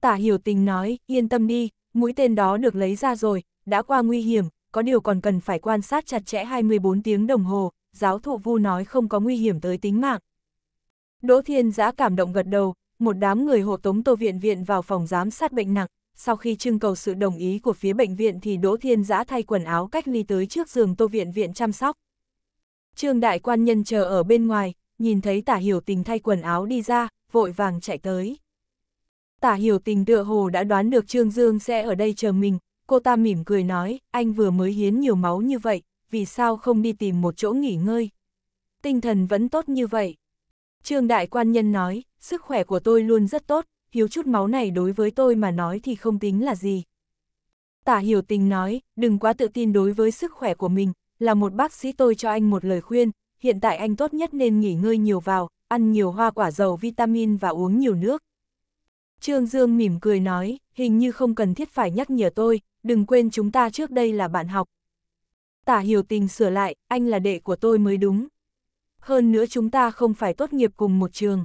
Tả hiểu tình nói, yên tâm đi, mũi tên đó được lấy ra rồi, đã qua nguy hiểm, có điều còn cần phải quan sát chặt chẽ 24 tiếng đồng hồ, giáo thụ vu nói không có nguy hiểm tới tính mạng. Đỗ Thiên Giã cảm động gật đầu, một đám người hộ tống Tô Viện Viện vào phòng giám sát bệnh nặng, sau khi trưng cầu sự đồng ý của phía bệnh viện thì Đỗ Thiên Giã thay quần áo cách ly tới trước giường Tô Viện Viện chăm sóc. Trương Đại Quan Nhân chờ ở bên ngoài, nhìn thấy tả hiểu tình thay quần áo đi ra, vội vàng chạy tới tả hiểu tình tựa hồ đã đoán được Trương Dương sẽ ở đây chờ mình, cô ta mỉm cười nói, anh vừa mới hiến nhiều máu như vậy, vì sao không đi tìm một chỗ nghỉ ngơi. Tinh thần vẫn tốt như vậy. Trương Đại Quan Nhân nói, sức khỏe của tôi luôn rất tốt, hiếu chút máu này đối với tôi mà nói thì không tính là gì. Tả hiểu tình nói, đừng quá tự tin đối với sức khỏe của mình, là một bác sĩ tôi cho anh một lời khuyên, hiện tại anh tốt nhất nên nghỉ ngơi nhiều vào, ăn nhiều hoa quả dầu vitamin và uống nhiều nước, Trương Dương mỉm cười nói, hình như không cần thiết phải nhắc nhở tôi, đừng quên chúng ta trước đây là bạn học. Tả hiểu tình sửa lại, anh là đệ của tôi mới đúng. Hơn nữa chúng ta không phải tốt nghiệp cùng một trường.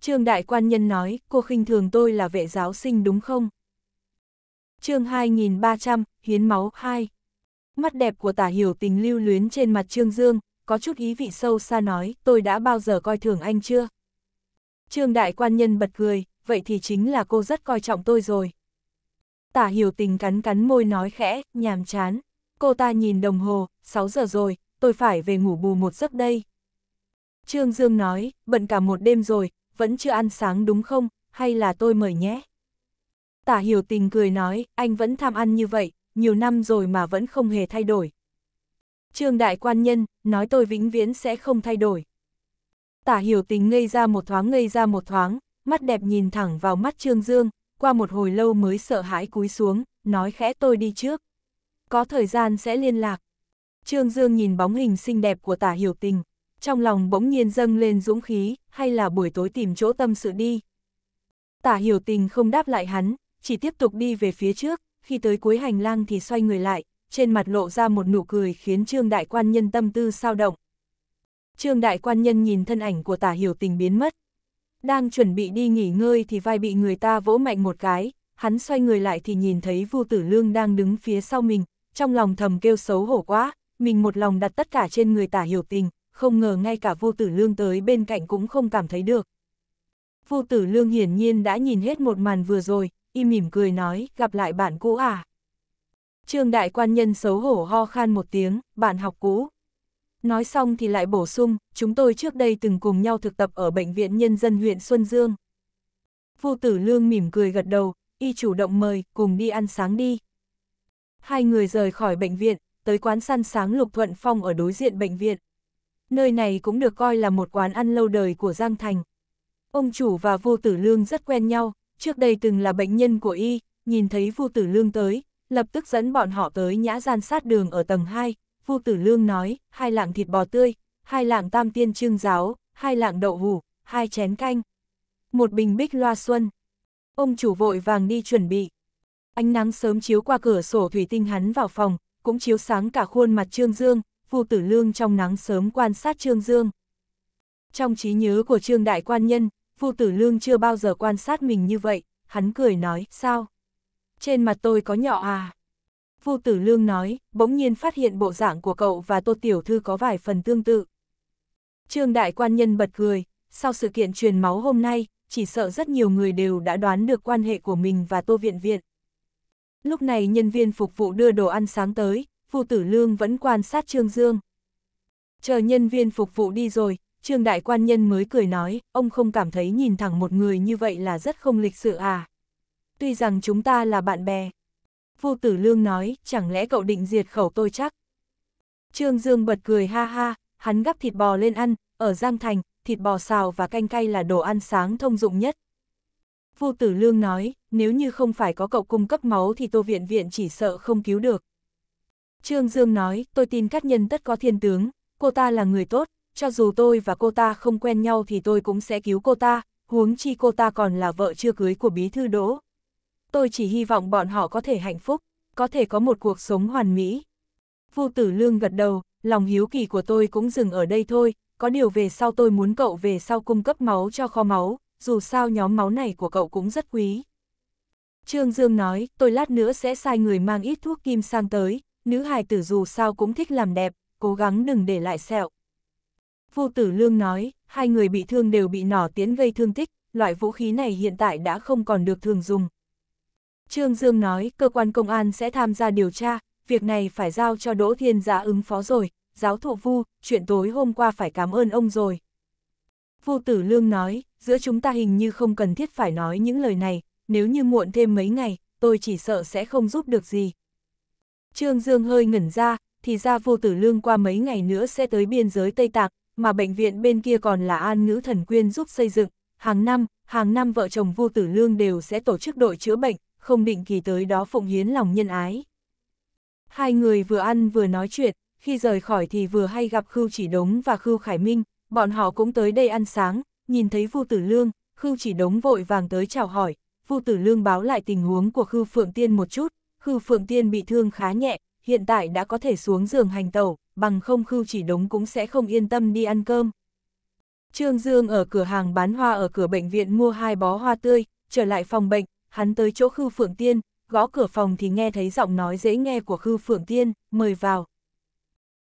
Trương Đại Quan Nhân nói, cô khinh thường tôi là vệ giáo sinh đúng không? chương 2300, Hiến Máu 2 Mắt đẹp của tả hiểu tình lưu luyến trên mặt Trương Dương, có chút ý vị sâu xa nói, tôi đã bao giờ coi thường anh chưa? Trương Đại Quan Nhân bật cười, vậy thì chính là cô rất coi trọng tôi rồi. Tả hiểu tình cắn cắn môi nói khẽ, nhàm chán. Cô ta nhìn đồng hồ, 6 giờ rồi, tôi phải về ngủ bù một giấc đây. Trương Dương nói, bận cả một đêm rồi, vẫn chưa ăn sáng đúng không, hay là tôi mời nhé. Tả hiểu tình cười nói, anh vẫn tham ăn như vậy, nhiều năm rồi mà vẫn không hề thay đổi. Trương Đại Quan Nhân, nói tôi vĩnh viễn sẽ không thay đổi. Tả hiểu tình ngây ra một thoáng ngây ra một thoáng, mắt đẹp nhìn thẳng vào mắt Trương Dương, qua một hồi lâu mới sợ hãi cúi xuống, nói khẽ tôi đi trước. Có thời gian sẽ liên lạc. Trương Dương nhìn bóng hình xinh đẹp của tả hiểu tình, trong lòng bỗng nhiên dâng lên dũng khí, hay là buổi tối tìm chỗ tâm sự đi. Tả hiểu tình không đáp lại hắn, chỉ tiếp tục đi về phía trước, khi tới cuối hành lang thì xoay người lại, trên mặt lộ ra một nụ cười khiến Trương Đại Quan Nhân tâm tư sao động. Trương Đại Quan Nhân nhìn thân ảnh của tả hiểu tình biến mất, đang chuẩn bị đi nghỉ ngơi thì vai bị người ta vỗ mạnh một cái, hắn xoay người lại thì nhìn thấy Vu Tử Lương đang đứng phía sau mình, trong lòng thầm kêu xấu hổ quá, mình một lòng đặt tất cả trên người tả hiểu tình, không ngờ ngay cả Vu Tử Lương tới bên cạnh cũng không cảm thấy được. Vu Tử Lương hiển nhiên đã nhìn hết một màn vừa rồi, y mỉm cười nói, gặp lại bạn cũ à. Trương đại quan nhân xấu hổ ho khan một tiếng, bạn học cũ. Nói xong thì lại bổ sung, chúng tôi trước đây từng cùng nhau thực tập ở Bệnh viện Nhân dân huyện Xuân Dương. Vô tử lương mỉm cười gật đầu, y chủ động mời, cùng đi ăn sáng đi. Hai người rời khỏi bệnh viện, tới quán săn sáng Lục Thuận Phong ở đối diện bệnh viện. Nơi này cũng được coi là một quán ăn lâu đời của Giang Thành. Ông chủ và vô tử lương rất quen nhau, trước đây từng là bệnh nhân của y, nhìn thấy vô tử lương tới, lập tức dẫn bọn họ tới nhã gian sát đường ở tầng 2, Vu Tử Lương nói, hai lạng thịt bò tươi, hai lạng tam tiên trương giáo, hai lạng đậu hủ, hai chén canh, một bình bích loa xuân. Ông chủ vội vàng đi chuẩn bị. Ánh nắng sớm chiếu qua cửa sổ thủy tinh hắn vào phòng, cũng chiếu sáng cả khuôn mặt Trương Dương, Vu Tử Lương trong nắng sớm quan sát Trương Dương. Trong trí nhớ của Trương Đại Quan Nhân, Vu Tử Lương chưa bao giờ quan sát mình như vậy, hắn cười nói, sao? Trên mặt tôi có nhỏ à? Vu Tử Lương nói, bỗng nhiên phát hiện bộ dạng của cậu và Tô Tiểu Thư có vài phần tương tự. Trương Đại Quan Nhân bật cười, sau sự kiện truyền máu hôm nay, chỉ sợ rất nhiều người đều đã đoán được quan hệ của mình và Tô Viện Viện. Lúc này nhân viên phục vụ đưa đồ ăn sáng tới, Vu Tử Lương vẫn quan sát Trương Dương. Chờ nhân viên phục vụ đi rồi, Trương Đại Quan Nhân mới cười nói, ông không cảm thấy nhìn thẳng một người như vậy là rất không lịch sự à. Tuy rằng chúng ta là bạn bè, Vu Tử Lương nói, chẳng lẽ cậu định diệt khẩu tôi chắc? Trương Dương bật cười ha ha, hắn gắp thịt bò lên ăn, ở Giang Thành, thịt bò xào và canh cay là đồ ăn sáng thông dụng nhất. Vu Tử Lương nói, nếu như không phải có cậu cung cấp máu thì Tô Viện Viện chỉ sợ không cứu được. Trương Dương nói, tôi tin các nhân tất có thiên tướng, cô ta là người tốt, cho dù tôi và cô ta không quen nhau thì tôi cũng sẽ cứu cô ta, huống chi cô ta còn là vợ chưa cưới của bí thư đỗ tôi chỉ hy vọng bọn họ có thể hạnh phúc, có thể có một cuộc sống hoàn mỹ. Vu Tử Lương gật đầu, lòng hiếu kỳ của tôi cũng dừng ở đây thôi, có điều về sau tôi muốn cậu về sau cung cấp máu cho kho máu, dù sao nhóm máu này của cậu cũng rất quý. Trương Dương nói, tôi lát nữa sẽ sai người mang ít thuốc kim sang tới, nữ hài tử dù sao cũng thích làm đẹp, cố gắng đừng để lại sẹo. Vu Tử Lương nói, hai người bị thương đều bị nỏ tiến gây thương tích, loại vũ khí này hiện tại đã không còn được thường dùng, Trương Dương nói cơ quan công an sẽ tham gia điều tra, việc này phải giao cho Đỗ Thiên Giá dạ ứng phó rồi, giáo thụ Vu, chuyện tối hôm qua phải cảm ơn ông rồi. Vu Tử Lương nói, giữa chúng ta hình như không cần thiết phải nói những lời này, nếu như muộn thêm mấy ngày, tôi chỉ sợ sẽ không giúp được gì. Trương Dương hơi ngẩn ra, thì ra Vu Tử Lương qua mấy ngày nữa sẽ tới biên giới Tây Tạc, mà bệnh viện bên kia còn là An Nữ Thần Quyên giúp xây dựng, hàng năm, hàng năm vợ chồng Vu Tử Lương đều sẽ tổ chức đội chữa bệnh, không định kỳ tới đó phụng hiến lòng nhân ái. Hai người vừa ăn vừa nói chuyện, khi rời khỏi thì vừa hay gặp Khưu Chỉ Đống và Khưu Khải Minh, bọn họ cũng tới đây ăn sáng, nhìn thấy Vu Tử Lương, Khưu Chỉ Đống vội vàng tới chào hỏi, Vu Tử Lương báo lại tình huống của Khưu Phượng Tiên một chút, Khưu Phượng Tiên bị thương khá nhẹ, hiện tại đã có thể xuống giường hành tẩu, bằng không Khưu Chỉ Đống cũng sẽ không yên tâm đi ăn cơm. Trương Dương ở cửa hàng bán hoa ở cửa bệnh viện mua hai bó hoa tươi, trở lại phòng bệnh, hắn tới chỗ Khư Phượng Tiên, gõ cửa phòng thì nghe thấy giọng nói dễ nghe của Khư Phượng Tiên, mời vào.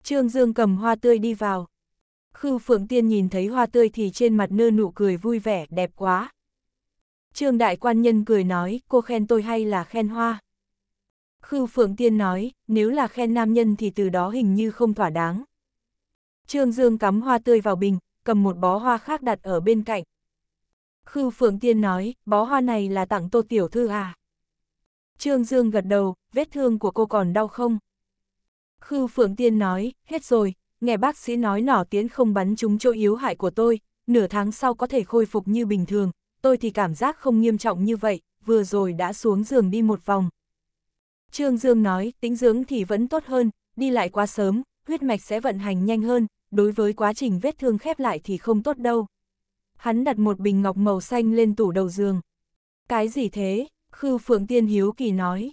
Trương Dương cầm hoa tươi đi vào. Khư Phượng Tiên nhìn thấy hoa tươi thì trên mặt nơ nụ cười vui vẻ, đẹp quá. Trương Đại Quan Nhân cười nói, cô khen tôi hay là khen hoa? Khư Phượng Tiên nói, nếu là khen nam nhân thì từ đó hình như không thỏa đáng. Trương Dương cắm hoa tươi vào bình, cầm một bó hoa khác đặt ở bên cạnh, Khư Phượng Tiên nói, bó hoa này là tặng Tô Tiểu Thư à? Trương Dương gật đầu, vết thương của cô còn đau không? Khư Phượng Tiên nói, hết rồi, nghe bác sĩ nói nỏ tiến không bắn trúng chỗ yếu hại của tôi, nửa tháng sau có thể khôi phục như bình thường, tôi thì cảm giác không nghiêm trọng như vậy, vừa rồi đã xuống giường đi một vòng. Trương Dương nói, tính dưỡng thì vẫn tốt hơn, đi lại quá sớm, huyết mạch sẽ vận hành nhanh hơn, đối với quá trình vết thương khép lại thì không tốt đâu hắn đặt một bình ngọc màu xanh lên tủ đầu giường. Cái gì thế? Khư Phượng Tiên Hiếu Kỳ nói.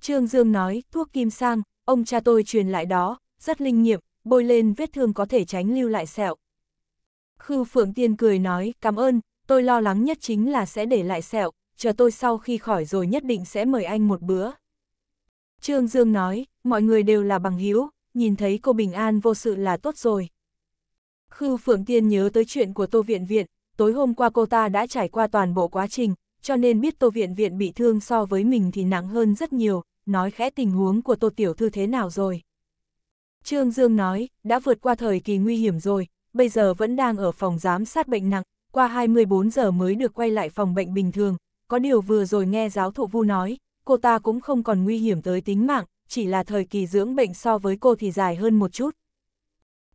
Trương Dương nói, thuốc kim sang, ông cha tôi truyền lại đó, rất linh nghiệm, bôi lên vết thương có thể tránh lưu lại sẹo. Khư Phượng Tiên cười nói, cảm ơn, tôi lo lắng nhất chính là sẽ để lại sẹo, chờ tôi sau khi khỏi rồi nhất định sẽ mời anh một bữa. Trương Dương nói, mọi người đều là bằng hữu nhìn thấy cô bình an vô sự là tốt rồi. Khư Phượng Tiên nhớ tới chuyện của Tô Viện Viện, tối hôm qua cô ta đã trải qua toàn bộ quá trình, cho nên biết Tô Viện Viện bị thương so với mình thì nặng hơn rất nhiều, nói khẽ tình huống của Tô Tiểu Thư thế nào rồi. Trương Dương nói, đã vượt qua thời kỳ nguy hiểm rồi, bây giờ vẫn đang ở phòng giám sát bệnh nặng, qua 24 giờ mới được quay lại phòng bệnh bình thường, có điều vừa rồi nghe giáo thụ vu nói, cô ta cũng không còn nguy hiểm tới tính mạng, chỉ là thời kỳ dưỡng bệnh so với cô thì dài hơn một chút,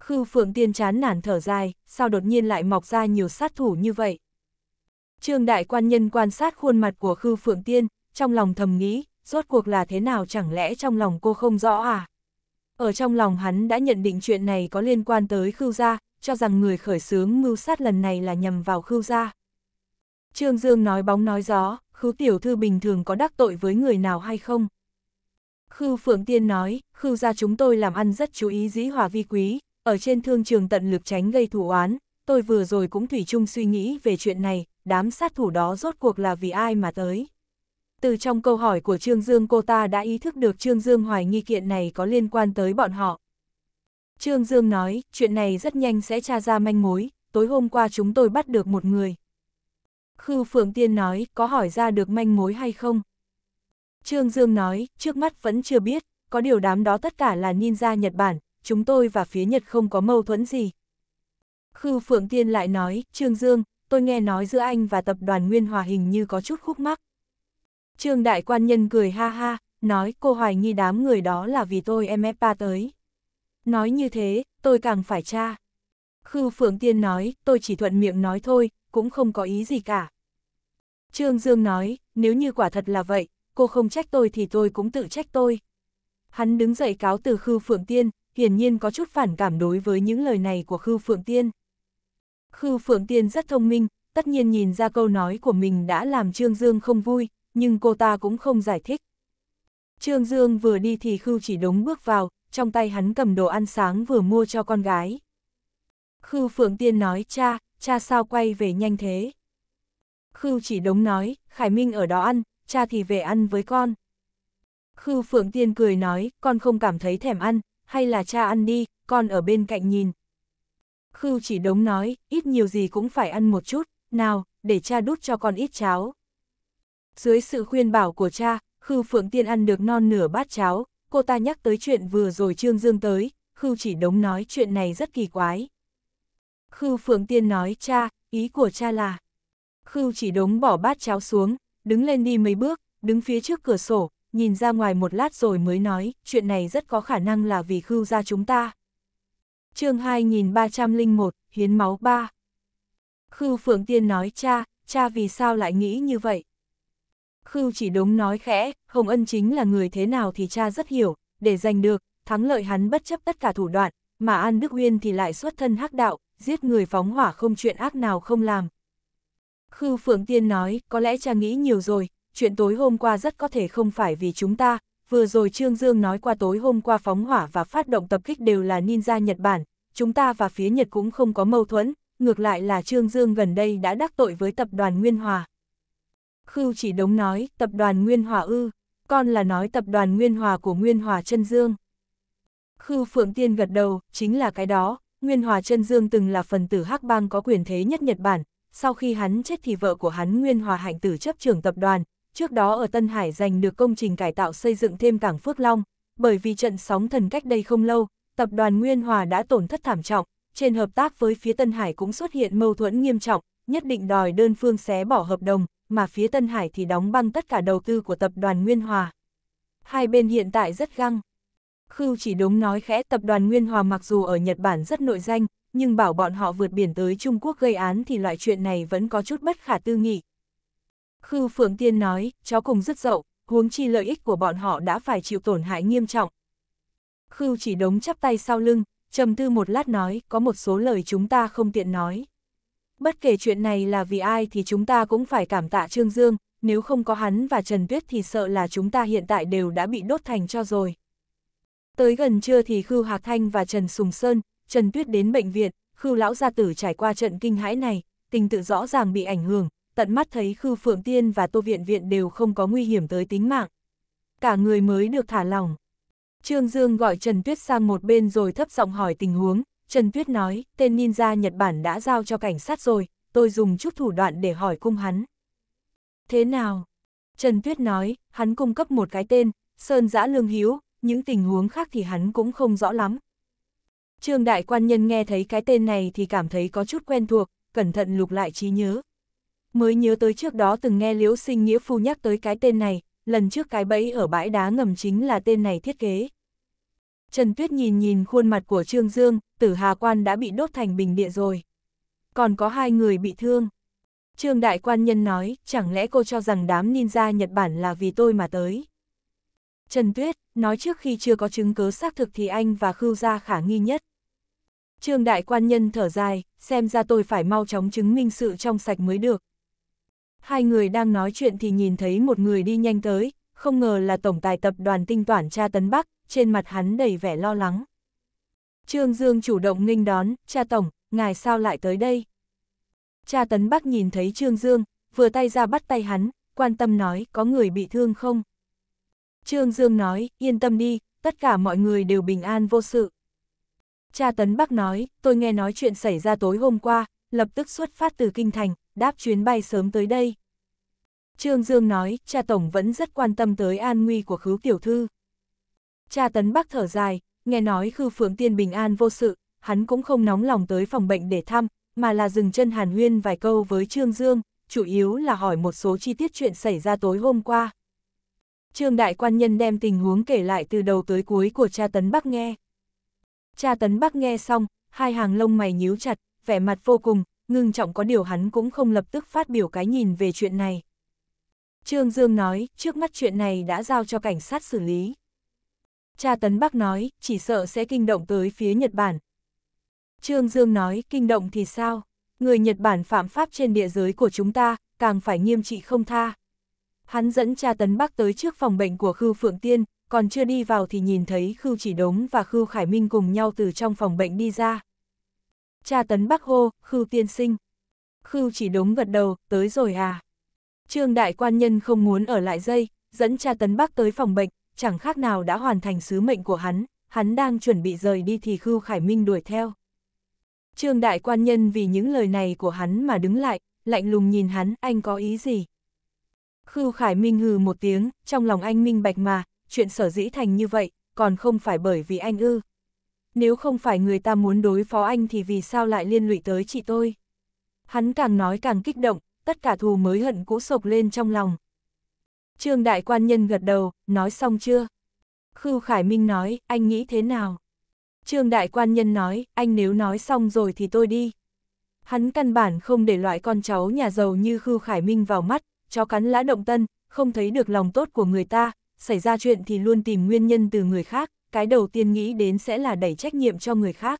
Khư Phượng Tiên chán nản thở dài, sao đột nhiên lại mọc ra nhiều sát thủ như vậy? Trương Đại Quan Nhân quan sát khuôn mặt của Khư Phượng Tiên, trong lòng thầm nghĩ, rốt cuộc là thế nào chẳng lẽ trong lòng cô không rõ à? Ở trong lòng hắn đã nhận định chuyện này có liên quan tới Khư Gia, cho rằng người khởi xướng mưu sát lần này là nhầm vào Khư Gia. Trương Dương nói bóng nói gió, Khư Tiểu Thư bình thường có đắc tội với người nào hay không? Khư Phượng Tiên nói, Khư Gia chúng tôi làm ăn rất chú ý dĩ hòa vi quý, ở trên thương trường tận lực tránh gây thủ oán, tôi vừa rồi cũng thủy chung suy nghĩ về chuyện này, đám sát thủ đó rốt cuộc là vì ai mà tới. Từ trong câu hỏi của Trương Dương cô ta đã ý thức được Trương Dương hoài nghi kiện này có liên quan tới bọn họ. Trương Dương nói, chuyện này rất nhanh sẽ tra ra manh mối, tối hôm qua chúng tôi bắt được một người. Khư Phượng Tiên nói, có hỏi ra được manh mối hay không? Trương Dương nói, trước mắt vẫn chưa biết, có điều đám đó tất cả là ninja Nhật Bản, chúng tôi và phía Nhật không có mâu thuẫn gì. Khư Phượng Tiên lại nói, Trương Dương, tôi nghe nói giữa anh và tập đoàn Nguyên Hòa hình như có chút khúc mắc. Trương Đại Quan Nhân cười ha ha, nói cô hoài nghi đám người đó là vì tôi em FPA tới. Nói như thế, tôi càng phải tra. Khư Phượng Tiên nói, tôi chỉ thuận miệng nói thôi, cũng không có ý gì cả. Trương Dương nói, nếu như quả thật là vậy, cô không trách tôi thì tôi cũng tự trách tôi. Hắn đứng dậy cáo từ Khư Phượng Tiên, hiển nhiên có chút phản cảm đối với những lời này của Khư Phượng Tiên. Khư Phượng Tiên rất thông minh, tất nhiên nhìn ra câu nói của mình đã làm Trương Dương không vui, nhưng cô ta cũng không giải thích. Trương Dương vừa đi thì Khư chỉ đống bước vào, trong tay hắn cầm đồ ăn sáng vừa mua cho con gái. Khư Phượng Tiên nói cha, cha sao quay về nhanh thế. Khư chỉ đống nói, Khải Minh ở đó ăn, cha thì về ăn với con. Khư Phượng Tiên cười nói, con không cảm thấy thèm ăn, hay là cha ăn đi, con ở bên cạnh nhìn. Khưu chỉ đống nói, ít nhiều gì cũng phải ăn một chút, nào, để cha đút cho con ít cháo. Dưới sự khuyên bảo của cha, Khưu Phượng Tiên ăn được non nửa bát cháo, cô ta nhắc tới chuyện vừa rồi Trương Dương tới, Khưu chỉ đống nói chuyện này rất kỳ quái. Khưu Phượng Tiên nói cha, ý của cha là. Khưu chỉ đống bỏ bát cháo xuống, đứng lên đi mấy bước, đứng phía trước cửa sổ, nhìn ra ngoài một lát rồi mới nói, chuyện này rất có khả năng là vì khưu gia chúng ta. chương 2301, Hiến Máu 3 Khưu Phượng Tiên nói cha, cha vì sao lại nghĩ như vậy? Khưu chỉ đúng nói khẽ, Hồng Ân chính là người thế nào thì cha rất hiểu, để giành được, thắng lợi hắn bất chấp tất cả thủ đoạn, mà An Đức Uyên thì lại xuất thân hắc đạo, giết người phóng hỏa không chuyện ác nào không làm. Khư Phượng Tiên nói, có lẽ cha nghĩ nhiều rồi, chuyện tối hôm qua rất có thể không phải vì chúng ta, vừa rồi Trương Dương nói qua tối hôm qua phóng hỏa và phát động tập kích đều là ninja Nhật Bản, chúng ta và phía Nhật cũng không có mâu thuẫn, ngược lại là Trương Dương gần đây đã đắc tội với tập đoàn Nguyên Hòa. Khưu chỉ đống nói, tập đoàn Nguyên Hòa ư, con là nói tập đoàn Nguyên Hòa của Nguyên Hòa chân Dương. Khưu Phượng Tiên gật đầu, chính là cái đó, Nguyên Hòa chân Dương từng là phần tử hắc bang có quyền thế nhất Nhật Bản, sau khi hắn chết thì vợ của hắn Nguyên Hòa Hạnh Tử chấp trưởng tập đoàn, trước đó ở Tân Hải giành được công trình cải tạo xây dựng thêm cảng Phước Long, bởi vì trận sóng thần cách đây không lâu, tập đoàn Nguyên Hòa đã tổn thất thảm trọng, trên hợp tác với phía Tân Hải cũng xuất hiện mâu thuẫn nghiêm trọng, nhất định đòi đơn phương xé bỏ hợp đồng, mà phía Tân Hải thì đóng băng tất cả đầu tư của tập đoàn Nguyên Hòa. Hai bên hiện tại rất găng. Khưu chỉ đúng nói khẽ tập đoàn Nguyên Hòa mặc dù ở Nhật Bản rất nội danh, nhưng bảo bọn họ vượt biển tới Trung Quốc gây án thì loại chuyện này vẫn có chút bất khả tư nghị, Khư Phượng Tiên nói, chó cùng rất dậu, huống chi lợi ích của bọn họ đã phải chịu tổn hại nghiêm trọng. Khư chỉ đống chắp tay sau lưng, trầm tư một lát nói, có một số lời chúng ta không tiện nói. Bất kể chuyện này là vì ai thì chúng ta cũng phải cảm tạ Trương Dương, nếu không có hắn và Trần Tuyết thì sợ là chúng ta hiện tại đều đã bị đốt thành cho rồi. Tới gần trưa thì Khư Hạc Thanh và Trần Sùng Sơn, Trần Tuyết đến bệnh viện, Khư Lão Gia Tử trải qua trận kinh hãi này, tình tự rõ ràng bị ảnh hưởng, tận mắt thấy Khư Phượng Tiên và Tô Viện Viện đều không có nguy hiểm tới tính mạng. Cả người mới được thả lòng. Trương Dương gọi Trần Tuyết sang một bên rồi thấp giọng hỏi tình huống, Trần Tuyết nói, tên ninja Nhật Bản đã giao cho cảnh sát rồi, tôi dùng chút thủ đoạn để hỏi cung hắn. Thế nào? Trần Tuyết nói, hắn cung cấp một cái tên, Sơn Giã Lương Hiếu, những tình huống khác thì hắn cũng không rõ lắm. Trương Đại Quan Nhân nghe thấy cái tên này thì cảm thấy có chút quen thuộc, cẩn thận lục lại trí nhớ, mới nhớ tới trước đó từng nghe Liễu Sinh Nghĩa Phu nhắc tới cái tên này, lần trước cái bẫy ở bãi đá ngầm chính là tên này thiết kế. Trần Tuyết nhìn nhìn khuôn mặt của Trương Dương, tử Hà Quan đã bị đốt thành bình địa rồi. Còn có hai người bị thương. Trương Đại Quan Nhân nói, chẳng lẽ cô cho rằng đám ninja Nhật Bản là vì tôi mà tới. Trần Tuyết, nói trước khi chưa có chứng cứ xác thực thì anh và Khưu Gia khả nghi nhất. Trương Đại Quan Nhân thở dài, xem ra tôi phải mau chóng chứng minh sự trong sạch mới được. Hai người đang nói chuyện thì nhìn thấy một người đi nhanh tới, không ngờ là tổng tài tập đoàn tinh toản cha Tấn Bắc, trên mặt hắn đầy vẻ lo lắng. Trương Dương chủ động nghênh đón, cha tổng, ngài sao lại tới đây? Cha Tấn Bắc nhìn thấy Trương Dương, vừa tay ra bắt tay hắn, quan tâm nói có người bị thương không? Trương Dương nói, yên tâm đi, tất cả mọi người đều bình an vô sự. Cha Tấn Bắc nói, tôi nghe nói chuyện xảy ra tối hôm qua, lập tức xuất phát từ Kinh Thành, đáp chuyến bay sớm tới đây. Trương Dương nói, cha Tổng vẫn rất quan tâm tới an nguy của khứ tiểu thư. Cha Tấn Bắc thở dài, nghe nói khư phượng tiên bình an vô sự, hắn cũng không nóng lòng tới phòng bệnh để thăm, mà là dừng chân hàn huyên vài câu với Trương Dương, chủ yếu là hỏi một số chi tiết chuyện xảy ra tối hôm qua. Trương Đại Quan Nhân đem tình huống kể lại từ đầu tới cuối của cha Tấn Bắc nghe. Cha Tấn Bắc nghe xong, hai hàng lông mày nhíu chặt, vẻ mặt vô cùng, ngưng trọng có điều hắn cũng không lập tức phát biểu cái nhìn về chuyện này. Trương Dương nói, trước mắt chuyện này đã giao cho cảnh sát xử lý. Cha Tấn Bắc nói, chỉ sợ sẽ kinh động tới phía Nhật Bản. Trương Dương nói, kinh động thì sao? Người Nhật Bản phạm pháp trên địa giới của chúng ta, càng phải nghiêm trị không tha. Hắn dẫn cha Tấn Bắc tới trước phòng bệnh của Khưu Phượng Tiên, còn chưa đi vào thì nhìn thấy Khưu Chỉ Đống và Khưu Khải Minh cùng nhau từ trong phòng bệnh đi ra. Cha tấn bắc hô, khưu tiên sinh. Khưu chỉ đống gật đầu, tới rồi à. Trương đại quan nhân không muốn ở lại dây, dẫn cha tấn bắc tới phòng bệnh, chẳng khác nào đã hoàn thành sứ mệnh của hắn, hắn đang chuẩn bị rời đi thì Khưu Khải Minh đuổi theo. Trương đại quan nhân vì những lời này của hắn mà đứng lại, lạnh lùng nhìn hắn, anh có ý gì? Khưu Khải Minh hừ một tiếng, trong lòng anh minh bạch mà, chuyện sở dĩ thành như vậy, còn không phải bởi vì anh ư nếu không phải người ta muốn đối phó anh thì vì sao lại liên lụy tới chị tôi. Hắn càng nói càng kích động, tất cả thù mới hận cũ sộc lên trong lòng. Trương đại quan nhân gật đầu, nói xong chưa? Khưu Khải Minh nói, anh nghĩ thế nào? Trương đại quan nhân nói, anh nếu nói xong rồi thì tôi đi. Hắn căn bản không để loại con cháu nhà giàu như Khưu Khải Minh vào mắt, chó cắn lã động tân, không thấy được lòng tốt của người ta, xảy ra chuyện thì luôn tìm nguyên nhân từ người khác, cái đầu tiên nghĩ đến sẽ là đẩy trách nhiệm cho người khác.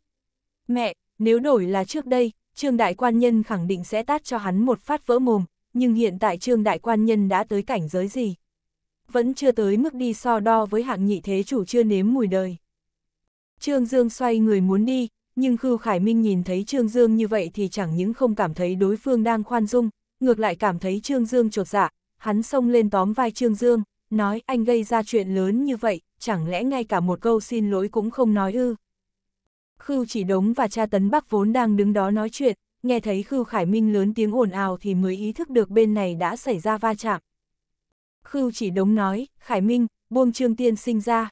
Mẹ, nếu đổi là trước đây, Trương Đại Quan Nhân khẳng định sẽ tát cho hắn một phát vỡ mồm, nhưng hiện tại Trương Đại Quan Nhân đã tới cảnh giới gì? Vẫn chưa tới mức đi so đo với hạng nhị thế chủ chưa nếm mùi đời. Trương Dương xoay người muốn đi, nhưng Khưu Khải Minh nhìn thấy Trương Dương như vậy thì chẳng những không cảm thấy đối phương đang khoan dung, ngược lại cảm thấy Trương Dương trột dạ, hắn xông lên tóm vai Trương Dương nói anh gây ra chuyện lớn như vậy, chẳng lẽ ngay cả một câu xin lỗi cũng không nói ư. Khưu chỉ đống và cha tấn bắc vốn đang đứng đó nói chuyện, nghe thấy Khưu Khải Minh lớn tiếng ồn ào thì mới ý thức được bên này đã xảy ra va chạm. Khưu chỉ đống nói, Khải Minh, buông Trương Tiên sinh ra.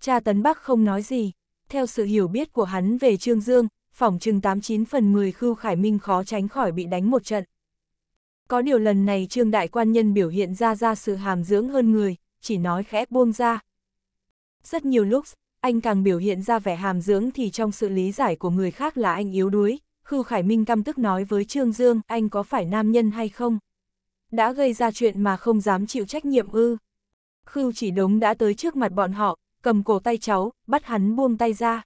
Cha tấn bắc không nói gì, theo sự hiểu biết của hắn về Trương Dương, phỏng chừng 89 phần 10 Khưu Khải Minh khó tránh khỏi bị đánh một trận. Có điều lần này trương đại quan nhân biểu hiện ra ra sự hàm dưỡng hơn người, chỉ nói khẽ buông ra. Rất nhiều lúc, anh càng biểu hiện ra vẻ hàm dưỡng thì trong sự lý giải của người khác là anh yếu đuối. Khưu Khải Minh căm tức nói với Trương Dương, anh có phải nam nhân hay không? Đã gây ra chuyện mà không dám chịu trách nhiệm ư. Khưu chỉ đống đã tới trước mặt bọn họ, cầm cổ tay cháu, bắt hắn buông tay ra.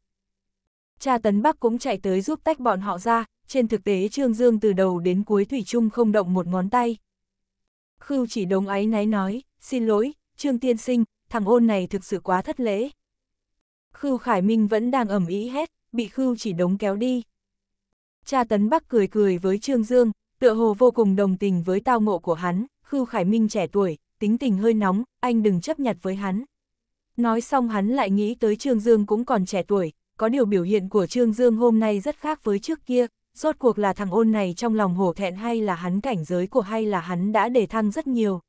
Cha Tấn Bắc cũng chạy tới giúp tách bọn họ ra, trên thực tế Trương Dương từ đầu đến cuối Thủy chung không động một ngón tay. Khưu chỉ đống áy náy nói, xin lỗi, Trương Tiên Sinh, thằng ôn này thực sự quá thất lễ. Khưu Khải Minh vẫn đang ẩm ý hết bị Khưu chỉ đống kéo đi. Cha Tấn Bắc cười cười với Trương Dương, tựa hồ vô cùng đồng tình với tao ngộ của hắn, Khưu Khải Minh trẻ tuổi, tính tình hơi nóng, anh đừng chấp nhặt với hắn. Nói xong hắn lại nghĩ tới Trương Dương cũng còn trẻ tuổi, có điều biểu hiện của Trương Dương hôm nay rất khác với trước kia, rốt cuộc là thằng ôn này trong lòng hổ thẹn hay là hắn cảnh giới của hay là hắn đã đề thăng rất nhiều.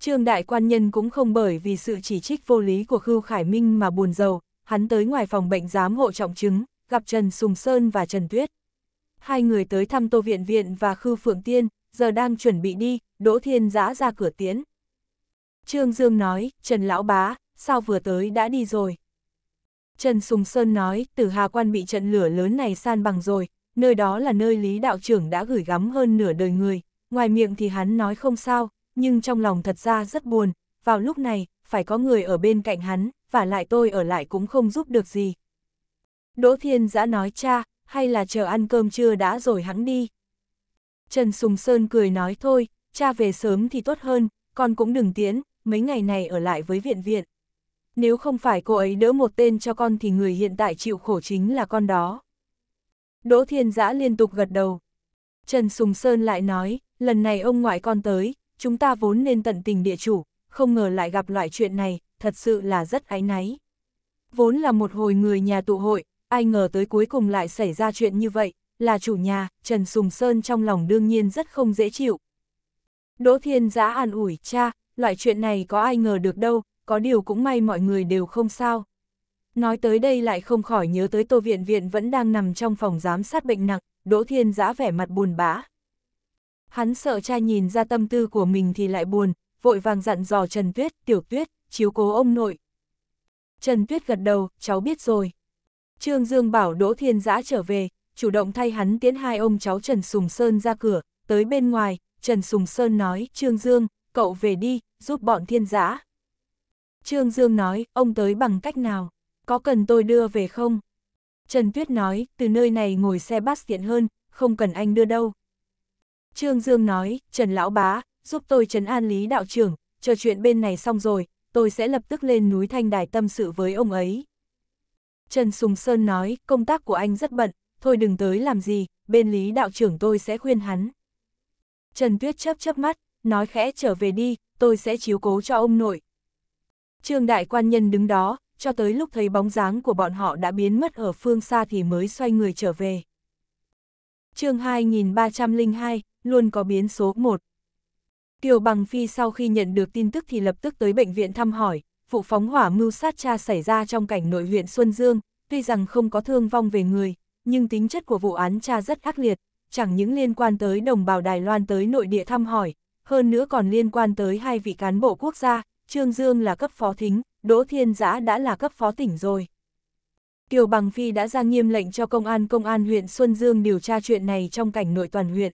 Trương đại quan nhân cũng không bởi vì sự chỉ trích vô lý của Khưu Khải Minh mà buồn giàu, hắn tới ngoài phòng bệnh giám hộ trọng chứng, gặp Trần Sùng Sơn và Trần Tuyết. Hai người tới thăm Tô Viện Viện và Khưu Phượng Tiên, giờ đang chuẩn bị đi, Đỗ Thiên giã ra cửa tiến. Trương Dương nói, Trần Lão Bá, sao vừa tới đã đi rồi? Trần Sùng Sơn nói, tử Hà Quan bị trận lửa lớn này san bằng rồi, nơi đó là nơi Lý Đạo trưởng đã gửi gắm hơn nửa đời người, ngoài miệng thì hắn nói không sao, nhưng trong lòng thật ra rất buồn, vào lúc này, phải có người ở bên cạnh hắn, và lại tôi ở lại cũng không giúp được gì. Đỗ Thiên Giã nói cha, hay là chờ ăn cơm trưa đã rồi hắn đi. Trần Sùng Sơn cười nói thôi, cha về sớm thì tốt hơn, con cũng đừng tiến, mấy ngày này ở lại với viện viện. Nếu không phải cô ấy đỡ một tên cho con thì người hiện tại chịu khổ chính là con đó. Đỗ Thiên Giã liên tục gật đầu. Trần Sùng Sơn lại nói, lần này ông ngoại con tới, chúng ta vốn nên tận tình địa chủ, không ngờ lại gặp loại chuyện này, thật sự là rất áy náy. Vốn là một hồi người nhà tụ hội, ai ngờ tới cuối cùng lại xảy ra chuyện như vậy, là chủ nhà, Trần Sùng Sơn trong lòng đương nhiên rất không dễ chịu. Đỗ Thiên Giã an ủi, cha, loại chuyện này có ai ngờ được đâu, có điều cũng may mọi người đều không sao. Nói tới đây lại không khỏi nhớ tới Tô Viện Viện vẫn đang nằm trong phòng giám sát bệnh nặng, Đỗ Thiên giã vẻ mặt buồn bã. Hắn sợ cha nhìn ra tâm tư của mình thì lại buồn, vội vàng dặn dò Trần Tuyết, Tiểu Tuyết, chiếu cố ông nội. Trần Tuyết gật đầu, cháu biết rồi. Trương Dương bảo Đỗ Thiên Giã trở về, chủ động thay hắn tiến hai ông cháu Trần Sùng Sơn ra cửa, tới bên ngoài, Trần Sùng Sơn nói, Trương Dương, cậu về đi, giúp bọn Thiên Giã. Trương Dương nói, ông tới bằng cách nào? có cần tôi đưa về không? Trần Tuyết nói, từ nơi này ngồi xe bát tiện hơn, không cần anh đưa đâu. Trương Dương nói, Trần Lão Bá, giúp tôi trấn an lý đạo trưởng, chờ chuyện bên này xong rồi, tôi sẽ lập tức lên núi Thanh Đài tâm sự với ông ấy. Trần Sùng Sơn nói, công tác của anh rất bận, thôi đừng tới làm gì, bên lý đạo trưởng tôi sẽ khuyên hắn. Trần Tuyết chấp chấp mắt, nói khẽ trở về đi, tôi sẽ chiếu cố cho ông nội. Trương Đại Quan Nhân đứng đó, cho tới lúc thấy bóng dáng của bọn họ đã biến mất ở phương xa thì mới xoay người trở về. chương 2302, luôn có biến số 1. Kiều Bằng Phi sau khi nhận được tin tức thì lập tức tới bệnh viện thăm hỏi, vụ phóng hỏa mưu sát cha xảy ra trong cảnh nội huyện Xuân Dương, tuy rằng không có thương vong về người, nhưng tính chất của vụ án cha rất khắc liệt, chẳng những liên quan tới đồng bào Đài Loan tới nội địa thăm hỏi, hơn nữa còn liên quan tới hai vị cán bộ quốc gia, Trương Dương là cấp phó thính, Đỗ Thiên Giã đã là cấp phó tỉnh rồi. Kiều Bằng Phi đã ra nghiêm lệnh cho công an công an huyện Xuân Dương điều tra chuyện này trong cảnh nội toàn huyện.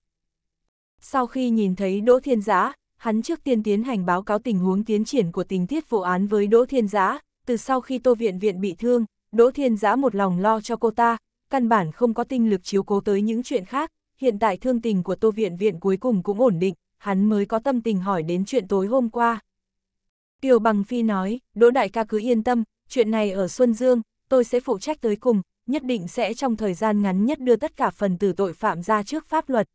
Sau khi nhìn thấy Đỗ Thiên Giã, hắn trước tiên tiến hành báo cáo tình huống tiến triển của tình tiết vụ án với Đỗ Thiên Giã, từ sau khi Tô Viện Viện bị thương, Đỗ Thiên Giã một lòng lo cho cô ta, căn bản không có tinh lực chiếu cố tới những chuyện khác, hiện tại thương tình của Tô Viện Viện cuối cùng cũng ổn định, hắn mới có tâm tình hỏi đến chuyện tối hôm qua. Kiều Bằng Phi nói, Đỗ Đại ca cứ yên tâm, chuyện này ở Xuân Dương, tôi sẽ phụ trách tới cùng, nhất định sẽ trong thời gian ngắn nhất đưa tất cả phần tử tội phạm ra trước pháp luật.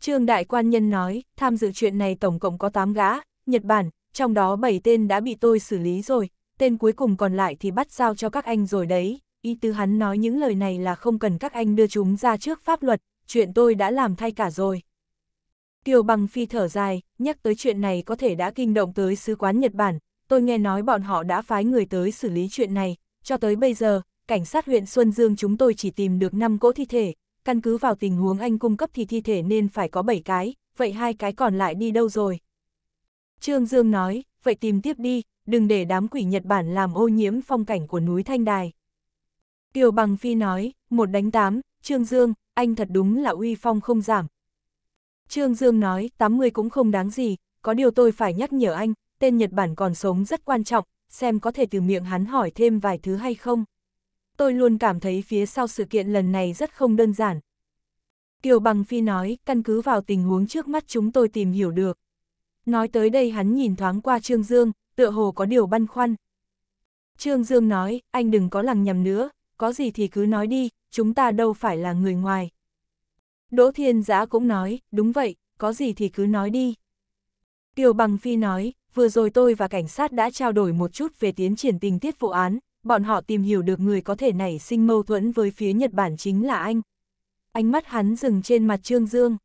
Trương Đại Quan Nhân nói, tham dự chuyện này tổng cộng có 8 gã, Nhật Bản, trong đó 7 tên đã bị tôi xử lý rồi, tên cuối cùng còn lại thì bắt giao cho các anh rồi đấy. Ý tứ hắn nói những lời này là không cần các anh đưa chúng ra trước pháp luật, chuyện tôi đã làm thay cả rồi. Kiều Bằng Phi thở dài, nhắc tới chuyện này có thể đã kinh động tới sứ quán Nhật Bản, tôi nghe nói bọn họ đã phái người tới xử lý chuyện này, cho tới bây giờ, cảnh sát huyện Xuân Dương chúng tôi chỉ tìm được 5 cỗ thi thể, căn cứ vào tình huống anh cung cấp thì thi thể nên phải có 7 cái, vậy hai cái còn lại đi đâu rồi? Trương Dương nói, vậy tìm tiếp đi, đừng để đám quỷ Nhật Bản làm ô nhiễm phong cảnh của núi Thanh Đài. Kiều Bằng Phi nói, một đánh tám, Trương Dương, anh thật đúng là uy phong không giảm, Trương Dương nói, 80 cũng không đáng gì, có điều tôi phải nhắc nhở anh, tên Nhật Bản còn sống rất quan trọng, xem có thể từ miệng hắn hỏi thêm vài thứ hay không. Tôi luôn cảm thấy phía sau sự kiện lần này rất không đơn giản. Kiều Bằng Phi nói, căn cứ vào tình huống trước mắt chúng tôi tìm hiểu được. Nói tới đây hắn nhìn thoáng qua Trương Dương, tựa hồ có điều băn khoăn. Trương Dương nói, anh đừng có lằng nhầm nữa, có gì thì cứ nói đi, chúng ta đâu phải là người ngoài. Đỗ Thiên Giã cũng nói, đúng vậy, có gì thì cứ nói đi. Kiều Bằng Phi nói, vừa rồi tôi và cảnh sát đã trao đổi một chút về tiến triển tình tiết vụ án, bọn họ tìm hiểu được người có thể nảy sinh mâu thuẫn với phía Nhật Bản chính là anh. Ánh mắt hắn dừng trên mặt Trương Dương.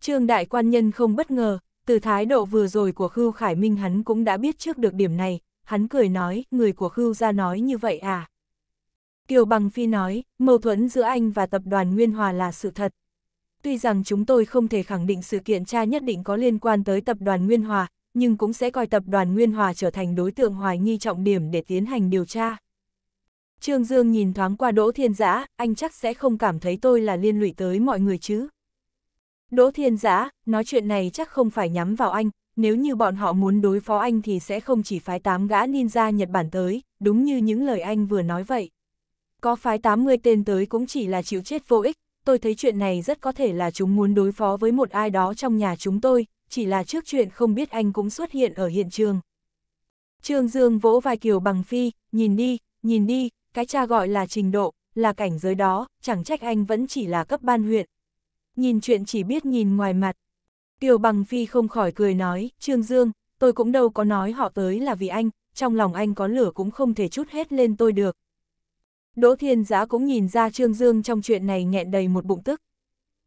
Trương Đại Quan Nhân không bất ngờ, từ thái độ vừa rồi của Khưu Khải Minh hắn cũng đã biết trước được điểm này, hắn cười nói, người của Khưu ra nói như vậy à. Kiều Bằng Phi nói, mâu thuẫn giữa anh và tập đoàn Nguyên Hòa là sự thật, Tuy rằng chúng tôi không thể khẳng định sự kiện tra nhất định có liên quan tới tập đoàn Nguyên Hòa, nhưng cũng sẽ coi tập đoàn Nguyên Hòa trở thành đối tượng hoài nghi trọng điểm để tiến hành điều tra. Trương Dương nhìn thoáng qua Đỗ Thiên Giã, anh chắc sẽ không cảm thấy tôi là liên lụy tới mọi người chứ. Đỗ Thiên Giã, nói chuyện này chắc không phải nhắm vào anh, nếu như bọn họ muốn đối phó anh thì sẽ không chỉ phái 8 gã ninja Nhật Bản tới, đúng như những lời anh vừa nói vậy. Có phái 80 tên tới cũng chỉ là chịu chết vô ích, tôi thấy chuyện này rất có thể là chúng muốn đối phó với một ai đó trong nhà chúng tôi, chỉ là trước chuyện không biết anh cũng xuất hiện ở hiện trường. Trương Dương vỗ vai Kiều Bằng Phi, nhìn đi, nhìn đi, cái cha gọi là trình độ, là cảnh giới đó, chẳng trách anh vẫn chỉ là cấp ban huyện. Nhìn chuyện chỉ biết nhìn ngoài mặt. Kiều Bằng Phi không khỏi cười nói, Trương Dương, tôi cũng đâu có nói họ tới là vì anh, trong lòng anh có lửa cũng không thể chút hết lên tôi được, Đỗ Thiên Giá cũng nhìn ra Trương Dương trong chuyện này nghẹn đầy một bụng tức.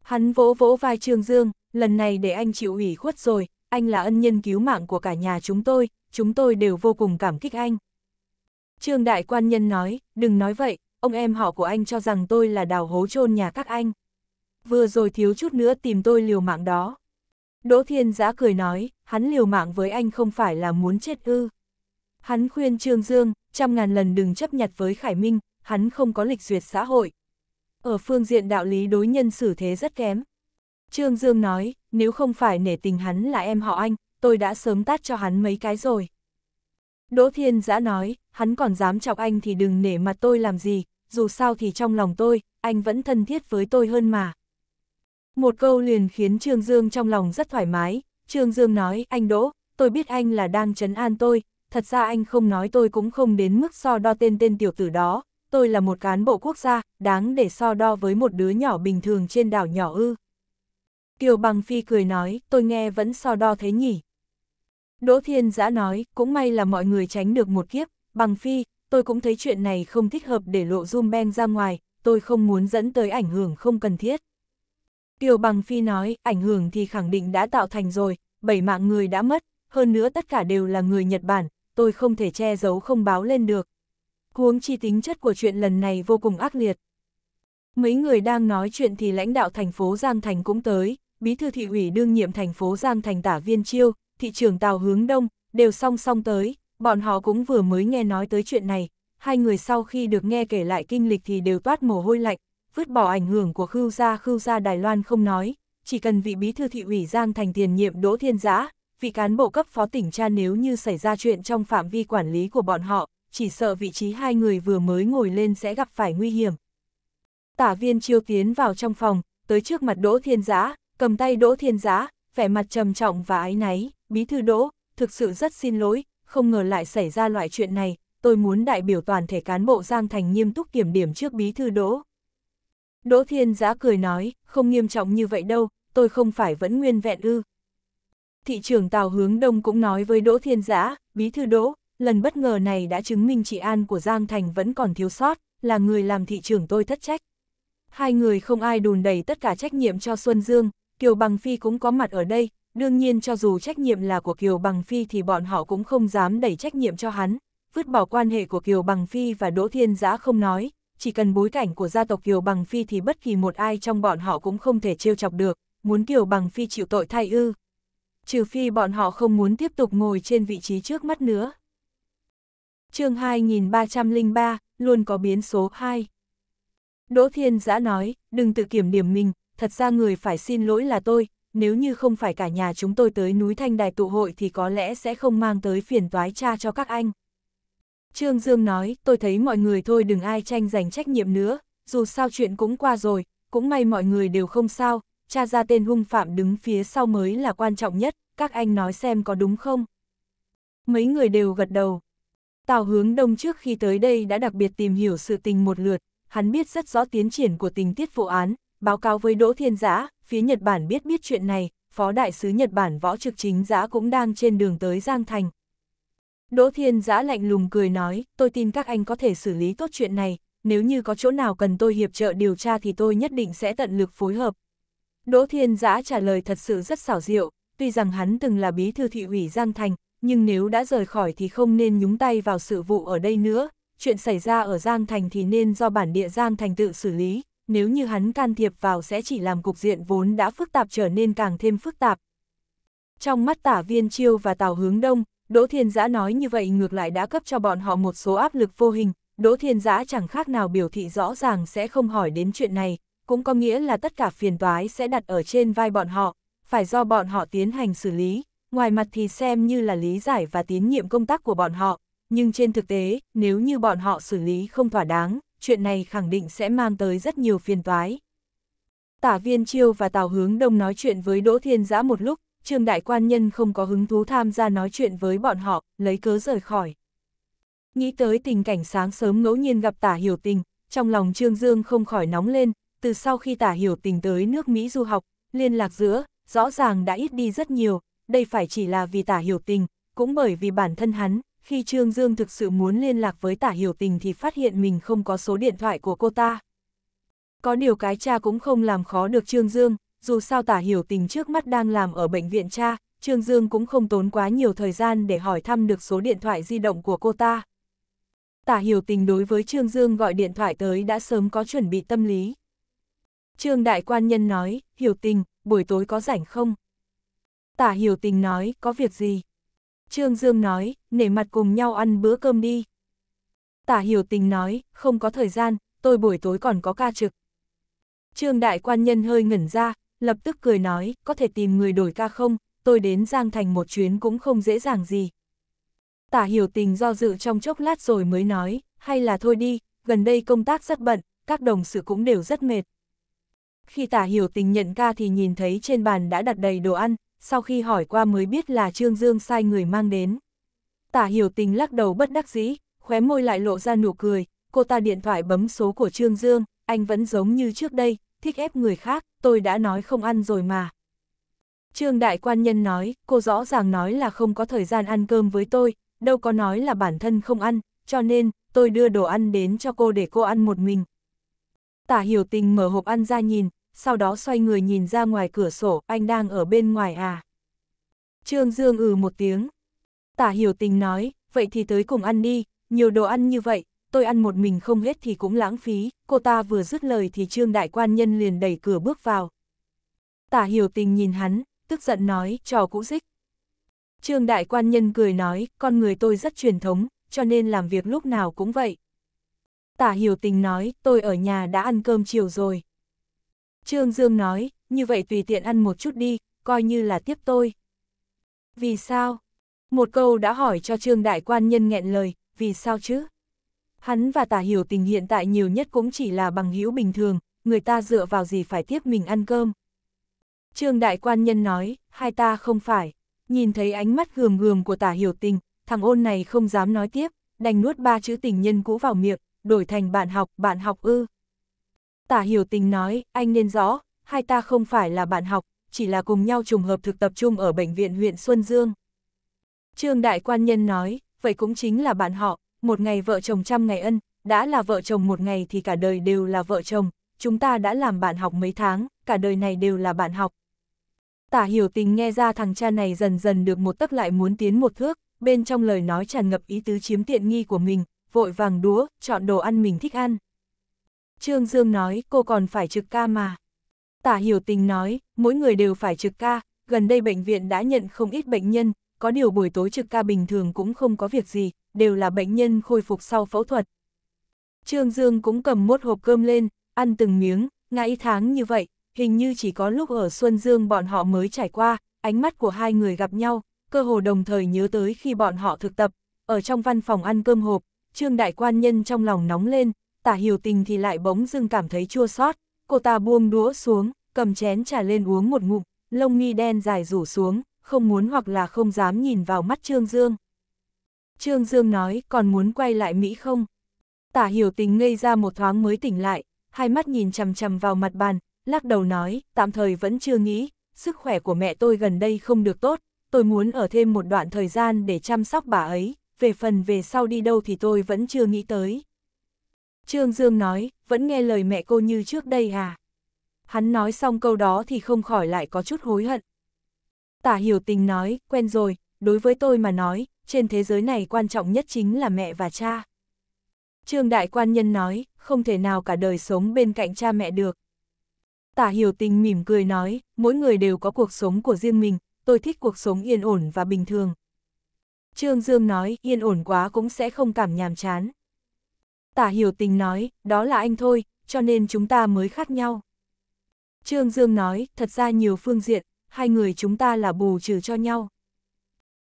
Hắn vỗ vỗ vai Trương Dương, lần này để anh chịu ủy khuất rồi, anh là ân nhân cứu mạng của cả nhà chúng tôi, chúng tôi đều vô cùng cảm kích anh. Trương Đại Quan Nhân nói, đừng nói vậy, ông em họ của anh cho rằng tôi là đào hố chôn nhà các anh. Vừa rồi thiếu chút nữa tìm tôi liều mạng đó. Đỗ Thiên Giá cười nói, hắn liều mạng với anh không phải là muốn chết ư. Hắn khuyên Trương Dương, trăm ngàn lần đừng chấp nhặt với Khải Minh, hắn không có lịch duyệt xã hội. Ở phương diện đạo lý đối nhân xử thế rất kém. Trương Dương nói, nếu không phải nể tình hắn là em họ anh, tôi đã sớm tát cho hắn mấy cái rồi. Đỗ Thiên Giã nói, hắn còn dám chọc anh thì đừng nể mặt tôi làm gì, dù sao thì trong lòng tôi, anh vẫn thân thiết với tôi hơn mà. Một câu liền khiến Trương Dương trong lòng rất thoải mái, Trương Dương nói, anh Đỗ, tôi biết anh là đang trấn an tôi, thật ra anh không nói tôi cũng không đến mức so đo tên tên tiểu tử đó, tôi là một cán bộ quốc gia, đáng để so đo với một đứa nhỏ bình thường trên đảo nhỏ ư. Kiều Bằng Phi cười nói, tôi nghe vẫn so đo thế nhỉ. Đỗ Thiên Giã nói, cũng may là mọi người tránh được một kiếp, Bằng Phi, tôi cũng thấy chuyện này không thích hợp để lộ zoom ben ra ngoài, tôi không muốn dẫn tới ảnh hưởng không cần thiết. Kiều Bằng Phi nói, ảnh hưởng thì khẳng định đã tạo thành rồi, bảy mạng người đã mất, hơn nữa tất cả đều là người Nhật Bản, tôi không thể che giấu không báo lên được, huống chi tính chất của chuyện lần này vô cùng ác liệt. Mấy người đang nói chuyện thì lãnh đạo thành phố Giang Thành cũng tới, bí thư thị ủy đương nhiệm thành phố Giang Thành tả viên chiêu, thị trưởng Tào Hướng Đông, đều song song tới, bọn họ cũng vừa mới nghe nói tới chuyện này, hai người sau khi được nghe kể lại kinh lịch thì đều toát mồ hôi lạnh, vứt bỏ ảnh hưởng của khưu gia khưu gia Đài Loan không nói, chỉ cần vị bí thư thị ủy Giang Thành tiền nhiệm Đỗ Thiên Giã, vị cán bộ cấp phó tỉnh cha nếu như xảy ra chuyện trong phạm vi quản lý của bọn họ, chỉ sợ vị trí hai người vừa mới ngồi lên sẽ gặp phải nguy hiểm. Tả viên chiêu tiến vào trong phòng, tới trước mặt Đỗ Thiên Giã, cầm tay Đỗ Thiên Giã, vẻ mặt trầm trọng và ái náy, bí thư Đỗ, thực sự rất xin lỗi, không ngờ lại xảy ra loại chuyện này, tôi muốn đại biểu toàn thể cán bộ Giang Thành nghiêm túc kiểm điểm trước bí thư Đỗ. Đỗ Thiên Giá cười nói, không nghiêm trọng như vậy đâu, tôi không phải vẫn nguyên vẹn ư. Thị trưởng Tào Hướng Đông cũng nói với Đỗ Thiên Giá, bí thư Đỗ, lần bất ngờ này đã chứng minh chị An của Giang Thành vẫn còn thiếu sót, là người làm thị trưởng tôi thất trách. Hai người không ai đùn đẩy tất cả trách nhiệm cho Xuân Dương, Kiều Bằng Phi cũng có mặt ở đây, đương nhiên cho dù trách nhiệm là của Kiều Bằng Phi thì bọn họ cũng không dám đẩy trách nhiệm cho hắn, vứt bỏ quan hệ của Kiều Bằng Phi và Đỗ Thiên Giã không nói, chỉ cần bối cảnh của gia tộc Kiều Bằng Phi thì bất kỳ một ai trong bọn họ cũng không thể trêu chọc được, muốn Kiều Bằng Phi chịu tội thay ư. Trừ phi bọn họ không muốn tiếp tục ngồi trên vị trí trước mắt nữa chương 2303, luôn có biến số 2. Đỗ Thiên Giã nói, đừng tự kiểm điểm mình, thật ra người phải xin lỗi là tôi, nếu như không phải cả nhà chúng tôi tới núi Thanh Đài tụ hội thì có lẽ sẽ không mang tới phiền toái cha cho các anh. Trương Dương nói, tôi thấy mọi người thôi đừng ai tranh giành trách nhiệm nữa, dù sao chuyện cũng qua rồi, cũng may mọi người đều không sao, cha ra tên hung phạm đứng phía sau mới là quan trọng nhất, các anh nói xem có đúng không. Mấy người đều gật đầu, Tào hướng đông trước khi tới đây đã đặc biệt tìm hiểu sự tình một lượt, hắn biết rất rõ tiến triển của tình tiết vụ án, báo cáo với Đỗ Thiên Giã, phía Nhật Bản biết biết chuyện này, Phó Đại sứ Nhật Bản Võ Trực Chính Giã cũng đang trên đường tới Giang Thành. Đỗ Thiên Giã lạnh lùng cười nói, tôi tin các anh có thể xử lý tốt chuyện này, nếu như có chỗ nào cần tôi hiệp trợ điều tra thì tôi nhất định sẽ tận lực phối hợp. Đỗ Thiên Giã trả lời thật sự rất xảo diệu, tuy rằng hắn từng là bí thư thị ủy Giang Thành, nhưng nếu đã rời khỏi thì không nên nhúng tay vào sự vụ ở đây nữa, chuyện xảy ra ở Giang Thành thì nên do bản địa Giang Thành tự xử lý, nếu như hắn can thiệp vào sẽ chỉ làm cục diện vốn đã phức tạp trở nên càng thêm phức tạp. Trong mắt tả viên chiêu và tào hướng đông, Đỗ Thiên Giã nói như vậy ngược lại đã cấp cho bọn họ một số áp lực vô hình, Đỗ Thiên Giã chẳng khác nào biểu thị rõ ràng sẽ không hỏi đến chuyện này, cũng có nghĩa là tất cả phiền toái sẽ đặt ở trên vai bọn họ, phải do bọn họ tiến hành xử lý ngoài mặt thì xem như là lý giải và tín nhiệm công tác của bọn họ, nhưng trên thực tế, nếu như bọn họ xử lý không thỏa đáng, chuyện này khẳng định sẽ mang tới rất nhiều phiền toái. Tả viên chiêu và tào hướng đông nói chuyện với Đỗ Thiên Giã một lúc, Trương Đại Quan Nhân không có hứng thú tham gia nói chuyện với bọn họ, lấy cớ rời khỏi. Nghĩ tới tình cảnh sáng sớm ngẫu nhiên gặp tả hiểu tình, trong lòng Trương Dương không khỏi nóng lên, từ sau khi tả hiểu tình tới nước Mỹ du học, liên lạc giữa, rõ ràng đã ít đi rất nhiều, đây phải chỉ là vì tả hiểu tình, cũng bởi vì bản thân hắn, khi Trương Dương thực sự muốn liên lạc với tả hiểu tình thì phát hiện mình không có số điện thoại của cô ta. Có điều cái cha cũng không làm khó được Trương Dương, dù sao tả hiểu tình trước mắt đang làm ở bệnh viện cha, Trương Dương cũng không tốn quá nhiều thời gian để hỏi thăm được số điện thoại di động của cô ta. Tả hiểu tình đối với Trương Dương gọi điện thoại tới đã sớm có chuẩn bị tâm lý. Trương Đại Quan Nhân nói, hiểu tình, buổi tối có rảnh không? Tả hiểu tình nói, có việc gì? Trương Dương nói, nể mặt cùng nhau ăn bữa cơm đi. Tả hiểu tình nói, không có thời gian, tôi buổi tối còn có ca trực. Trương đại quan nhân hơi ngẩn ra, lập tức cười nói, có thể tìm người đổi ca không, tôi đến Giang Thành một chuyến cũng không dễ dàng gì. Tả hiểu tình do dự trong chốc lát rồi mới nói, hay là thôi đi, gần đây công tác rất bận, các đồng sự cũng đều rất mệt. Khi tả hiểu tình nhận ca thì nhìn thấy trên bàn đã đặt đầy đồ ăn, sau khi hỏi qua mới biết là Trương Dương sai người mang đến. Tả hiểu tình lắc đầu bất đắc dĩ, khóe môi lại lộ ra nụ cười, cô ta điện thoại bấm số của Trương Dương, anh vẫn giống như trước đây, thích ép người khác, tôi đã nói không ăn rồi mà. Trương Đại Quan Nhân nói, cô rõ ràng nói là không có thời gian ăn cơm với tôi, đâu có nói là bản thân không ăn, cho nên, tôi đưa đồ ăn đến cho cô để cô ăn một mình. Tả hiểu tình mở hộp ăn ra nhìn, sau đó xoay người nhìn ra ngoài cửa sổ, anh đang ở bên ngoài à. Trương Dương ừ một tiếng. Tả hiểu tình nói, vậy thì tới cùng ăn đi, nhiều đồ ăn như vậy, tôi ăn một mình không hết thì cũng lãng phí, cô ta vừa dứt lời thì Trương Đại Quan Nhân liền đẩy cửa bước vào. Tả hiểu tình nhìn hắn, tức giận nói, trò cũ dích. Trương Đại Quan Nhân cười nói, con người tôi rất truyền thống, cho nên làm việc lúc nào cũng vậy. Tả hiểu tình nói, tôi ở nhà đã ăn cơm chiều rồi. Trương Dương nói, như vậy tùy tiện ăn một chút đi, coi như là tiếp tôi. Vì sao? Một câu đã hỏi cho Trương Đại Quan Nhân nghẹn lời, vì sao chứ? Hắn và tả hiểu tình hiện tại nhiều nhất cũng chỉ là bằng hữu bình thường, người ta dựa vào gì phải tiếp mình ăn cơm. Trương Đại Quan Nhân nói, hai ta không phải. Nhìn thấy ánh mắt gườm gườm của tả hiểu tình, thằng ôn này không dám nói tiếp, đành nuốt ba chữ tình nhân cũ vào miệng, đổi thành bạn học, bạn học ư. Tả hiểu tình nói, anh nên rõ, hai ta không phải là bạn học, chỉ là cùng nhau trùng hợp thực tập chung ở bệnh viện huyện Xuân Dương. Trương Đại Quan Nhân nói, vậy cũng chính là bạn họ, một ngày vợ chồng trăm ngày ân, đã là vợ chồng một ngày thì cả đời đều là vợ chồng, chúng ta đã làm bạn học mấy tháng, cả đời này đều là bạn học. Tả hiểu tình nghe ra thằng cha này dần dần được một tấc lại muốn tiến một thước, bên trong lời nói tràn ngập ý tứ chiếm tiện nghi của mình, vội vàng đúa, chọn đồ ăn mình thích ăn. Trương Dương nói cô còn phải trực ca mà. Tả hiểu tình nói, mỗi người đều phải trực ca, gần đây bệnh viện đã nhận không ít bệnh nhân, có điều buổi tối trực ca bình thường cũng không có việc gì, đều là bệnh nhân khôi phục sau phẫu thuật. Trương Dương cũng cầm một hộp cơm lên, ăn từng miếng, ngãi tháng như vậy, hình như chỉ có lúc ở Xuân Dương bọn họ mới trải qua, ánh mắt của hai người gặp nhau, cơ hồ đồng thời nhớ tới khi bọn họ thực tập, ở trong văn phòng ăn cơm hộp, Trương Đại Quan Nhân trong lòng nóng lên, tả hiểu tình thì lại bỗng dưng cảm thấy chua xót cô ta buông đũa xuống, cầm chén trà lên uống một ngụm, lông mi đen dài rủ xuống, không muốn hoặc là không dám nhìn vào mắt Trương Dương. Trương Dương nói còn muốn quay lại Mỹ không? Tả hiểu tình ngây ra một thoáng mới tỉnh lại, hai mắt nhìn chầm chầm vào mặt bàn, lắc đầu nói, tạm thời vẫn chưa nghĩ, sức khỏe của mẹ tôi gần đây không được tốt, tôi muốn ở thêm một đoạn thời gian để chăm sóc bà ấy, về phần về sau đi đâu thì tôi vẫn chưa nghĩ tới. Trương Dương nói, vẫn nghe lời mẹ cô như trước đây à? Hắn nói xong câu đó thì không khỏi lại có chút hối hận. Tả hiểu tình nói, quen rồi, đối với tôi mà nói, trên thế giới này quan trọng nhất chính là mẹ và cha. Trương Đại Quan Nhân nói, không thể nào cả đời sống bên cạnh cha mẹ được. Tả hiểu tình mỉm cười nói, mỗi người đều có cuộc sống của riêng mình, tôi thích cuộc sống yên ổn và bình thường. Trương Dương nói, yên ổn quá cũng sẽ không cảm nhàm chán. Tả hiểu tình nói, đó là anh thôi, cho nên chúng ta mới khác nhau. Trương Dương nói, thật ra nhiều phương diện, hai người chúng ta là bù trừ cho nhau.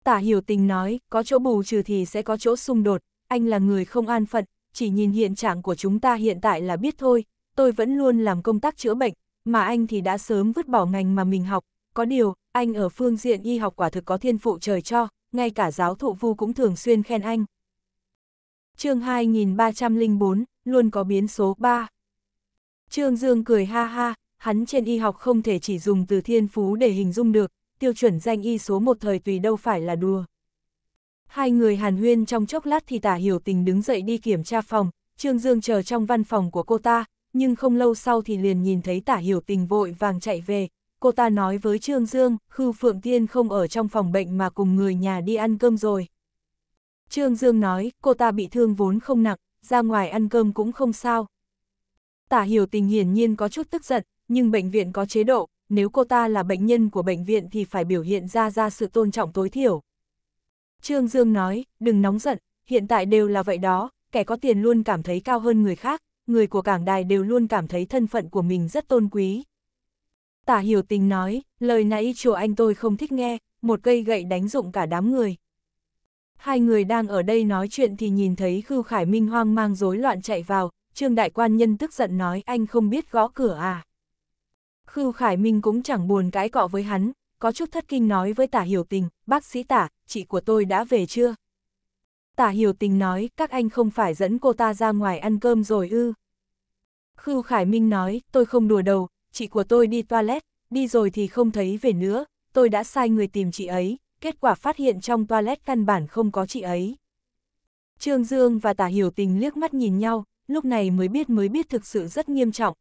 Tả hiểu tình nói, có chỗ bù trừ thì sẽ có chỗ xung đột, anh là người không an phận, chỉ nhìn hiện trạng của chúng ta hiện tại là biết thôi, tôi vẫn luôn làm công tác chữa bệnh, mà anh thì đã sớm vứt bỏ ngành mà mình học, có điều, anh ở phương diện y học quả thực có thiên phụ trời cho, ngay cả giáo thụ vu cũng thường xuyên khen anh chương 2304, luôn có biến số 3. Trương Dương cười ha ha, hắn trên y học không thể chỉ dùng từ thiên phú để hình dung được, tiêu chuẩn danh y số một thời tùy đâu phải là đùa. Hai người hàn huyên trong chốc lát thì tả hiểu tình đứng dậy đi kiểm tra phòng, Trương Dương chờ trong văn phòng của cô ta, nhưng không lâu sau thì liền nhìn thấy tả hiểu tình vội vàng chạy về. Cô ta nói với Trương Dương, Khư Phượng Tiên không ở trong phòng bệnh mà cùng người nhà đi ăn cơm rồi. Trương Dương nói, cô ta bị thương vốn không nặng, ra ngoài ăn cơm cũng không sao. Tả hiểu tình hiển nhiên có chút tức giận, nhưng bệnh viện có chế độ, nếu cô ta là bệnh nhân của bệnh viện thì phải biểu hiện ra ra sự tôn trọng tối thiểu. Trương Dương nói, đừng nóng giận, hiện tại đều là vậy đó, kẻ có tiền luôn cảm thấy cao hơn người khác, người của cảng đài đều luôn cảm thấy thân phận của mình rất tôn quý. Tả hiểu tình nói, lời nãy chùa anh tôi không thích nghe, một cây gậy đánh dụng cả đám người hai người đang ở đây nói chuyện thì nhìn thấy Khưu Khải Minh hoang mang rối loạn chạy vào, Trương Đại Quan Nhân tức giận nói anh không biết gõ cửa à. Khưu Khải Minh cũng chẳng buồn cãi cọ với hắn, có chút thất kinh nói với tả hiểu tình, bác sĩ tả, chị của tôi đã về chưa? Tả hiểu tình nói, các anh không phải dẫn cô ta ra ngoài ăn cơm rồi ư. Khưu Khải Minh nói, tôi không đùa đầu, chị của tôi đi toilet, đi rồi thì không thấy về nữa, tôi đã sai người tìm chị ấy, kết quả phát hiện trong toilet căn bản không có chị ấy. Trương Dương và Tả Hiểu Tình liếc mắt nhìn nhau, lúc này mới biết mới biết thực sự rất nghiêm trọng.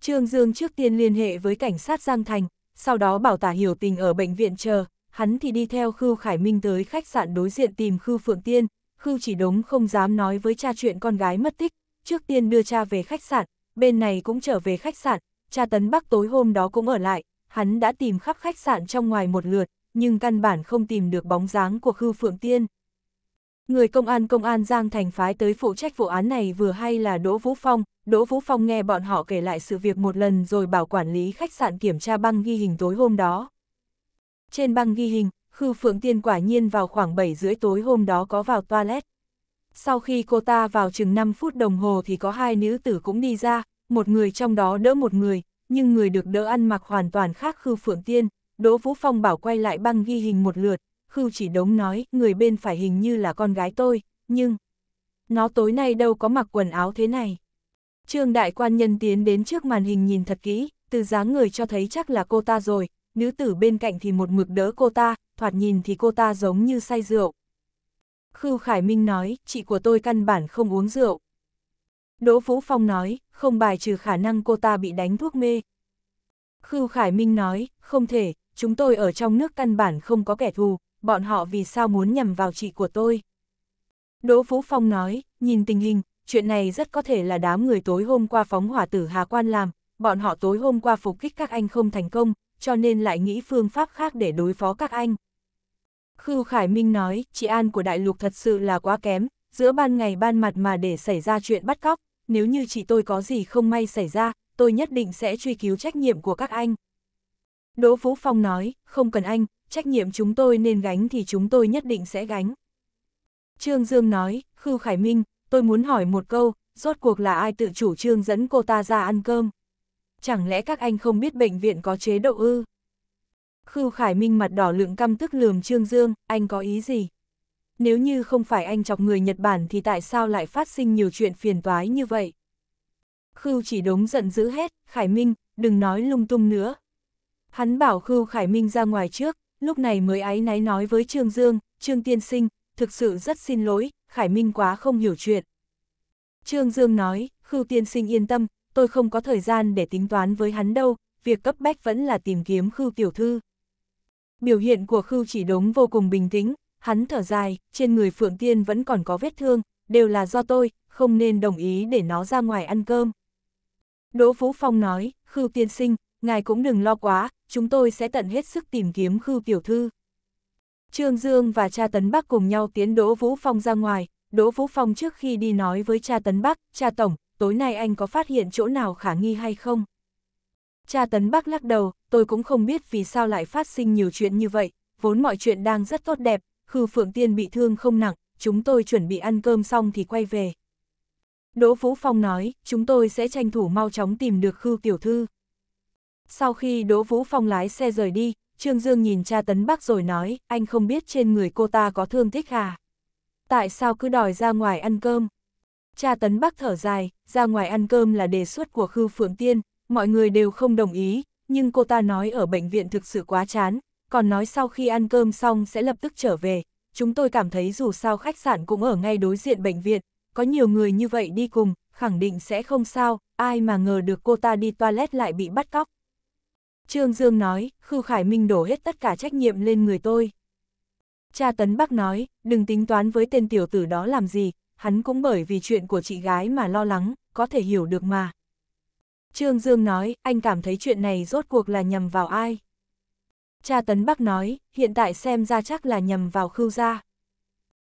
Trương Dương trước tiên liên hệ với cảnh sát Giang Thành, sau đó bảo Tả Hiểu Tình ở bệnh viện chờ, hắn thì đi theo Khưu Khải Minh tới khách sạn đối diện tìm Khưu Phượng Tiên, Khưu chỉ đống không dám nói với cha chuyện con gái mất tích, trước tiên đưa cha về khách sạn, bên này cũng trở về khách sạn, cha Tấn Bắc tối hôm đó cũng ở lại, hắn đã tìm khắp khách sạn trong ngoài một lượt, nhưng căn bản không tìm được bóng dáng của Khư Phượng Tiên. Người công an công an Giang Thành phái tới phụ trách vụ án này vừa hay là Đỗ Vũ Phong, Đỗ Vũ Phong nghe bọn họ kể lại sự việc một lần rồi bảo quản lý khách sạn kiểm tra băng ghi hình tối hôm đó. Trên băng ghi hình, Khư Phượng Tiên quả nhiên vào khoảng 7 rưỡi tối hôm đó có vào toilet. Sau khi cô ta vào chừng 5 phút đồng hồ thì có hai nữ tử cũng đi ra, một người trong đó đỡ một người, nhưng người được đỡ ăn mặc hoàn toàn khác Khư Phượng Tiên. Đỗ Vũ Phong bảo quay lại băng ghi hình một lượt, Khưu chỉ đống nói, người bên phải hình như là con gái tôi, nhưng... Nó tối nay đâu có mặc quần áo thế này. Trương đại quan nhân tiến đến trước màn hình nhìn thật kỹ, từ dáng người cho thấy chắc là cô ta rồi, nữ tử bên cạnh thì một mực đỡ cô ta, thoạt nhìn thì cô ta giống như say rượu. Khưu Khải Minh nói, chị của tôi căn bản không uống rượu. Đỗ Vũ Phong nói, không bài trừ khả năng cô ta bị đánh thuốc mê, Khưu Khải Minh nói, không thể, chúng tôi ở trong nước căn bản không có kẻ thù, bọn họ vì sao muốn nhằm vào chị của tôi. Đỗ Phú Phong nói, nhìn tình hình, chuyện này rất có thể là đám người tối hôm qua phóng hỏa tử Hà Quan làm, bọn họ tối hôm qua phục kích các anh không thành công, cho nên lại nghĩ phương pháp khác để đối phó các anh. Khưu Khải Minh nói, chị An của đại lục thật sự là quá kém, giữa ban ngày ban mặt mà để xảy ra chuyện bắt cóc, nếu như chị tôi có gì không may xảy ra, tôi nhất định sẽ truy cứu trách nhiệm của các anh. Đỗ Vũ Phong nói, không cần anh, trách nhiệm chúng tôi nên gánh thì chúng tôi nhất định sẽ gánh. Trương Dương nói, Khưu Khải Minh, tôi muốn hỏi một câu, rốt cuộc là ai tự chủ trương dẫn cô ta ra ăn cơm? Chẳng lẽ các anh không biết bệnh viện có chế độ ư? Khưu Khải Minh mặt đỏ lượng căm tức lườm Trương Dương, anh có ý gì? Nếu như không phải anh chọc người Nhật Bản thì tại sao lại phát sinh nhiều chuyện phiền toái như vậy? Khưu chỉ đống giận dữ hết, Khải Minh, đừng nói lung tung nữa. Hắn bảo Khưu Khải Minh ra ngoài trước, lúc này mới áy náy nói với Trương Dương, Trương Tiên Sinh, thực sự rất xin lỗi, Khải Minh quá không hiểu chuyện. Trương Dương nói, Khưu Tiên Sinh yên tâm, tôi không có thời gian để tính toán với hắn đâu, việc cấp bách vẫn là tìm kiếm Khưu Tiểu Thư. Biểu hiện của Khưu chỉ đống vô cùng bình tĩnh, hắn thở dài, trên người Phượng Tiên vẫn còn có vết thương, đều là do tôi, không nên đồng ý để nó ra ngoài ăn cơm. Đỗ Phú Phong nói, Khưu tiên sinh, ngài cũng đừng lo quá, chúng tôi sẽ tận hết sức tìm kiếm Khưu tiểu thư. Trương Dương và cha Tấn Bắc cùng nhau tiến Đỗ Vũ Phong ra ngoài, Đỗ Vũ Phong trước khi đi nói với cha Tấn Bắc, cha Tổng, tối nay anh có phát hiện chỗ nào khả nghi hay không? Cha Tấn Bắc lắc đầu, tôi cũng không biết vì sao lại phát sinh nhiều chuyện như vậy, vốn mọi chuyện đang rất tốt đẹp, Khư Phượng Tiên bị thương không nặng, chúng tôi chuẩn bị ăn cơm xong thì quay về. Đỗ Vũ Phong nói, chúng tôi sẽ tranh thủ mau chóng tìm được Khư Tiểu Thư. Sau khi Đỗ Vũ Phong lái xe rời đi, Trương Dương nhìn cha Tấn Bắc rồi nói, anh không biết trên người cô ta có thương tích à? Tại sao cứ đòi ra ngoài ăn cơm? Cha Tấn Bắc thở dài, ra ngoài ăn cơm là đề xuất của Khư Phượng Tiên, mọi người đều không đồng ý, nhưng cô ta nói ở bệnh viện thực sự quá chán, còn nói sau khi ăn cơm xong sẽ lập tức trở về. Chúng tôi cảm thấy dù sao khách sạn cũng ở ngay đối diện bệnh viện, có nhiều người như vậy đi cùng, khẳng định sẽ không sao, ai mà ngờ được cô ta đi toilet lại bị bắt cóc. Trương Dương nói, Khưu Khải Minh đổ hết tất cả trách nhiệm lên người tôi. Cha Tấn Bắc nói, đừng tính toán với tên tiểu tử đó làm gì, hắn cũng bởi vì chuyện của chị gái mà lo lắng, có thể hiểu được mà. Trương Dương nói, anh cảm thấy chuyện này rốt cuộc là nhầm vào ai? Cha Tấn Bắc nói, hiện tại xem ra chắc là nhầm vào Khưu gia.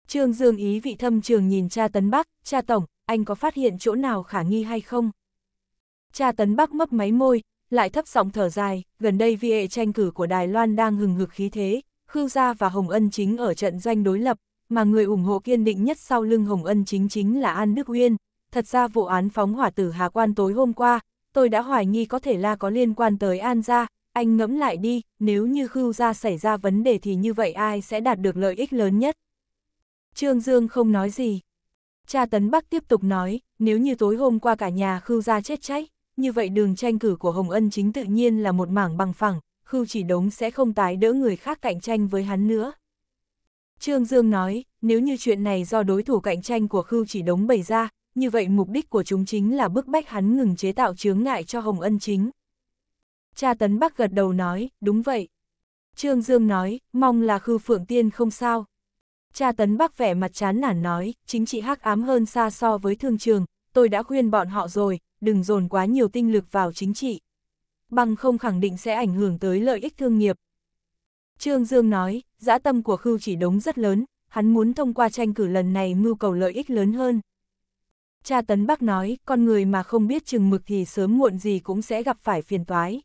Trương Dương ý vị thâm trường nhìn cha Tấn Bắc, cha Tổng, anh có phát hiện chỗ nào khả nghi hay không? Cha Tấn Bắc mấp máy môi, lại thấp giọng thở dài, gần đây vi hệ tranh cử của Đài Loan đang hừng hực khí thế, Khương Gia và Hồng Ân Chính ở trận doanh đối lập, mà người ủng hộ kiên định nhất sau lưng Hồng Ân Chính chính là An Đức Uyên. Thật ra vụ án phóng hỏa tử Hà Quan tối hôm qua, tôi đã hoài nghi có thể là có liên quan tới An Gia, anh ngẫm lại đi, nếu như Khưu Gia xảy ra vấn đề thì như vậy ai sẽ đạt được lợi ích lớn nhất? Trương Dương không nói gì. Cha Tấn Bắc tiếp tục nói, nếu như tối hôm qua cả nhà Khưu ra chết cháy, như vậy đường tranh cử của Hồng Ân chính tự nhiên là một mảng bằng phẳng, Khưu chỉ đống sẽ không tái đỡ người khác cạnh tranh với hắn nữa. Trương Dương nói, nếu như chuyện này do đối thủ cạnh tranh của Khưu chỉ đống bày ra, như vậy mục đích của chúng chính là bức bách hắn ngừng chế tạo chướng ngại cho Hồng Ân chính. Cha Tấn Bắc gật đầu nói, đúng vậy. Trương Dương nói, mong là Khưu Phượng Tiên không sao, cha tấn bác vẻ mặt chán nản nói, chính trị hắc ám hơn xa so với thương trường, tôi đã khuyên bọn họ rồi, đừng dồn quá nhiều tinh lực vào chính trị. Bằng không khẳng định sẽ ảnh hưởng tới lợi ích thương nghiệp. Trương Dương nói, dã tâm của Khưu chỉ đống rất lớn, hắn muốn thông qua tranh cử lần này mưu cầu lợi ích lớn hơn. Cha Tấn bác nói, con người mà không biết chừng mực thì sớm muộn gì cũng sẽ gặp phải phiền toái.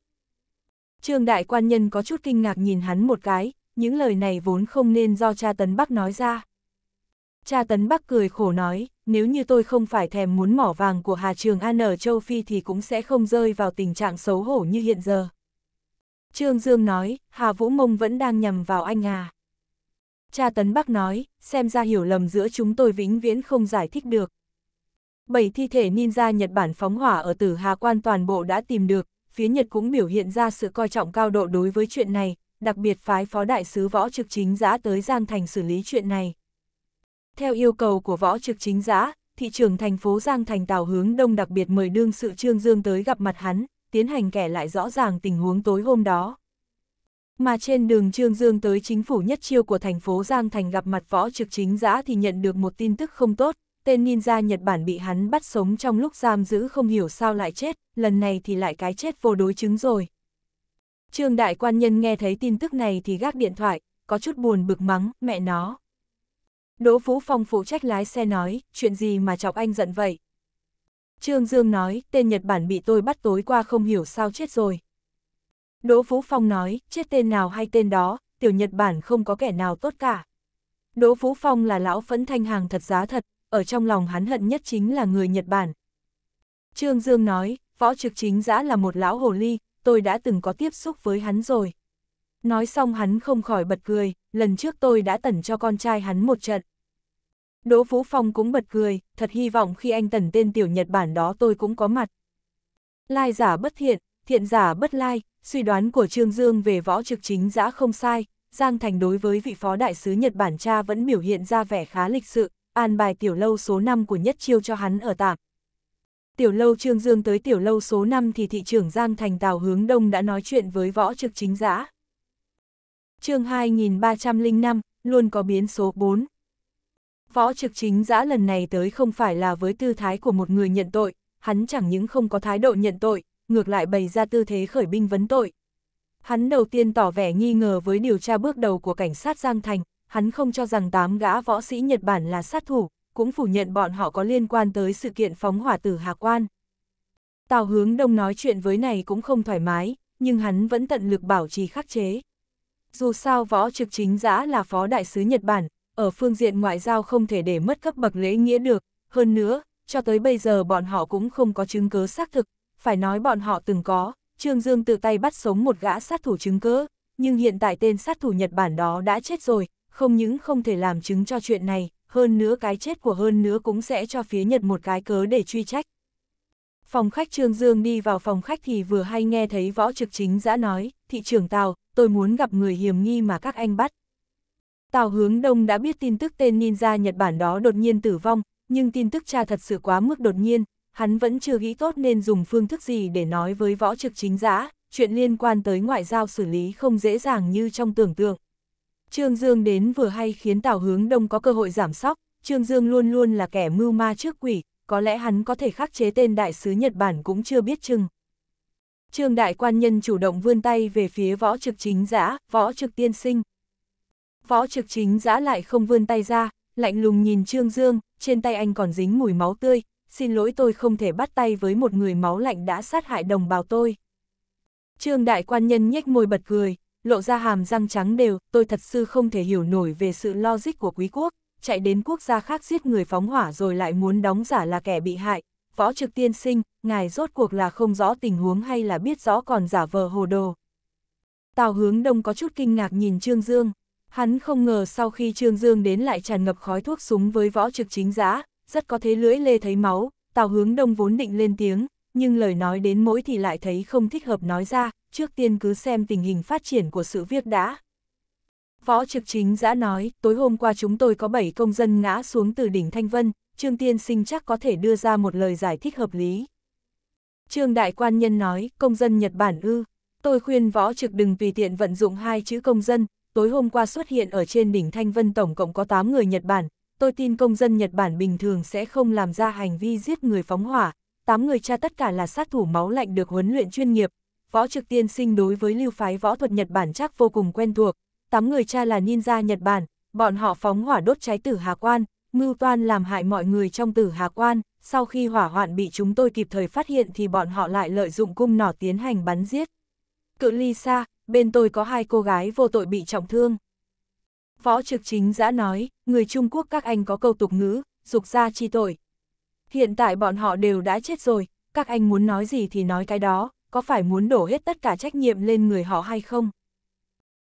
Trương Đại Quan Nhân có chút kinh ngạc nhìn hắn một cái, những lời này vốn không nên do cha Tấn Bắc nói ra. Cha Tấn Bắc cười khổ nói, nếu như tôi không phải thèm muốn mỏ vàng của Hà Trường An ở châu Phi thì cũng sẽ không rơi vào tình trạng xấu hổ như hiện giờ. Trương Dương nói, Hà Vũ Mông vẫn đang nhầm vào anh à. Cha Tấn Bắc nói, xem ra hiểu lầm giữa chúng tôi vĩnh viễn không giải thích được. Bảy thi thể ninja Nhật Bản phóng hỏa ở tử Hà Quan toàn bộ đã tìm được, phía Nhật cũng biểu hiện ra sự coi trọng cao độ đối với chuyện này, đặc biệt phái phó đại sứ võ trực chính giã tới Giang Thành xử lý chuyện này. Theo yêu cầu của võ trực chính giã, thị trưởng thành phố Giang Thành Tào Hướng Đông đặc biệt mời đương sự Trương Dương tới gặp mặt hắn, tiến hành kể lại rõ ràng tình huống tối hôm đó. Mà trên đường Trương Dương tới chính phủ nhất chiêu của thành phố Giang Thành gặp mặt võ trực chính giã thì nhận được một tin tức không tốt, tên ninja Nhật Bản bị hắn bắt sống trong lúc giam giữ không hiểu sao lại chết, lần này thì lại cái chết vô đối chứng rồi. Trương đại quan nhân nghe thấy tin tức này thì gác điện thoại, có chút buồn bực mắng, mẹ nó. Đỗ Phú Phong phụ trách lái xe nói, chuyện gì mà chọc anh giận vậy? Trương Dương nói, tên Nhật Bản bị tôi bắt tối qua không hiểu sao chết rồi. Đỗ Phú Phong nói, chết tên nào hay tên đó, tiểu Nhật Bản không có kẻ nào tốt cả. Đỗ Phú Phong là lão phẫn thanh hàng thật giá thật, ở trong lòng hắn hận nhất chính là người Nhật Bản. Trương Dương nói, võ trực chính giã là một lão hồ ly, tôi đã từng có tiếp xúc với hắn rồi. Nói xong hắn không khỏi bật cười, lần trước tôi đã tẩn cho con trai hắn một trận. Đỗ Vũ Phong cũng bật cười, thật hy vọng khi anh tẩn tên tiểu Nhật Bản đó tôi cũng có mặt. Lai giả bất thiện, thiện giả bất lai, suy đoán của Trương Dương về võ trực chính giã không sai, Giang Thành đối với vị phó đại sứ Nhật Bản cha vẫn biểu hiện ra vẻ khá lịch sự, an bài tiểu lâu số 5 của nhất chiêu cho hắn ở tạm tiểu lâu Trương Dương tới tiểu lâu số 5 thì thị trưởng Giang Thành Tào Hướng Đông đã nói chuyện với võ trực chính giã. chương 2305, luôn có biến số 4. Võ trực chính giã lần này tới không phải là với tư thái của một người nhận tội, hắn chẳng những không có thái độ nhận tội, ngược lại bày ra tư thế khởi binh vấn tội. Hắn đầu tiên tỏ vẻ nghi ngờ với điều tra bước đầu của cảnh sát Giang Thành, hắn không cho rằng tám gã võ sĩ Nhật Bản là sát thủ, cũng phủ nhận bọn họ có liên quan tới sự kiện phóng hỏa tử Hà Quan. Tào hướng đông nói chuyện với này cũng không thoải mái, nhưng hắn vẫn tận lực bảo trì khắc chế. Dù sao võ trực chính giã là phó đại sứ Nhật Bản, ở phương diện ngoại giao không thể để mất cấp bậc lễ nghĩa được, hơn nữa, cho tới bây giờ bọn họ cũng không có chứng cứ xác thực, phải nói bọn họ từng có, Trương Dương tự tay bắt sống một gã sát thủ chứng cứ, nhưng hiện tại tên sát thủ Nhật Bản đó đã chết rồi, không những không thể làm chứng cho chuyện này, hơn nữa cái chết của hơn nữa cũng sẽ cho phía Nhật một cái cớ để truy trách. Phòng khách Trương Dương đi vào phòng khách thì vừa hay nghe thấy võ trực chính giã nói, thị trưởng Tào, tôi muốn gặp người hiểm nghi mà các anh bắt. Tào hướng đông đã biết tin tức tên ninja Nhật Bản đó đột nhiên tử vong, nhưng tin tức cha thật sự quá mức đột nhiên, hắn vẫn chưa nghĩ tốt nên dùng phương thức gì để nói với võ trực chính giã, chuyện liên quan tới ngoại giao xử lý không dễ dàng như trong tưởng tượng. Trương Dương đến vừa hay khiến Tào Hướng Đông có cơ hội giảm sóc, Trương Dương luôn luôn là kẻ mưu ma trước quỷ, có lẽ hắn có thể khắc chế tên đại sứ Nhật Bản cũng chưa biết chừng. Trương đại quan nhân chủ động vươn tay về phía võ trực chính giã, võ trực tiên sinh. Võ trực chính giã lại không vươn tay ra, lạnh lùng nhìn Trương Dương, trên tay anh còn dính mùi máu tươi, xin lỗi tôi không thể bắt tay với một người máu lạnh đã sát hại đồng bào tôi. Trương đại quan nhân nhếch môi bật cười, lộ ra hàm răng trắng đều, tôi thật sự không thể hiểu nổi về sự logic của quý quốc, chạy đến quốc gia khác giết người phóng hỏa rồi lại muốn đóng giả là kẻ bị hại. Võ trực tiên sinh, ngài rốt cuộc là không rõ tình huống hay là biết rõ còn giả vờ hồ đồ. Tào hướng đông có chút kinh ngạc nhìn Trương Dương. Hắn không ngờ sau khi Trương Dương đến lại tràn ngập khói thuốc súng với võ trực chính giá, rất có thế lưỡi lê thấy máu, tào hướng đông vốn định lên tiếng, nhưng lời nói đến mỗi thì lại thấy không thích hợp nói ra, trước tiên cứ xem tình hình phát triển của sự việc đã. Võ Trực Chính giã nói, tối hôm qua chúng tôi có 7 công dân ngã xuống từ đỉnh Thanh Vân, Trương Tiên Sinh chắc có thể đưa ra một lời giải thích hợp lý. Trương Đại Quan Nhân nói, công dân Nhật Bản ư, tôi khuyên Võ Trực đừng tùy tiện vận dụng hai chữ công dân, tối hôm qua xuất hiện ở trên đỉnh Thanh Vân tổng cộng có 8 người Nhật Bản, tôi tin công dân Nhật Bản bình thường sẽ không làm ra hành vi giết người phóng hỏa, tám người cha tất cả là sát thủ máu lạnh được huấn luyện chuyên nghiệp. Võ trực tiên sinh đối với lưu phái võ thuật Nhật Bản chắc vô cùng quen thuộc. Tám người cha là ninja Nhật Bản, bọn họ phóng hỏa đốt cháy tử Hà Quan, mưu toan làm hại mọi người trong tử Hà Quan. Sau khi hỏa hoạn bị chúng tôi kịp thời phát hiện thì bọn họ lại lợi dụng cung nỏ tiến hành bắn giết. Cự ly xa, bên tôi có hai cô gái vô tội bị trọng thương. Võ trực chính giã nói, người Trung Quốc các anh có câu tục ngữ, dục ra chi tội, Hiện tại bọn họ đều đã chết rồi, các anh muốn nói gì thì nói cái đó, có phải muốn đổ hết tất cả trách nhiệm lên người họ hay không?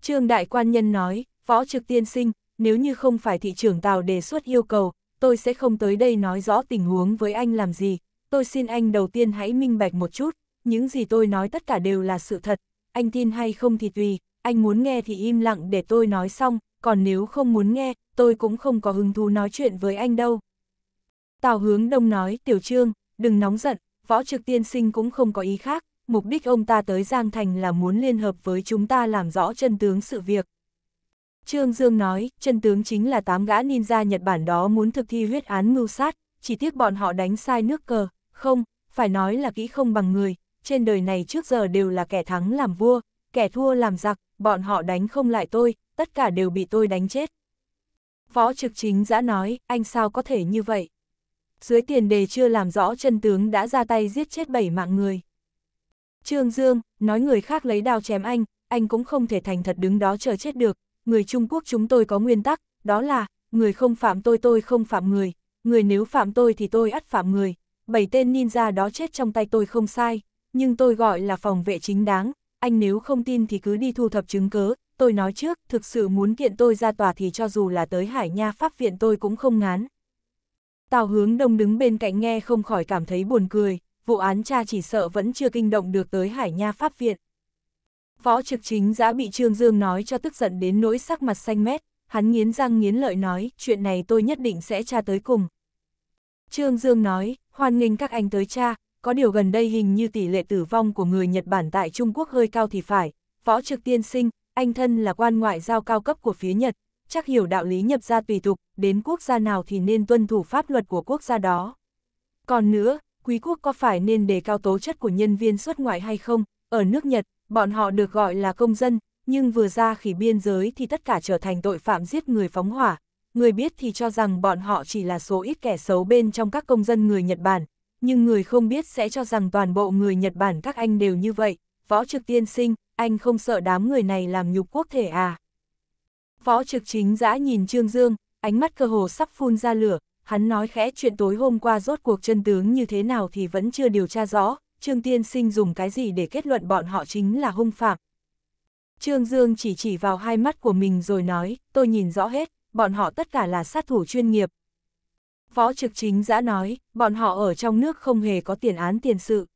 Trương Đại Quan Nhân nói, Võ Trực Tiên Sinh, nếu như không phải thị trưởng tàu đề xuất yêu cầu, tôi sẽ không tới đây nói rõ tình huống với anh làm gì, tôi xin anh đầu tiên hãy minh bạch một chút, những gì tôi nói tất cả đều là sự thật, anh tin hay không thì tùy, anh muốn nghe thì im lặng để tôi nói xong, còn nếu không muốn nghe, tôi cũng không có hứng thú nói chuyện với anh đâu. Tào hướng đông nói, tiểu trương, đừng nóng giận, võ trực tiên sinh cũng không có ý khác, mục đích ông ta tới Giang Thành là muốn liên hợp với chúng ta làm rõ chân tướng sự việc. Trương Dương nói, chân tướng chính là tám gã ninja Nhật Bản đó muốn thực thi huyết án mưu sát, chỉ tiếc bọn họ đánh sai nước cờ, không, phải nói là kỹ không bằng người, trên đời này trước giờ đều là kẻ thắng làm vua, kẻ thua làm giặc, bọn họ đánh không lại tôi, tất cả đều bị tôi đánh chết. Võ trực chính giã nói, anh sao có thể như vậy? dưới tiền đề chưa làm rõ chân tướng đã ra tay giết chết bảy mạng người. Trương Dương, nói người khác lấy đao chém anh, anh cũng không thể thành thật đứng đó chờ chết được, người Trung Quốc chúng tôi có nguyên tắc, đó là, người không phạm tôi tôi không phạm người, người nếu phạm tôi thì tôi ắt phạm người, bảy tên ninja đó chết trong tay tôi không sai, nhưng tôi gọi là phòng vệ chính đáng, anh nếu không tin thì cứ đi thu thập chứng cứ. tôi nói trước, thực sự muốn kiện tôi ra tòa thì cho dù là tới Hải Nha Pháp Viện tôi cũng không ngán. Tào hướng đông đứng bên cạnh nghe không khỏi cảm thấy buồn cười, vụ án cha chỉ sợ vẫn chưa kinh động được tới Hải Nha Pháp Viện. Võ trực chính giã bị Trương Dương nói cho tức giận đến nỗi sắc mặt xanh mét, hắn nghiến răng nghiến lợi nói, chuyện này tôi nhất định sẽ tra tới cùng. Trương Dương nói, hoan nghênh các anh tới cha, có điều gần đây hình như tỷ lệ tử vong của người Nhật Bản tại Trung Quốc hơi cao thì phải, võ trực tiên sinh, anh thân là quan ngoại giao cao cấp của phía Nhật, chắc hiểu đạo lý nhập gia tùy tục, đến quốc gia nào thì nên tuân thủ pháp luật của quốc gia đó. Còn nữa, quý quốc có phải nên đề cao tố chất của nhân viên xuất ngoại hay không? Ở nước Nhật, bọn họ được gọi là công dân, nhưng vừa ra khỉ biên giới thì tất cả trở thành tội phạm giết người phóng hỏa. Người biết thì cho rằng bọn họ chỉ là số ít kẻ xấu bên trong các công dân người Nhật Bản, nhưng người không biết sẽ cho rằng toàn bộ người Nhật Bản các anh đều như vậy. Võ Trực Tiên Sinh, anh không sợ đám người này làm nhục quốc thể à? Võ trực chính giã nhìn Trương Dương, ánh mắt cơ hồ sắp phun ra lửa, hắn nói khẽ chuyện tối hôm qua rốt cuộc chân tướng như thế nào thì vẫn chưa điều tra rõ, Trương Tiên Sinh dùng cái gì để kết luận bọn họ chính là hung phạm. Trương Dương chỉ chỉ vào hai mắt của mình rồi nói, tôi nhìn rõ hết, bọn họ tất cả là sát thủ chuyên nghiệp. Võ trực chính giã nói, bọn họ ở trong nước không hề có tiền án tiền sự.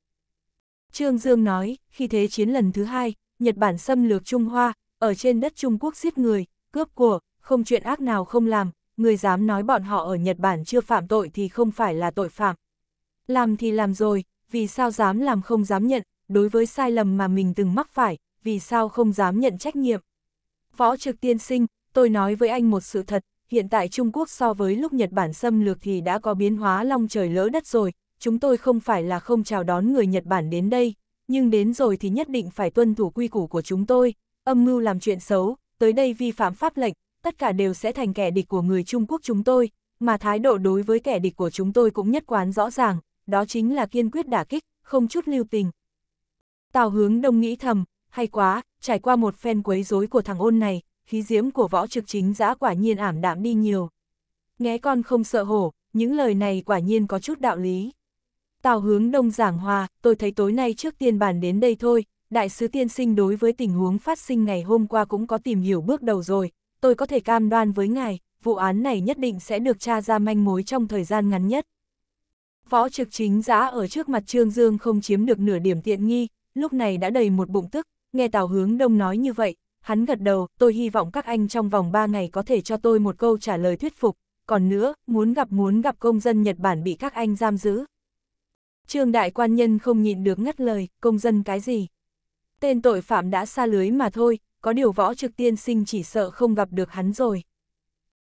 Trương Dương nói, khi thế chiến lần thứ hai, Nhật Bản xâm lược Trung Hoa, ở trên đất Trung Quốc giết người, cướp của, không chuyện ác nào không làm, người dám nói bọn họ ở Nhật Bản chưa phạm tội thì không phải là tội phạm. Làm thì làm rồi, vì sao dám làm không dám nhận, đối với sai lầm mà mình từng mắc phải, vì sao không dám nhận trách nhiệm. Võ trực tiên sinh, tôi nói với anh một sự thật, hiện tại Trung Quốc so với lúc Nhật Bản xâm lược thì đã có biến hóa long trời lỡ đất rồi, chúng tôi không phải là không chào đón người Nhật Bản đến đây, nhưng đến rồi thì nhất định phải tuân thủ quy củ của chúng tôi, âm mưu làm chuyện xấu, tới đây vi phạm pháp lệnh, tất cả đều sẽ thành kẻ địch của người Trung Quốc chúng tôi, mà thái độ đối với kẻ địch của chúng tôi cũng nhất quán rõ ràng, đó chính là kiên quyết đả kích, không chút lưu tình. Tào hướng đông nghĩ thầm, hay quá, trải qua một phen quấy rối của thằng ôn này, khí diễm của võ trực chính giã quả nhiên ảm đạm đi nhiều. Nghe con không sợ hổ, những lời này quả nhiên có chút đạo lý. Tào hướng đông giảng hòa, tôi thấy tối nay trước tiên bàn đến đây thôi, đại sứ tiên sinh đối với tình huống phát sinh ngày hôm qua cũng có tìm hiểu bước đầu rồi, tôi có thể cam đoan với ngài, vụ án này nhất định sẽ được tra ra manh mối trong thời gian ngắn nhất. Võ trực chính giã ở trước mặt Trương Dương không chiếm được nửa điểm tiện nghi, lúc này đã đầy một bụng tức, nghe Tào Hướng Đông nói như vậy, hắn gật đầu, tôi hy vọng các anh trong vòng 3 ngày có thể cho tôi một câu trả lời thuyết phục, còn nữa, muốn gặp muốn gặp công dân Nhật Bản bị các anh giam giữ. Trương Đại Quan Nhân không nhịn được ngắt lời, công dân cái gì? tên tội phạm đã xa lưới mà thôi, có điều võ trực tiên sinh chỉ sợ không gặp được hắn rồi.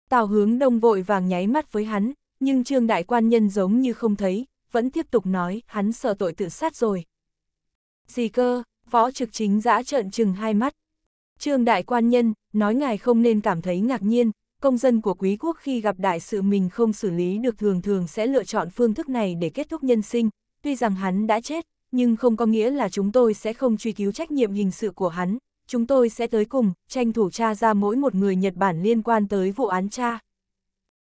Tào hướng đông vội vàng nháy mắt với hắn, nhưng trương đại quan nhân giống như không thấy, vẫn tiếp tục nói hắn sợ tội tự sát rồi. Gì cơ, võ trực chính giã trợn chừng hai mắt. Trương đại quan nhân, nói ngài không nên cảm thấy ngạc nhiên, công dân của quý quốc khi gặp đại sự mình không xử lý được thường thường sẽ lựa chọn phương thức này để kết thúc nhân sinh, tuy rằng hắn đã chết, nhưng không có nghĩa là chúng tôi sẽ không truy cứu trách nhiệm hình sự của hắn, chúng tôi sẽ tới cùng, tranh thủ tra ra mỗi một người Nhật Bản liên quan tới vụ án cha.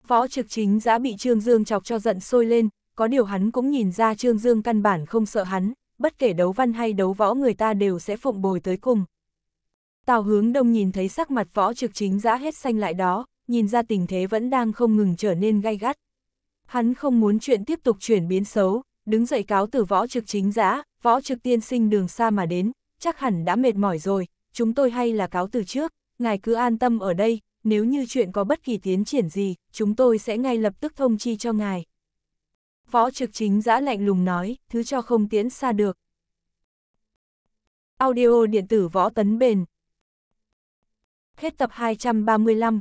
Võ trực chính giã bị Trương Dương chọc cho giận sôi lên, có điều hắn cũng nhìn ra Trương Dương căn bản không sợ hắn, bất kể đấu văn hay đấu võ người ta đều sẽ phụng bồi tới cùng. Tào hướng đông nhìn thấy sắc mặt võ trực chính giã hết xanh lại đó, nhìn ra tình thế vẫn đang không ngừng trở nên gay gắt. Hắn không muốn chuyện tiếp tục chuyển biến xấu, đứng dậy cáo từ võ trực chính giã, võ trực tiên sinh đường xa mà đến, chắc hẳn đã mệt mỏi rồi, chúng tôi hay là cáo từ trước, ngài cứ an tâm ở đây, nếu như chuyện có bất kỳ tiến triển gì, chúng tôi sẽ ngay lập tức thông chi cho ngài. Võ trực chính giã lạnh lùng nói, thứ cho không tiến xa được. Audio điện tử võ tấn bền. Hết tập 235